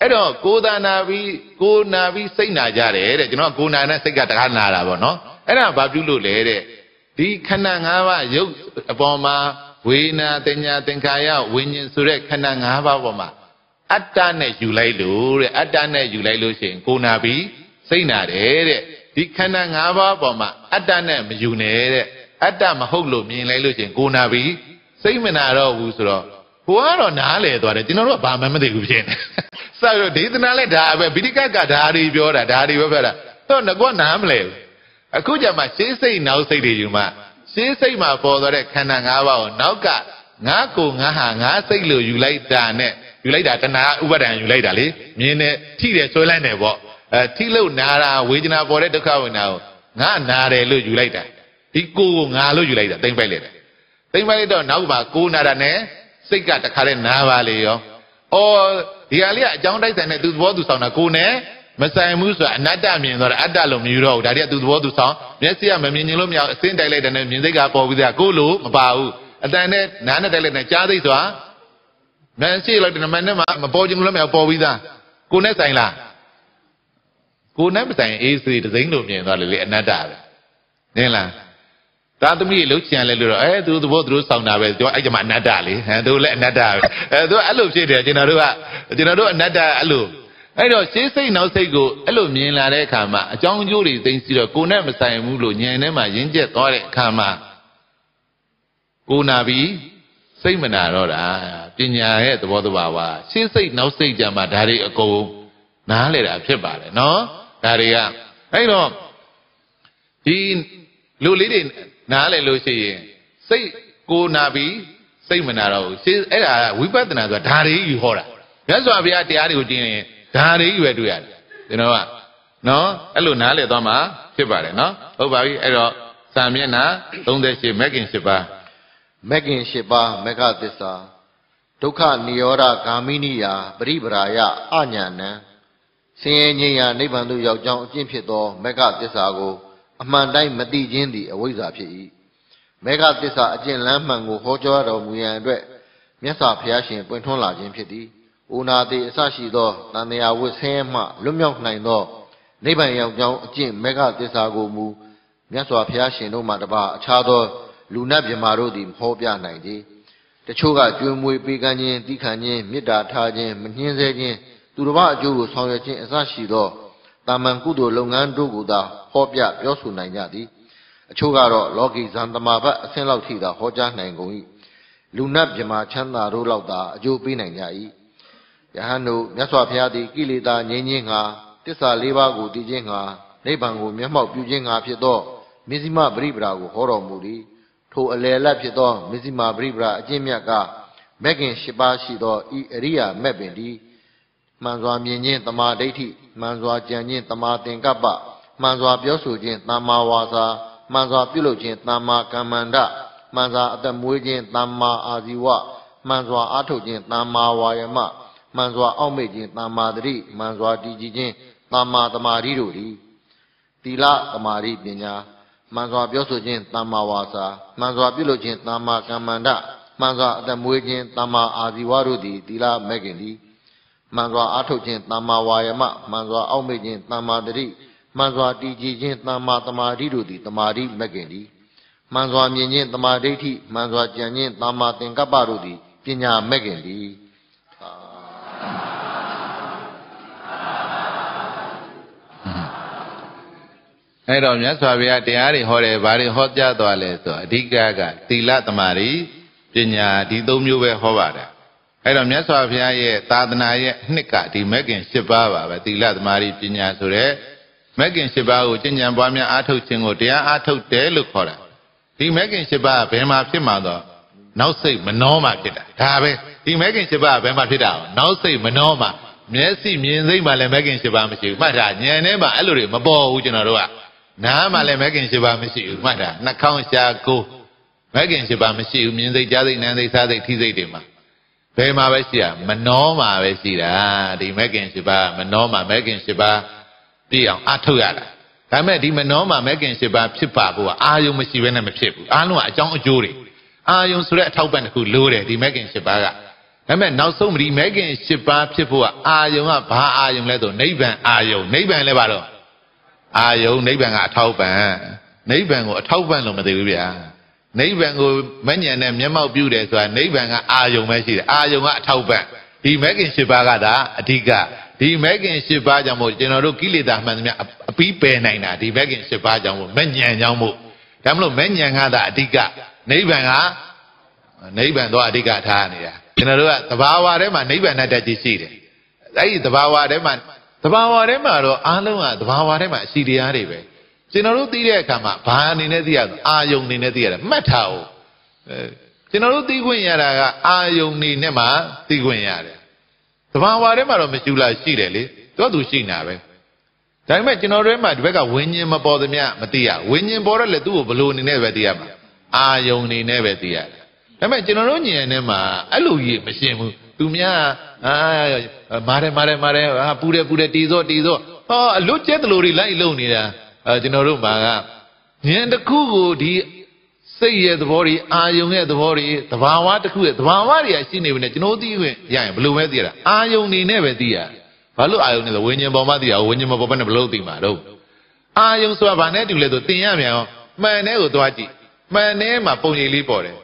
အဲ့တော့ကိုသာနာပြီးကိုနာပြီးစိတ်နာကြတယ်တဲ့ကျွန်တော်ကိုနာနဲ့စိတ်ကတခါနာတာပေါ့နော်အဲ့ဒါဘာပြုလို့လဲတဲ့ဒီခန္ဓာ၅ပါးရုပ်အပေါ်မှာဝေနာတင်ညာသင်္ခါရဝิญဉ်ဆိုတဲ့ခန္ဓာ၅ပါးပေါ်မှာအတ္တနဲ့ယူလိုက်လို့တဲ့အတ္တနဲ့ယူလိုက်လို့ရှိရင်ကိုနာပြီးစိတ်နာတယ်တဲ့ဒီခန္ဓာ၅ပါးပေါ်မှာအတ္တနဲ့မယူနဲ့တဲ့အတ္တမဟုတ်လို့မြင်လိုက်လို့ရှိရင်ကိုနာပြီးစိတ်မနာတော့ဘူးဆိုတော့ကိုကတော့နားလေသွားတယ်ကျွန်တော်တို့ကဘာမှမသိဘူးဖြစ်နေစတော့ဒေသနာလည်းဒါပဲဗိဓိကကဒါတွေပြောတာဒါတွေပဲပြောတာတော့ငါကနားမလဲဘူးအခုကြမှာရှေးစိတ်နောက်စိတ်တွေယူမှာရှင်းစိတ်မှာပေါ်သွားတဲ့ခန္ဓာ၅ပါးကိုနောက်ကငါကိုငါဟာငါစိတ်လို့ယူလိုက်တာနဲ့ယူလိုက်တာတဏှာဥပါဒံယူလိုက်တာလေမြင်တယ်ထိတယ်ဆွဲလိုက်တယ်ပေါ့အဲထိလို့နာတာဝေဒနာပေါ်တဲ့ဒုက္ခဝေဒနာကိုငါနာတယ်လို့ယူလိုက်တာဒီကိုကိုငါလို့ယူလိုက်တာသိမ့်ပိုက်လိုက်တာသိမ့်ပိုက်လိုက်တော့နောက်ပါကိုနာတာနဲ့စိတ်ကတခါလဲနာပါလေရောအော်ဒီဟာလေးကအကြောင်းတိုက်ဆိုင်နဲ့သူသဘောသူဆောင်တာကိုနဲ့မဆိုင်ဘူးဆိုတာအနတ္တမြင်တော့အတ္တလို့မယူတော့ဘူးဒါတွေကသူသဘောသူဆောင်မျက်စိကမမြင်ခြင်းလို့မရအောင်အစင်းတိုက်လိုက်တယ်နဲ့မြင်စိတ်ကပေါ်ပြီးသားကိုလိုမပါဘူးအတန်နဲ့နားနဲ့တိုက်လိုက်တယ်ကြားစိတ်ဆိုတာမန်ရှိလိုက်တယ်မန်နဲ့မှမပေါ်ခြင်းလို့မရအောင်ပေါ်ပြီးသားကိုနဲ့ဆိုင်လားကိုနဲ့မဆိုင်အေးစေးဒစိမ့်လို့မြင်တော့လေလေအနတ္တပဲနင်းလားသာသမီးလှုပ်ချင်လဲလို့တော့အဲသူသဘောသူတို့ဆောင်တာပဲကျွန်တော်အဲ့ကြမှာအနတ္တလေဟမ်သူလည်းအနတ္တပဲအဲသူအဲ့လိုဖြစ်တယ်ကျွန်တော်တို့ကကျွန်တော်တို့အနတ္တအဲ့လိုအဲ့တော့ရှေးစိတ်နောက်စိတ်ကိုအဲ့လိုမြင်လာတဲ့အခါမှာအကြောင်းအကျိုးတွေသိသိတော့ကိုနဲ့မဆိုင်ဘူးလို့ဉာဏ်ထဲမှာရင်းကျက်သွားတဲ့အခါမှာကိုနာပြီးစိတ်မနာတော့တာပညာရဲ့သဘောတဘာဝရှေးစိတ်နောက်စိတ်ကြမှာဒါတွေအကုန်နားလည်တာဖြစ်ပါတယ်နော်ဒါတွေကအဲ့တော့ဒီလူလေးတွေနားလည်လို့ရှိရင်စိတ်ကိုနာပြီးစိတ်မနာတော့ဘူးအဲ့ဒါဝိပဿနာဆိုတာဒါတွေကြီးဟောတာမြတ်စွာဘုရားတရားတွေကိုကျင့်ရင်ဒါတွေကြီးပဲတွေ့ရတယ်ကျွန်တော်ကနော်အဲ့လိုနားလည်သွားမှာဖြစ်ပါတယ်နော်ဟုတ်ပါပြီအဲ့တော့စာမျက်နှာ38မက်ကင်7ပါးမက်ကင်7ပါးမက္ခသစ္စာဒုက္ခနိရောဓဂါမိနိယာပရိပရာယအညာဏံဆင်းရဲငြိမ်းရာနိဗ္ဗာန်သို့ရောက်ကြောင်းအကျင့်ဖြစ်သောမက္ခသစ္စာကိုအမှန်တိုင်းမသိခြင်းသည်အဝိဇ္ဇာဖြစ်၏မေဃသစ္စာအကျင့်လမ်းမှန်ကိုဟောကြားတော်မူရန်အတွက်မြတ်စွာဘုရားရှင်ပွင့်ထွန်းလာခြင်းဖြစ်သည်ဥနာတိအစရှိသောတန်တရားဝိဆင်းမှလွတ်မြောက်နိုင်သောနိဗ္ဗာန်ရောက်ကြောင်းအကျင့်မေဃသစ္စာကိုမူမြတ်စွာဘုရားရှင်တို့မှတပါအခြားသောလူနတ်မြမာတို့သည်မဟောပြနိုင်သည်တချို့ကကျွေးမွေးပေးကမ်းခြင်းတိခံခြင်းမေတ္တာထားခြင်းမနှင်းဆဲခြင်းသူတစ်ပါးအကျိုးကိုဆောင်ရွက်ခြင်းအစရှိသောတာမန်ကုသိုလ်လုပ်ငန်းတို့ကိုသာဟောပြပြောဆိုနိုင်ကြသည်အချို့ကတော့လောကီဇန်တမာဘတ်အဆင့်လောက်ထိသာဟောကြားနိုင်ကုန်၏လူနတ်မြမာချမ်းသာတို့လောက်သာအကျိုးပေးနိုင်ကြ၏ယဟန်တို့မြတ်စွာဘုရားသည်ကိလေသာငြိမ်းခြင်းငါတစ္ဆာလေးပါးကိုသိခြင်းငါနိဗ္ဗာန်ကိုမျက်မှောက်ပြုခြင်းငါဖြစ်သောမဇ္ဈိမပရိပရာကိုဟောတော်မူသည်ထိုအလယ်လတ်ဖြစ်သောမဇ္ဈိမပရိပရာအကျင့်မြတ်ကမက္ကင်၈ပါးရှိသောဤအရိယာမက်ပင်သည်မှန်စွာမြင်ခြင်းတမာဒိဋ္ဌိမှန်စွာကြံခြင်းတမာသင်္ကပ္ပမှန်စွာ ပြောဆိုခြင်းတမာဝါစာမှန်စွာပြုလုပ်ခြင်းတမာကမ္မန္တမှန်စွာအသက်မွေးခြင်းတမာအာဇီဝမှန်စွာအားထုတ်ခြင်းတမာဝါယမမှန်စွာအောက်မေ့ခြင်းတမ္မာတတိမှန်စွာတည်ကြည်ခြင်းတမ္မာတမာတိတို့သည်သီလတမာတိပညာမှန်စွာပြောဆိုခြင်းတမ္မာဝါစာမှန်စွာပြုလုပ်ခြင်းတမ္မာကမ္မန္တမှန်စွာအသက်မွေးခြင်းတမ္မာအာဇီဝတို့သည်သီလမဲ့ခင်သည်မှန်စွာအားထုတ်ခြင်းတမ္မာဝါယမမှန်စွာအောက်မေ့ခြင်းတမ္မာတတိမှန်စွာတည်ကြည်ခြင်းတမ္မာတမာတိတို့သည်တမာတိမဲ့ခင်သည်မှန်စွာမြင်ခြင်းတမာဒိဋ္ဌိမှန်စွာကြံခြင်းတမာသင်္ကပ္ပတို့သည်ပညာမဲ့ခင်သည်အဲ့တော့မြတ်စွာဘုရားတရားတွေဟောတယ်ဘာတွေဟောပြသွားလဲဆိုအဓိကကသီလသမာဓိပညာဒီသုံးမျိုးပဲဟောပါတယ်အဲ့တော့မြတ်စွာဘုရားရဲ့သာသနာရဲ့နှစ်ကဒီမဂ်ကင်၈ပါးပါပဲသီလသမာဓိပညာဆိုတဲ့မဂ်ကင်၈ပါးကိုကျင့်ကြံပွားများအားထုတ်ခြင်းကိုတရားအားထုတ်တယ်လို့ခေါ်တာဒီမဂ်ကင်၈ပါးကဘယ်မှာဖြစ်မှာတော့နောက်စိတ်မနှောမှဖြစ်တာဒါပဲဒီမဲခင်7ပါးဘယ်မှာဖြစ်တာနောက်စိတ်မနှောမှာမျက်စိမြင်စိတ်မှာလည်းမဲခင်7ပါးမရှိဘူးမှတ်တာဉာဏ်ထဲမှာအဲ့လိုတွေမပေါ်ဘူးကျွန်တော်တို့ကနားမှာလည်းမဲခင်7ပါးမရှိဘူးမှတ်တာနှာခေါင်းရှာကိုယ်မဲခင်7ပါးမရှိဘူးမြင်စိတ်ကြားစိတ်နားစိတ်စားစိတ်ထိစိတ်တွေမှာဘယ်မှာပဲရှိရမနှောမှာပဲရှိတာဒီမဲခင်7ပါးမနှောမှာမဲခင်7ပါးပြည့်အောင်အထုတ်ရတာဒါမဲ့ဒီမနှောမှာမဲခင်7ပါးဖြစ်ပါဖို့ကအာယုံမရှိဘဲနဲ့မဖြစ်ဘူးအားလုံးကအကြောင်းအကျိုးတွေအာယုံဆိုတဲ့အထောက်ပံ့တစ်ခုလိုးတယ်ဒီမဲခင်7ပါးကဒါပေမဲ့နောက်ဆုံးမဒီမဲခင်၈ပါးဖြစ်ဖို့ကအာယုံကဘာအာယုံလဲဆိုနိဗ္ဗာန်အာယုံနိဗ္ဗာန်လဲပါတော့အာယုံနိဗ္ဗာန်ကအထောက်ပံ့နိဗ္ဗာန်ကိုအထောက်ပံ့လို့မသိဘူးဗျာနိဗ္ဗာန်ကိုမညံနဲ့မျက်မှောက်ပြုတယ်ဆိုတာနိဗ္ဗာန်ကအာယုံပဲရှိတယ်အာယုံကအထောက်ပံ့ဒီမဲခင်၈ပါးကဒါအဓိကဒီမဲခင်၈ပါးကြောင့်မို့ကျွန်တော်တို့ကိလေသာမှန်သမျှအပြီးပယ်နိုင်တာဒီမဲခင်၈ပါးကြောင့်မို့မညံကြောင့်မို့ဒါမလို့မညံကသာအဓိကနိဗ္ဗာန်ကနိဗ္ဗာန်တော့အဓိကထားနေတာကျွန်တော်တို့ကသဘာဝထဲမှာနိဗ္ဗာန်တတ်ကြီးရှိတယ်အဲ့ဒီသဘာဝထဲမှာသဘာဝထဲမှာတော့အားလုံးကသဘာဝထဲမှာအစီတရားတွေပဲကျွန်တော်တို့သိတဲ့အခါမှာဘာအနေနဲ့သိရလဲအာယုံအနေနဲ့သိရတယ်မှတ်ထားဦးကျွန်တော်တို့သိခွင့်ရတာကအာယုံအနေနဲ့မှသိခွင့်ရတယ်သဘာဝထဲမှာတော့မရှိလားရှိတယ်လေသူကသူရှိနေတာပဲဒါပေမဲ့ကျွန်တော်တို့မှာဒီဘက်ကဝิญဉ်မပေါ်သမျှမသိရဝิญဉ်ပေါ်တော့လေသူ့ကိုဘလို့အနေနဲ့ပဲသိရမှာအာယုံအနေနဲ့ပဲသိရတယ်ဒါပေမဲ့ကျွန်တော်တို့ညင်ထဲမှာအဲ့လိုကြီးမရှင်းဘူးသူများအာမာတယ်မာတယ်မာတယ်ဟာပူတယ်ပူတယ်တီစော့တီစော့ဟောအလွတ်ကျက်တလို့တွေလိုက်လုံနေတာကျွန်တော်တို့မှာကညင်တစ်ခုကိုဒီစိတ်ရဲ့သဘောတွေအာယုံရဲ့သဘောတွေသဘာဝတစ်ခုရဲ့သဘာဝတွေကရှိနေပြီနဲ့ကျွန်တော်သိခွင့်ရရင်ဘယ်လိုပဲသိရတာအာယုံနေနဲ့ပဲသိရဘာလို့အာယုံနေလဲဝิญဉ်ပေါ်မှာသိရဝิญဉ်မပေါ်ဘဲနဲ့ဘယ်လိုသိမှာတော့အာယုံဆိုတာဘာနဲ့တူလဲဆိုသင်ရမြန်အောင်မှန်တဲ့ကိုသွားကြည့်မှန်တဲ့မှာပုံရိပ်လေးပေါ်တယ်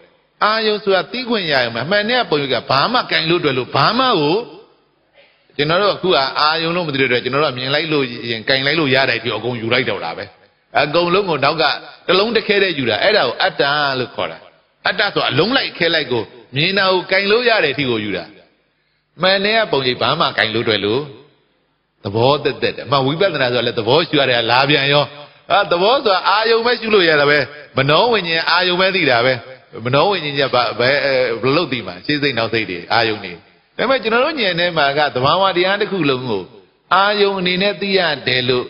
အာယုဆိုတာတီးခွင့်ရရုံပဲအမှန်နဲ့ပုံရိပ်ကဘာမှကင်လို့တွေ့လို့ဘာမှကိုကျွန်တော်တို့အခုကအာယုံလို့မသိတဲ့အတွက်ကျွန်တော်တို့မြင်လိုက်လို့ရင်ကင်လိုက်လို့ရတယ်ပြောအကုန်ယူလိုက်တော့တာပဲအကုန်လုံးကိုနောက်ကတလုံးတစ်ခဲတည်းယူတာအဲ့ဒါကိုအတ္တလို့ခေါ်တာအတ္တဆိုအလုံးလိုက်ခဲလိုက်ကိုမြင်တာကိုကင်လို့ရတယ်အထိကိုယူတာမှန်နဲ့ပုံရိပ်ဘာမှကင်လို့တွေ့လို့သဘောတက်တက်တယ်အမှဝိပဿနာဆိုတာလည်းသဘောရှိရတယ်လာပြန်ရောအဲသဘောဆိုတာအာယုံပဲရှိလို့ရတာပဲမနှောဝิญဉာဏ်အာယုံပဲသိတာပဲမနှောဝိညာဉ်ချက်ဘာဘယ်ဘလို့တည်မှာရှေးစိတ်နောက်စိတ်တွေအာယုန်တွေဒါပေမဲ့ကျွန်တော်တို့ဉာဏ်ထဲမှာကသဘာဝတရားတစ်ခုလုံးကိုအာယုန်အနေနဲ့သိရတယ်လို့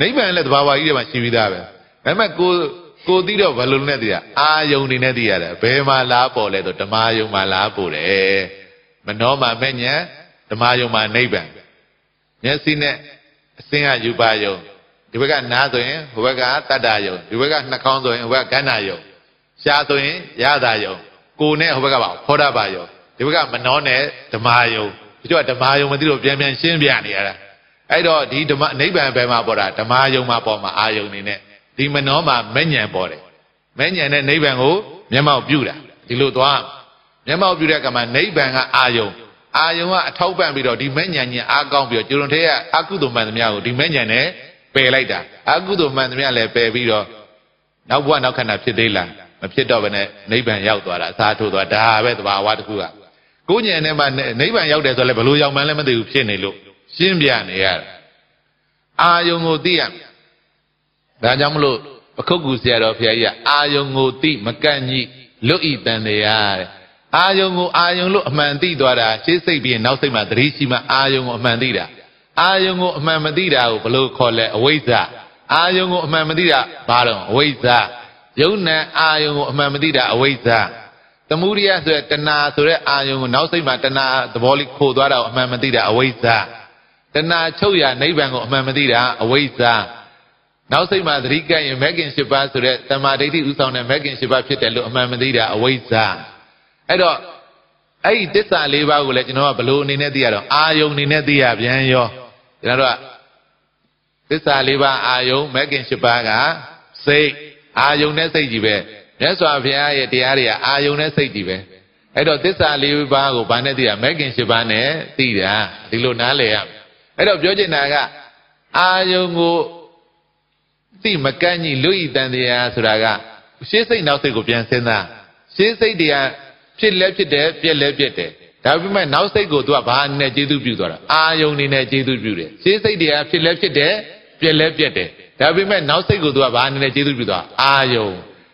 နိဗ္ဗာန်လည်းသဘာဝကြီးတွေမှာရှိပြီးသားပဲဒါပေမဲ့ကိုကိုသိတော့ဘယ်လိုနဲ့သိရအာယုန်အနေနဲ့သိရတယ်ဘယ်မှာလားပေါ်လဲဆိုဓမ္မယုန်မှာလားပေါ်တယ်မနှောမှာမဲ့ဉာဏ်ဓမ္မယုန်မှာနိဗ္ဗာန်မျက်စိနဲ့အစင်းကယူပါယုန်ဒီဘက်ကနားဆိုရင်ဟိုဘက်ကတတ္တာယုံဒီဘက်ကနှာခေါင်းဆိုရင်ဟိုဘက်ကကန္နာယုံရှားဆိုရင်ရတာယုံကိုနဲ့ဟိုဘက်ကပါဟောတာပါယုံဒီဘက်ကမနှောနဲ့ဓမ္မယုံဒီတော့ဓမ္မယုံမသိလို့ပြန်ပြန်ရှင်းပြနေရတာအဲ့တော့ဒီဓမ္မနိဗ္ဗာန်ဘယ်မှာပေါ်တာဓမ္မယုံမှာပေါ်မှာအာယုံနေနဲ့ဒီမနှောမှာမညံပေါ်တယ်မညံတဲ့နိဗ္ဗာန်ကိုမျက်မှောက်ပြုတာဒီလိုသွားမျက်မှောက်ပြုတဲ့ကမှာနိဗ္ဗာန်ကအာယုံအာယုံကအထောက်ပံ့ပြီးတော့ဒီမညံညင်အားကောင်းပြီးတော့ကျွလွန်ထဲကအကုသိုလ်မှန်သမျှကိုဒီမညံနဲ့ပယ်လိုက်တာအကုသိုလ်မှန်သမျှလည်းပယ်ပြီးတော့နောက်ဘဝနောက်ခန္ဓာဖြစ်သေးလားမဖြစ်တော့ဘဲနဲ့နိဗ္ဗာန်ရောက်သွားတာအစားထိုးသွားဒါပဲသဘာဝတစ်ခုကကိုညံနဲ့မှနိဗ္ဗာန်ရောက်တယ်ဆိုလည်းဘလို့ရောက်မှန်းလည်းမသိဘူးဖြစ်နေလို့ရှင်းပြနေရတာအာယုံကိုသိရမယ်ဒါကြောင့်မလို့အခုတ်ကူဆရာတော်ဖရာကြီးကအာယုံကိုသိမကန့်ညိလွတ်ဤတန်တရားတဲ့အာယုံကိုအာယုံလို့အမှန်သိသွားတာရှေ့စိတ်ပြီးနောက်စိတ်မှာသတိရှိမှအာယုံကိုအမှန်သိတာအာယုံကိုအမှန်မသိတာကိုဘလို့ခေါ်လဲအဝိဇ္ဇာအာယုံကိုအမှန်မသိတာဘာတော့အဝိဇ္ဇာယုံနဲ့အာယုံကိုအမှန်မသိတာအဝိဇ္ဇာသမုဒိယဆိုတဲ့တဏှာဆိုတဲ့အာယုံကိုနောက်စိတ်မှာတဏှာသဘောလေးခိုသွားတာကိုအမှန်မသိတာအဝိဇ္ဇာတဏှာချုပ်ရာနိဗ္ဗာန်ကိုအမှန်မသိတာအဝိဇ္ဇာနောက်စိတ်မှာသတိကပ်ရင်မဂ်ကင်၈ပါးဆိုတဲ့တမာဒိဋ္ဌိဥဆောင်တဲ့မဂ်ကင်၈ပါးဖြစ်တယ်လို့အမှန်မသိတာအဝိဇ္ဇာအဲ့တော့အဲ့ဒီတစ္ဆာ၄ပါးကိုလည်းကျွန်တော်ကဘလို့အနေနဲ့သိရတော့အာယုံအနေနဲ့သိရပြန်ရောကျွန်တော်တို့ကတစ္ဆာ၄ပါးအာယုံမဂ်ကင်၈ပါးကစိတ်အာယုံနဲ့စိတ်ကြီးပဲမြတ်စွာဘုရားရဲ့တရားတွေကအာယုံနဲ့စိတ်ကြီးပဲအဲ့တော့သစ္စာလေးပါးကိုဘာနဲ့သိရမဲခင်၈ပါးနဲ့သိတာဒီလိုနားလည်ရအဲ့တော့ပြောချင်တာကအာယုံကိုသိမကန့်ကြီးလွတ်ဤတန်တရားဆိုတာကရှေးစိတ်နောက်စိတ်ကိုပြန်စဉ်းစားရှေးစိတ်တွေကဖြစ်လဲဖြစ်တယ်ပြက်လဲပြက်တယ်ဒါပေမဲ့နောက်စိတ်ကိုသူကဘာနဲ့ကျေးဇူးပြုသွားတာအာယုံနေနဲ့ကျေးဇူးပြုတယ်ရှေးစိတ်တွေကဖြစ်လဲဖြစ်တယ်ပြက်လဲပြက်တယ်ဒါပေမဲ့နောက်စိတ်ကိုသူကဘာအနေနဲ့ကျေးဇူးပြုသွားအာယုံ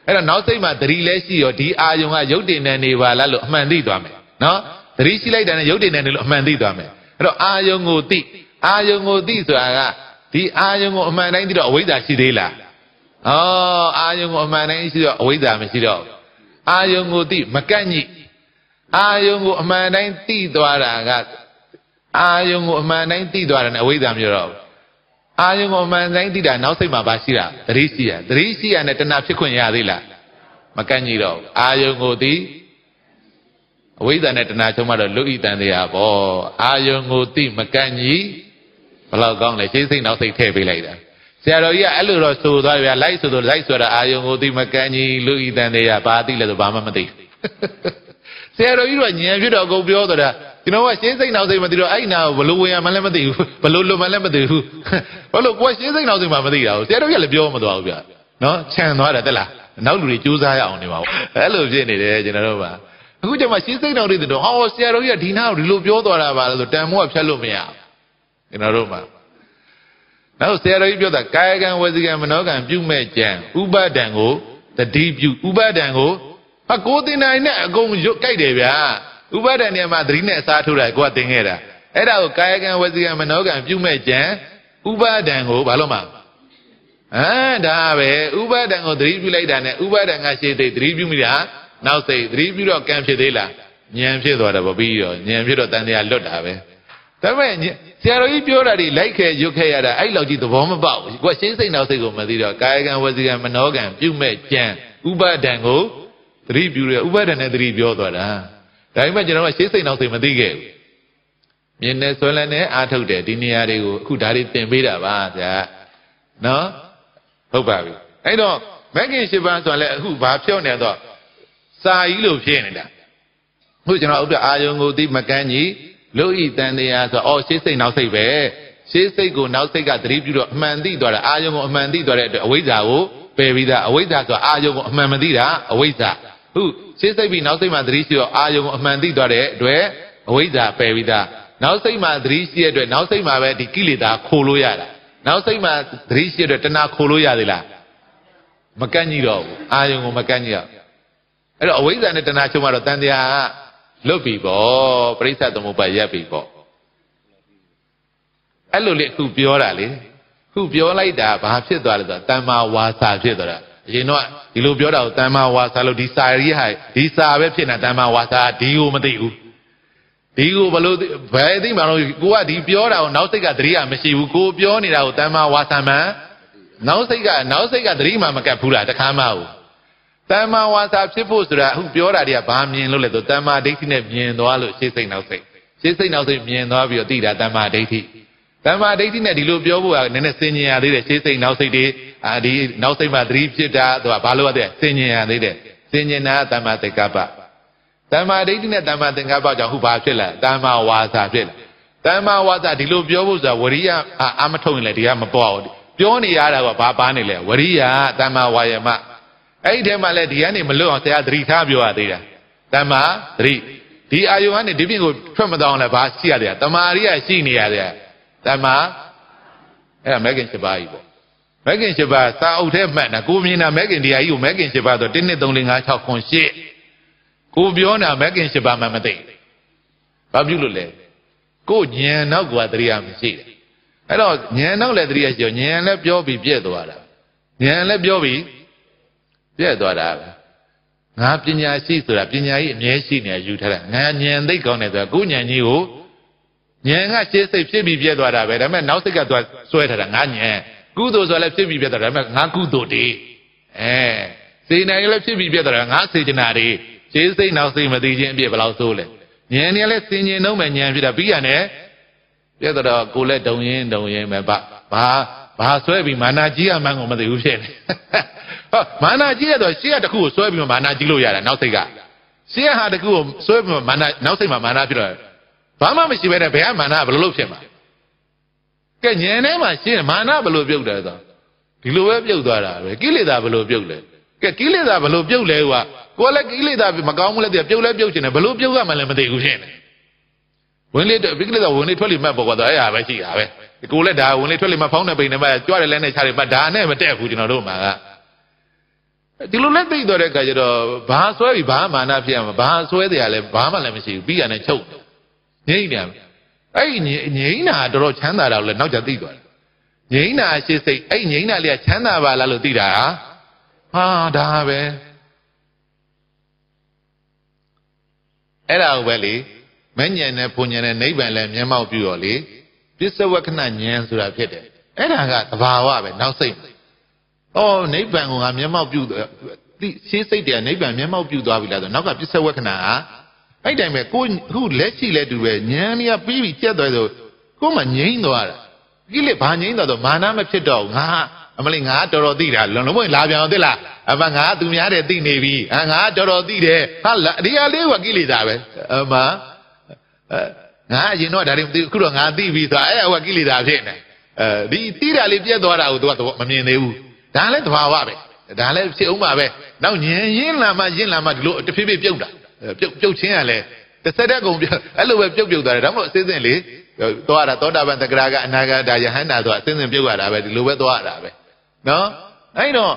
အဲ့တော့နောက်စိတ်မှာသတိလဲရှိရောဒီအာယုံကရုပ်တင်နေနေပါလားလို့အမှန်သိသွားမယ်နော်သတိရှိလိုက်တာနဲ့ရုပ်တင်နေနေလို့အမှန်သိသွားမယ်အဲ့တော့အာယုံကိုသိအာယုံကိုသိဆိုတာကဒီအာယုံကိုအမှန်တိုင်းသိတော့အဝိဇ္ဇာရှိသေးလားဩအာယုံကိုအမှန်တိုင်းရှိတော့အဝိဇ္ဇာမရှိတော့အာယုံကိုသိမကန့်ညိအာယုံကိုအမှန်တိုင်းသိသွားတာကအာယုံကိုအမှန်တိုင်းသိသွားတာနဲ့အဝိဇ္ဇာမျိုးတော့အာယုံကိုမှန်ဆိုင်သိတာနောက်စိတ်မှာပါရှိတာသတိရှိရသတိရှိရနဲ့တဏှာဖြစ်ခွင့်ရသေးလားမကန့်ကြီးတော့အာယုံကိုသည်အဝိဇ္ဇာနဲ့တဏှာချုပ်မှတော့လူဤတန်တရားပေါ့အာယုံကိုသိမကန့်ကြီးဘလောက်ကောင်းလဲရှင်းစိတ်နောက်စိတ်ထည့်ပေးလိုက်တာဆရာတော်ကြီးကအဲ့လိုတော့ဆိုသွားပြလိုက်ဆိုတော့လိုက်ဆိုတော့အာယုံကိုသိမကန့်ကြီးလူဤတန်တရားဘာသိလဲဆိုဘာမှမသိဆရာတော်ကြီးကညံပြတော့အကုန်ပြောတော့ကျွန်တော်ကရှင်းစိတ်နောက်စိတ်မသိတော့အဲ့နာကိုဘလို့ဝင်ရမှလည်းမသိဘူးဘလို့လွတ်မှလည်းမသိဘူးဘာလို့ကိုကရှင်းစိတ်နောက်စိတ်မှမသိတာကိုဆရာတော်ကလည်းပြောမသွားဘူးဗျနော်ခြံသွားတယ်တက်လားနောက်လူတွေကြိုးစားရအောင်နေပါဦးအဲ့လိုဖြစ်နေတယ်ကျွန်တော်တို့ကအခုကျမှရှင်းစိတ်နောက်တွေတော့ဟောဆရာတော်ကြီးကဒီနာကိုဒီလိုပြောသွားတာပါလို့တန်မိုးကဖြတ်လို့မရကျွန်တော်တို့မှာနောက်ဆရာတော်ကြီးပြောတာကာယကံဝစီကံမနောကံပြုမဲ့ကြံဥပါဒံကိုတတိပြုဥပါဒံကိုဟာကိုတင်နိုင်နဲ့အကုန်ရွတ်ကြိုက်တယ်ဗျာဥပါဒဏ်နဲ့မှသတိနဲ့အစားထိုးတာကိုကသင်ခဲ့တာအဲ့ဒါကိုကာယကံဝစီကံမနောကံပြုမဲ့ကြံဥပါဒဏ်ကိုဘာလို့မှဟမ်ဒါပဲဥပါဒဏ်ကိုသတိပြုလိုက်တာနဲ့ဥပါဒဏ်ကရှေ့သိသတိပြုမိတာနောက်သိသတိပြုတော့ကံဖြစ်သေးလားဉာဏ်ဖြစ်သွားတာပေါ့ပြီးတော့ဉာဏ်ဖြစ်တော့တန်တရားလွတ်တာပဲဒါပေမဲ့ဆရာတော်ကြီးပြောတာတွေလိုက်ခဲရွတ်ခဲရတာအဲ့လောက်ကြီးသဘောမပေါက်ဘူးကိုကရှေ့စိတ်နောက်စိတ်ကိုမသိတော့ကာယကံဝစီကံမနောကံပြုမဲ့ကြံဥပါဒဏ်ကိုသတိပြုရဥပါဒဏ်နဲ့သတိပြောသွားတာဒါပေမဲ့ကျွန်တော်ကရှေးစိတ်နောက်စိတ်မသိခဲ့ဘူးမြင်နေဆွဲလန်းနေအားထုတ်တယ်ဒီနေရာတွေကိုအခုဒါတွေသင်ပေးတာပါဗျာနော်ဟုတ်ပါပြီအဲ့တော့မဂ်ကင်၈ပါးဆိုလည်းအခုဘာပြောနေတော့စာကြီးလို့ဖြစ်နေတာခုကျွန်တော်ဥပ္ပအာယုံကိုသိမကန်းကြီးလို့ဤတန်တရားဆိုအော်ရှေးစိတ်နောက်စိတ်ပဲရှေးစိတ်ကိုနောက်စိတ်ကသတိပြုတော့အမှန်သိသွားတာအာယုံကိုအမှန်သိသွားတဲ့အတွက်အဝိဇ္ဇာကိုပယ်ပြီးသားအဝိဇ္ဇာဆိုအာယုံကိုအမှန်မသိတာအဝိဇ္ဇာခုရှေ့စိတ်ပြီးနောက်စိတ်မှာသတိရှိတော့အာယုံအမှန်သိသွားတဲ့အတွက်အဝိဇ္ဇာပယ်ပြီးသားနောက်စိတ်မှာသတိရှိတဲ့အတွက်နောက်စိတ်မှာပဲဒီကိလေသာခိုးလို့ရတာနောက်စိတ်မှာသတိရှိတဲ့အတွက်တဏှာခိုးလို့ရသေးလားမကန့်ကြီးတော့ဘူးအာယုံကိုမကန့်ကြီးတော့အဲ့တော့အဝိဇ္ဇာနဲ့တဏှာချုပ်မှာတော့တန်တရားကလွတ်ပြီပေါ့ပြိဿသမုပ္ပါရက်ပြီပေါ့အဲ့လိုလေအခုပြောတာလေခုပြောလိုက်တာဘာဖြစ်သွားလဲဆိုတော့တမ္မာဝါစာဖြစ်သွားတာအရင်တော့ဒီလိုပြောတာကိုတမ္မာဝါစာလို့ဒီစာရေးဟိုက်ဒီစာပဲဖြစ်နေတမ္မာဝါစာဒီကိုမသိဘူးဒီကိုဘလို့ဘယ်သိမှာတော့ကိုကဒီပြောတာကိုနောက်စိတ်ကသတိရမရှိဘူးကိုပြောနေတာကိုတမ္မာဝါစာမှန်နောက်စိတ်ကနောက်စိတ်ကသတိမှမကပ်ဘူးလားတခါမှဟုတ်တမ္မာဝါစာဖြစ်ဖို့ဆိုတာအခုပြောတာတွေကဘာမြင်လို့လဲဆိုတမ္မာဒိဋ္ဌိနဲ့မြင်သွားလို့ရှေ့စိတ်နောက်စိတ်ရှေ့စိတ်နောက်စိတ်မြင်သွားပြီးတော့သိတာတမ္မာဒိဋ္ဌိတမ္မာဒိဋ္ဌိနဲ့ဒီလိုပြောဖို့ကနည်းနည်းစင်ញင်ရသေးတယ်ရှေ့စိတ်နောက်စိတ်တွေအာဒီနောက်စိတ်မှာသတိဖြစ်တာသူကဘာလို့ရတဲ့သင်ញင်ရသေးတယ်သင်ញင်တာတမ္မာသင်္ကပ္ပတမ္မာဒိဋ္ဌိနဲ့တမ္မာသင်္ကပ္ပကြောင့်ဟူဘာဖြစ်လာတမ္မာဝါစာဖြစ်လာတမ္မာဝါစာဒီလိုပြောဖို့ဆိုတာဝရိယအာမထုတ်ရင်လည်းဒီကမပေါ်ဘူးပြောနေရတာကဘာပါနေလဲဝရိယတမ္မာဝါယမအဲ့ဒီထဲမှာလည်းဒီကနေမလွတ်အောင်ဆရာသတိထားပြောရသေးတာတမ္မာသတိဒီအာယုကနေဒီပြင်ကိုထွက်မတောင်းလဲဘာရှိရလဲတမာရိယရှိနေရတယ်တမ္မာအဲ့ဒါမဲခင်7ပါးကြီးပေါ့မက်ကင်7ပါးစာအုပ်ထဲမှတ်တာကိုမြင်တာမက်ကင်တရားကြီးကိုမက်ကင်7ပါးဆို1 2 3 4 5 6 9ကိုပြောတာမက်ကင်7ပါးမှမသိဘာပြုလို့လဲကိုညံနောက်ကတရားမရှိတယ်အဲ့တော့ညံနောက်လည်းတရားရှိရောညံလည်းပြောပြီးပြည့်သွားတာညံလည်းပြောပြီးပြည့်သွားတာပဲငါပညာရှိဆိုတာပညာကြီးအမြဲရှိနေယူထားတာငါညံသိကောင်းတယ်ဆိုတာကိုညံကြီးကိုညံကရှေးစိတ်ဖြစ်ပြီးပြည့်သွားတာပဲဒါပေမဲ့နောက်စိတ်ကသွားဆွဲထားတာငါညံကုသိုလ်ဆိုလည်းဖြစ်ပြီးပြတာဒါပေမဲ့ငါကုသိုလ်တွေအဲစေနိုင်လည်းဖြစ်ပြီးပြတာငါစေချနာတွေခြေစိတ်နောက်စိတ်မသိခြင်းအပြစ်ဘယ်လောက်ဆိုးလဲဉာဏ်နဲ့လည်းစင်ញင်တော့မှဉာဏ်ဖြစ်တာပြီးရတယ်ပြတ်တော့ကိုယ်လည်းဒုံရင်ဒုံရင်ပဲဗဘာဘာဆွဲပြီးမာနာကြီးရမှန်းကိုမသိဘူးဖြစ်နေဟောမာနာကြီးရတော့ရှေ့ကတခုကိုဆွဲပြီးမှမာနာကြီးလို့ရတာနောက်စိတ်ကရှေ့ဟာတခုကိုဆွဲပြီးမှမာနာနောက်စိတ်မှာမာနာဖြစ်တော့ဘာမှမရှိဘဲနဲ့ဘယ်ကမာနာဘယ်လိုလုပ်ဖြစ်မှာလဲကဲဉာဏ်ထဲမှာရှင်းမာနဘလို့ပြုတ်တယ်ဆိုဒီလိုပဲပြုတ်သွားတာပဲကိလေသာဘလို့ပြုတ်လဲကဲကိလေသာဘလို့ပြုတ်လဲကွာကိုယ်လည်းကိလေသာမကောင်းဘူးလဲတည်းပြုတ်လဲပြုတ်ချင်တယ်ဘလို့ပြုတ်ရမှလည်းမသိဘူးဖြစ်နေဝင်လေကိလေသာဝင်လေထွက်လေမှတ်ပေါ်ကတော့အဲ့ဟာပဲရှိတာပဲကိုယ်လည်းဒါဝင်လေထွက်လေမှဖောင်းတဲ့ပိန်နဲ့မှကြွားတယ်လဲနဲ့ခြားတယ်ပတ်ဒါနဲ့မတက်ဘူးကျွန်တော်တို့မှာကဒီလိုနဲ့သိတော့တဲ့ခါကျတော့ဘာဆွဲပြီးဘာမာနဖြစ်ရမှာဘာဆွဲတယ်ရလဲဘာမှလည်းမရှိဘူးပြီးရနဲ့ချုပ်ငြိမ့်နေရအဲ့ငိမ့်နာတော်တော်ချမ်းသာတာကိုလည်းနောက်ကျသိသွားတယ်ငိမ့်နာရှိစိတ်အဲ့ငိမ့်နာလေးကချမ်းသာပါလားလို့သိတာဟာဒါပဲအဲ့ဒါကိုပဲလေမဉ္ဉဏ်နဲ့ဘုံဉဏ်နဲ့နိဗ္ဗာန်လည်းမျက်မှောက်ပြုတော်လေပစ္စဝကနဉဏ်ဆိုတာဖြစ်တယ်အဲ့ဒါကသဘာဝပဲနောက်စိတ်ဩနိဗ္ဗာန်ကငါမျက်မှောက်ပြုသိရှင်းစိတ်တွေကနိဗ္ဗာန်မျက်မှောက်ပြုသွားပြီလားဆိုတော့နောက်ကပစ္စဝကနာကအဲ့တိုင်းပဲကိုအခုလက်ရှိလဲတူပဲဉာဏ်ကြီးကပြီးပြီးကြက်သွားဆိုကိုမှငြိမ့်သွားတာကိလေဘာငြိမ့်သွားတော့မာနမဖြစ်တော့ငါအမလေးငါတော်တော်သိတာလုံးလုံးမလာပြန်အောင်သိလားအမငါသူများတဲ့သိနေပြီအငါတော်တော်သိတယ်ဟာအဒီယာလေးကကိလေသာပဲအမငါအရင်တော့ဒါတွေမသိအခုတော့ငါသိပြီဆိုတာအဲ့ဟိုကကိလေသာဖြစ်နေအဲဒီသိတာလေးပြက်သွားတာကိုသူကမမြင်သေးဘူးဒါလည်းသဘာဝပဲဒါလည်းဖြစ်အောင်ပါပဲနောက်ညင်ရင်းလာမှရင်းလာမှဒီလိုတဖြည်းဖြည်းပြုတ်တာပြုတ်ပြုတ်ချင်းကလည်းတစ်ဆက်တည်းကုန်ပြအဲ့လိုပဲပြုတ်ပြုတ်သွားတယ်ဒါမှမဟုတ်အစင်းစင်းလေသွားတာသောတာပန်သက္ကရာကအနာဂတာယဟန္တာဆိုတာအစင်းစင်းပြုတ်ရတာပဲဒီလိုပဲသွားရတာပဲနော်အဲ့တော့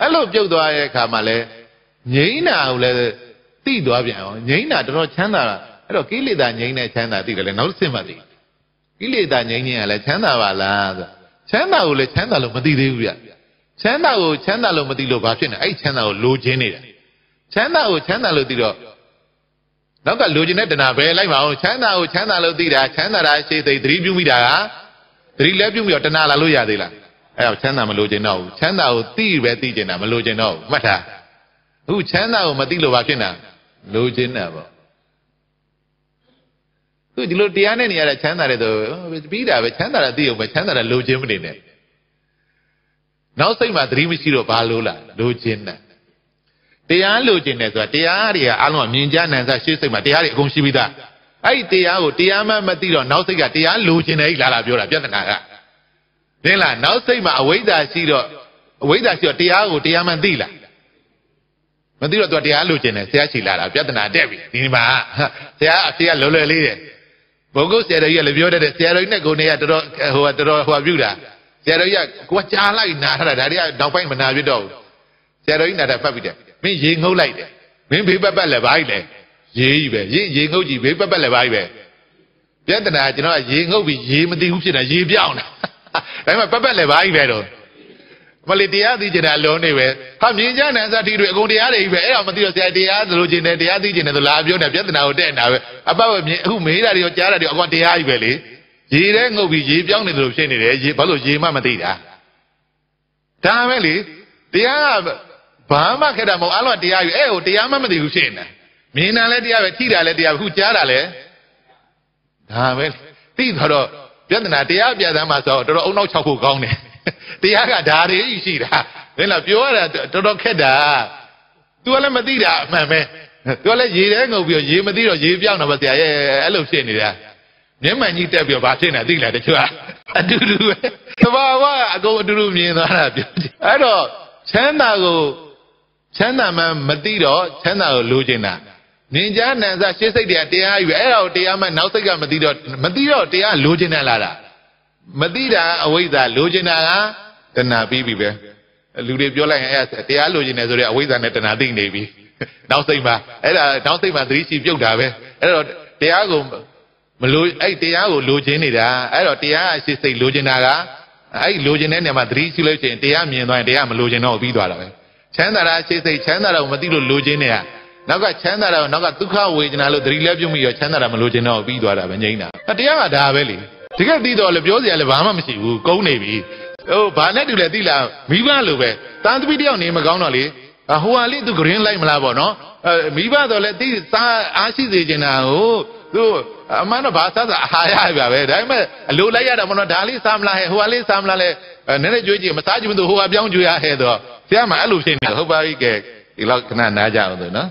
အဲ့လိုပြုတ်သွားရဲ့အခါမှာလဲငိမ့်နာကိုလည်းတိသွားပြန်အောင်ငိမ့်နာတော်တော်ချမ်းသာတာအဲ့တော့ကိလေသာငိမ့်တဲ့ချမ်းသာတိတယ်လေနောက်တစ်ဆင့်မှတိကိလေသာငိမ့်ခြင်းကလည်းချမ်းသာပါလားဆိုချမ်းသာကိုလည်းချမ်းသာလို့မသိသေးဘူးဗျချမ်းသာကိုချမ်းသာလို့မသိလို့ဘာဖြစ်နေအဲ့ချမ်းသာကိုလိုချင်နေတာချမ်းသာကိုချမ်းသာလို့သိတော့နောက်ကလိုချင်တဲ့တဏှာပဲလိုက်ပါအောင်ချမ်းသာကိုချမ်းသာလို့သိတာချမ်းသာတာရှိသိသတိပြုမိတာကသတိလည်းပြုပြီးတော့တဏှာလာလို့ရသေးလားအဲ့တော့ချမ်းသာမလိုချင်တော့ဘူးချမ်းသာကိုသိပဲသိချင်တာမလိုချင်တော့ဘူးမှတ်ထားအခုချမ်းသာကိုမသိလို့ဘာဖြစ်တာလိုချင်တာပေါ့သူဒီလိုတရားနဲ့နေရတာချမ်းသာတယ်ဆိုပြီးတာပဲချမ်းသာတာသိအောင်ပဲချမ်းသာတာလိုချင်မနေနဲ့နောက်စိတ်မှာသတိမရှိတော့ဘာလိုလားလိုချင်တာတရားလိုချင်တယ်ဆိုတာတရားတွေကအလုံးမြင်ကြနိုင်စားရှေ့စိတ်မှာတရားတွေအကုန်ရှိပြီးသားအဲ့ဒီတရားကိုတရားမှမသိတော့နောက်စိတ်ကတရားလိုချင်တယ်လာလာပြောတာပြဿနာကသင်လားနောက်စိတ်မှာအဝိဇ္ဇာရှိတော့အဝိဇ္ဇာရှိတော့တရားကိုတရားမှသိလားမသိတော့သူတရားလိုချင်တယ်ဆရာချီလာတာပြဿနာတက်ပြီဒီမှာဆရာအဖေကလောလောလေးတယ်ဘုဂုဆရာတော်ကြီးကလည်းပြောတတ်တယ်ဆရာတော်ကြီးနဲ့ကိုနေကတော်တော်ဟိုကတော်တော်ဟိုပြူတာဆရာတော်ကြီးကကိုကကြားလိုက်နားထားတာဒါတွေကနောက်ပိုင်းမနာပြတော့ဘူးဆရာတော်ကြီးနာတာဖတ်ပြီးတယ်မင်းရေငုပ်လိုက်တယ်မင်းဘေးပတ်ပတ်လည်းဘာကြီးလဲရေကြီးပဲရေရေငုပ်ကြီးဘေးပတ်ပတ်လည်းဘာကြီးပဲပြဿနာကျွန်တော်ကရေငုပ်ပြီးရေမသိဘူးဖြစ်တာရေပြောင်းတာဒါမှပတ်ပတ်လည်းဘာကြီးပဲတော့မလေးတရားသိကျင်တာလုံးနေပဲဟာမြင်ကြနန်းစာတီတွေအကုန်တရားတွေကြီးပဲအဲ့အောင်မသိတော့ဆရာတရားသလိုချင်တယ်တရားသိချင်တယ်ဆိုလာပြောနေပြဿနာကိုတက်နေတာပဲအပတ်ပဲမြင်အခုမေးတာတွေရောကြားတာတွေအကုန်တရားကြီးပဲလေရေထဲငုပ်ပြီးရေပြောင်းနေတယ်လို့ဖြစ်နေတယ်ရေဘာလို့ရေမှမသိတာဒါပဲလေတရားကဘာမှခက်တာမဟုတ်အလုံးတရားယူအဲ့ဟိုတရားမှမသိဘူးဖြစ်နေတာမြင်တာလည်းတရားပဲထိတာလည်းတရားပဲခုကြားတာလည်းဒါပဲသိတော့ပြဿနာတရားပြသမ်းမှာဆိုတော့တော်တော်အုံနောက်၆ခုကောင်းတယ်တရားကဒါတွေရှိတာဘယ်လားပြောရတာတော်တော်ခက်တာ तू ကလည်းမသိတာအမှန်ပဲ तू ကလည်းရေထဲငုံပြီးရေမသိတော့ရေပြောင်းတော့ဆရာရဲ့အဲ့လိုဖြစ်နေတာမျက်မှန်ကြီးတက်ပြီးဘာဖြစ်နေသိလားတချို့ကအတူတူပဲသဘာဝအကုန်အတူတူမြင်သွားတာပြောအဲ့တော့ချမ်းသာကိုချမ်းသာမှမသိတော့ချမ်းသာကိုလိုချင်တာနင်ကြားနန်စာရှေ့စိတ်တရားတရားယူအဲ့ဒါကိုတရားမှနောက်စိတ်ကမသိတော့မသိတော့တရားလိုချင်တယ်လားလားမသိတာအဝိဇ္ဇာလိုချင်တာကတဏှာပြီးပြီပဲလူတွေပြောလိုက်ရင်အဲ့ဒါတရားလိုချင်တယ်ဆိုတော့အဝိဇ္ဇာနဲ့တဏှာသိနေပြီနောက်စိတ်မှာအဲ့ဒါနောက်စိတ်မှာသတိရှိပြုတ်တာပဲအဲ့တော့တရားကိုမလိုအဲ့တရားကိုလိုချင်နေတာအဲ့တော့တရားအရှိစိတ်လိုချင်တာကအဲ့လိုချင်တဲ့နေရာမှာသတိရှိလို့ရှိရင်တရားမြင်သွားရင်တရားမလိုချင်တော့ပြီးသွားတာပဲချမ်းသာတာစိတ်စိတ်ချမ်းသာတာကိုမသိလို့လိုချင်နေတာနောက်ကချမ်းသာတာကိုနောက်ကဒုက္ခဝေဒနာလို့သတိလက်ပြုမိရောချမ်းသာတာမလိုချင်တော့ပြီးသွားတာပဲငြိမ့်တာအတရားကဒါပဲလေတကယ်သိတော့လေပြောစရာလည်းဘာမှမရှိဘူးကုန်းနေပြီဟိုဘာနဲ့တူလဲသိလားမိဘလိုပဲတန်သမီးတယောက်နေမကောင်းတော့လေဟိုဟာလေးသူဂရင်းလိုက်မလားပေါ့နော်မိဘတော့လေသိစားအားရှိစေချင်တာကိုသူအမှန်တော့ဘာသာသာအာရပြပဲဒါပေမဲ့အလိုလိုက်ရတာမလို့ဒါလေးစားမလားဟဲ့ဟိုကလေးစားမလားလဲနည်းနည်းကြွေးကြည့်မစားကြည့်ဘူးသူဟိုကပြောင်းကြွေးရဟဲ့တော့ဆရာမအဲ့လိုဖြစ်နေဟုတ်ပါပြီကဲဒီလောက်ခဏနားကြအောင်ဆိုနော်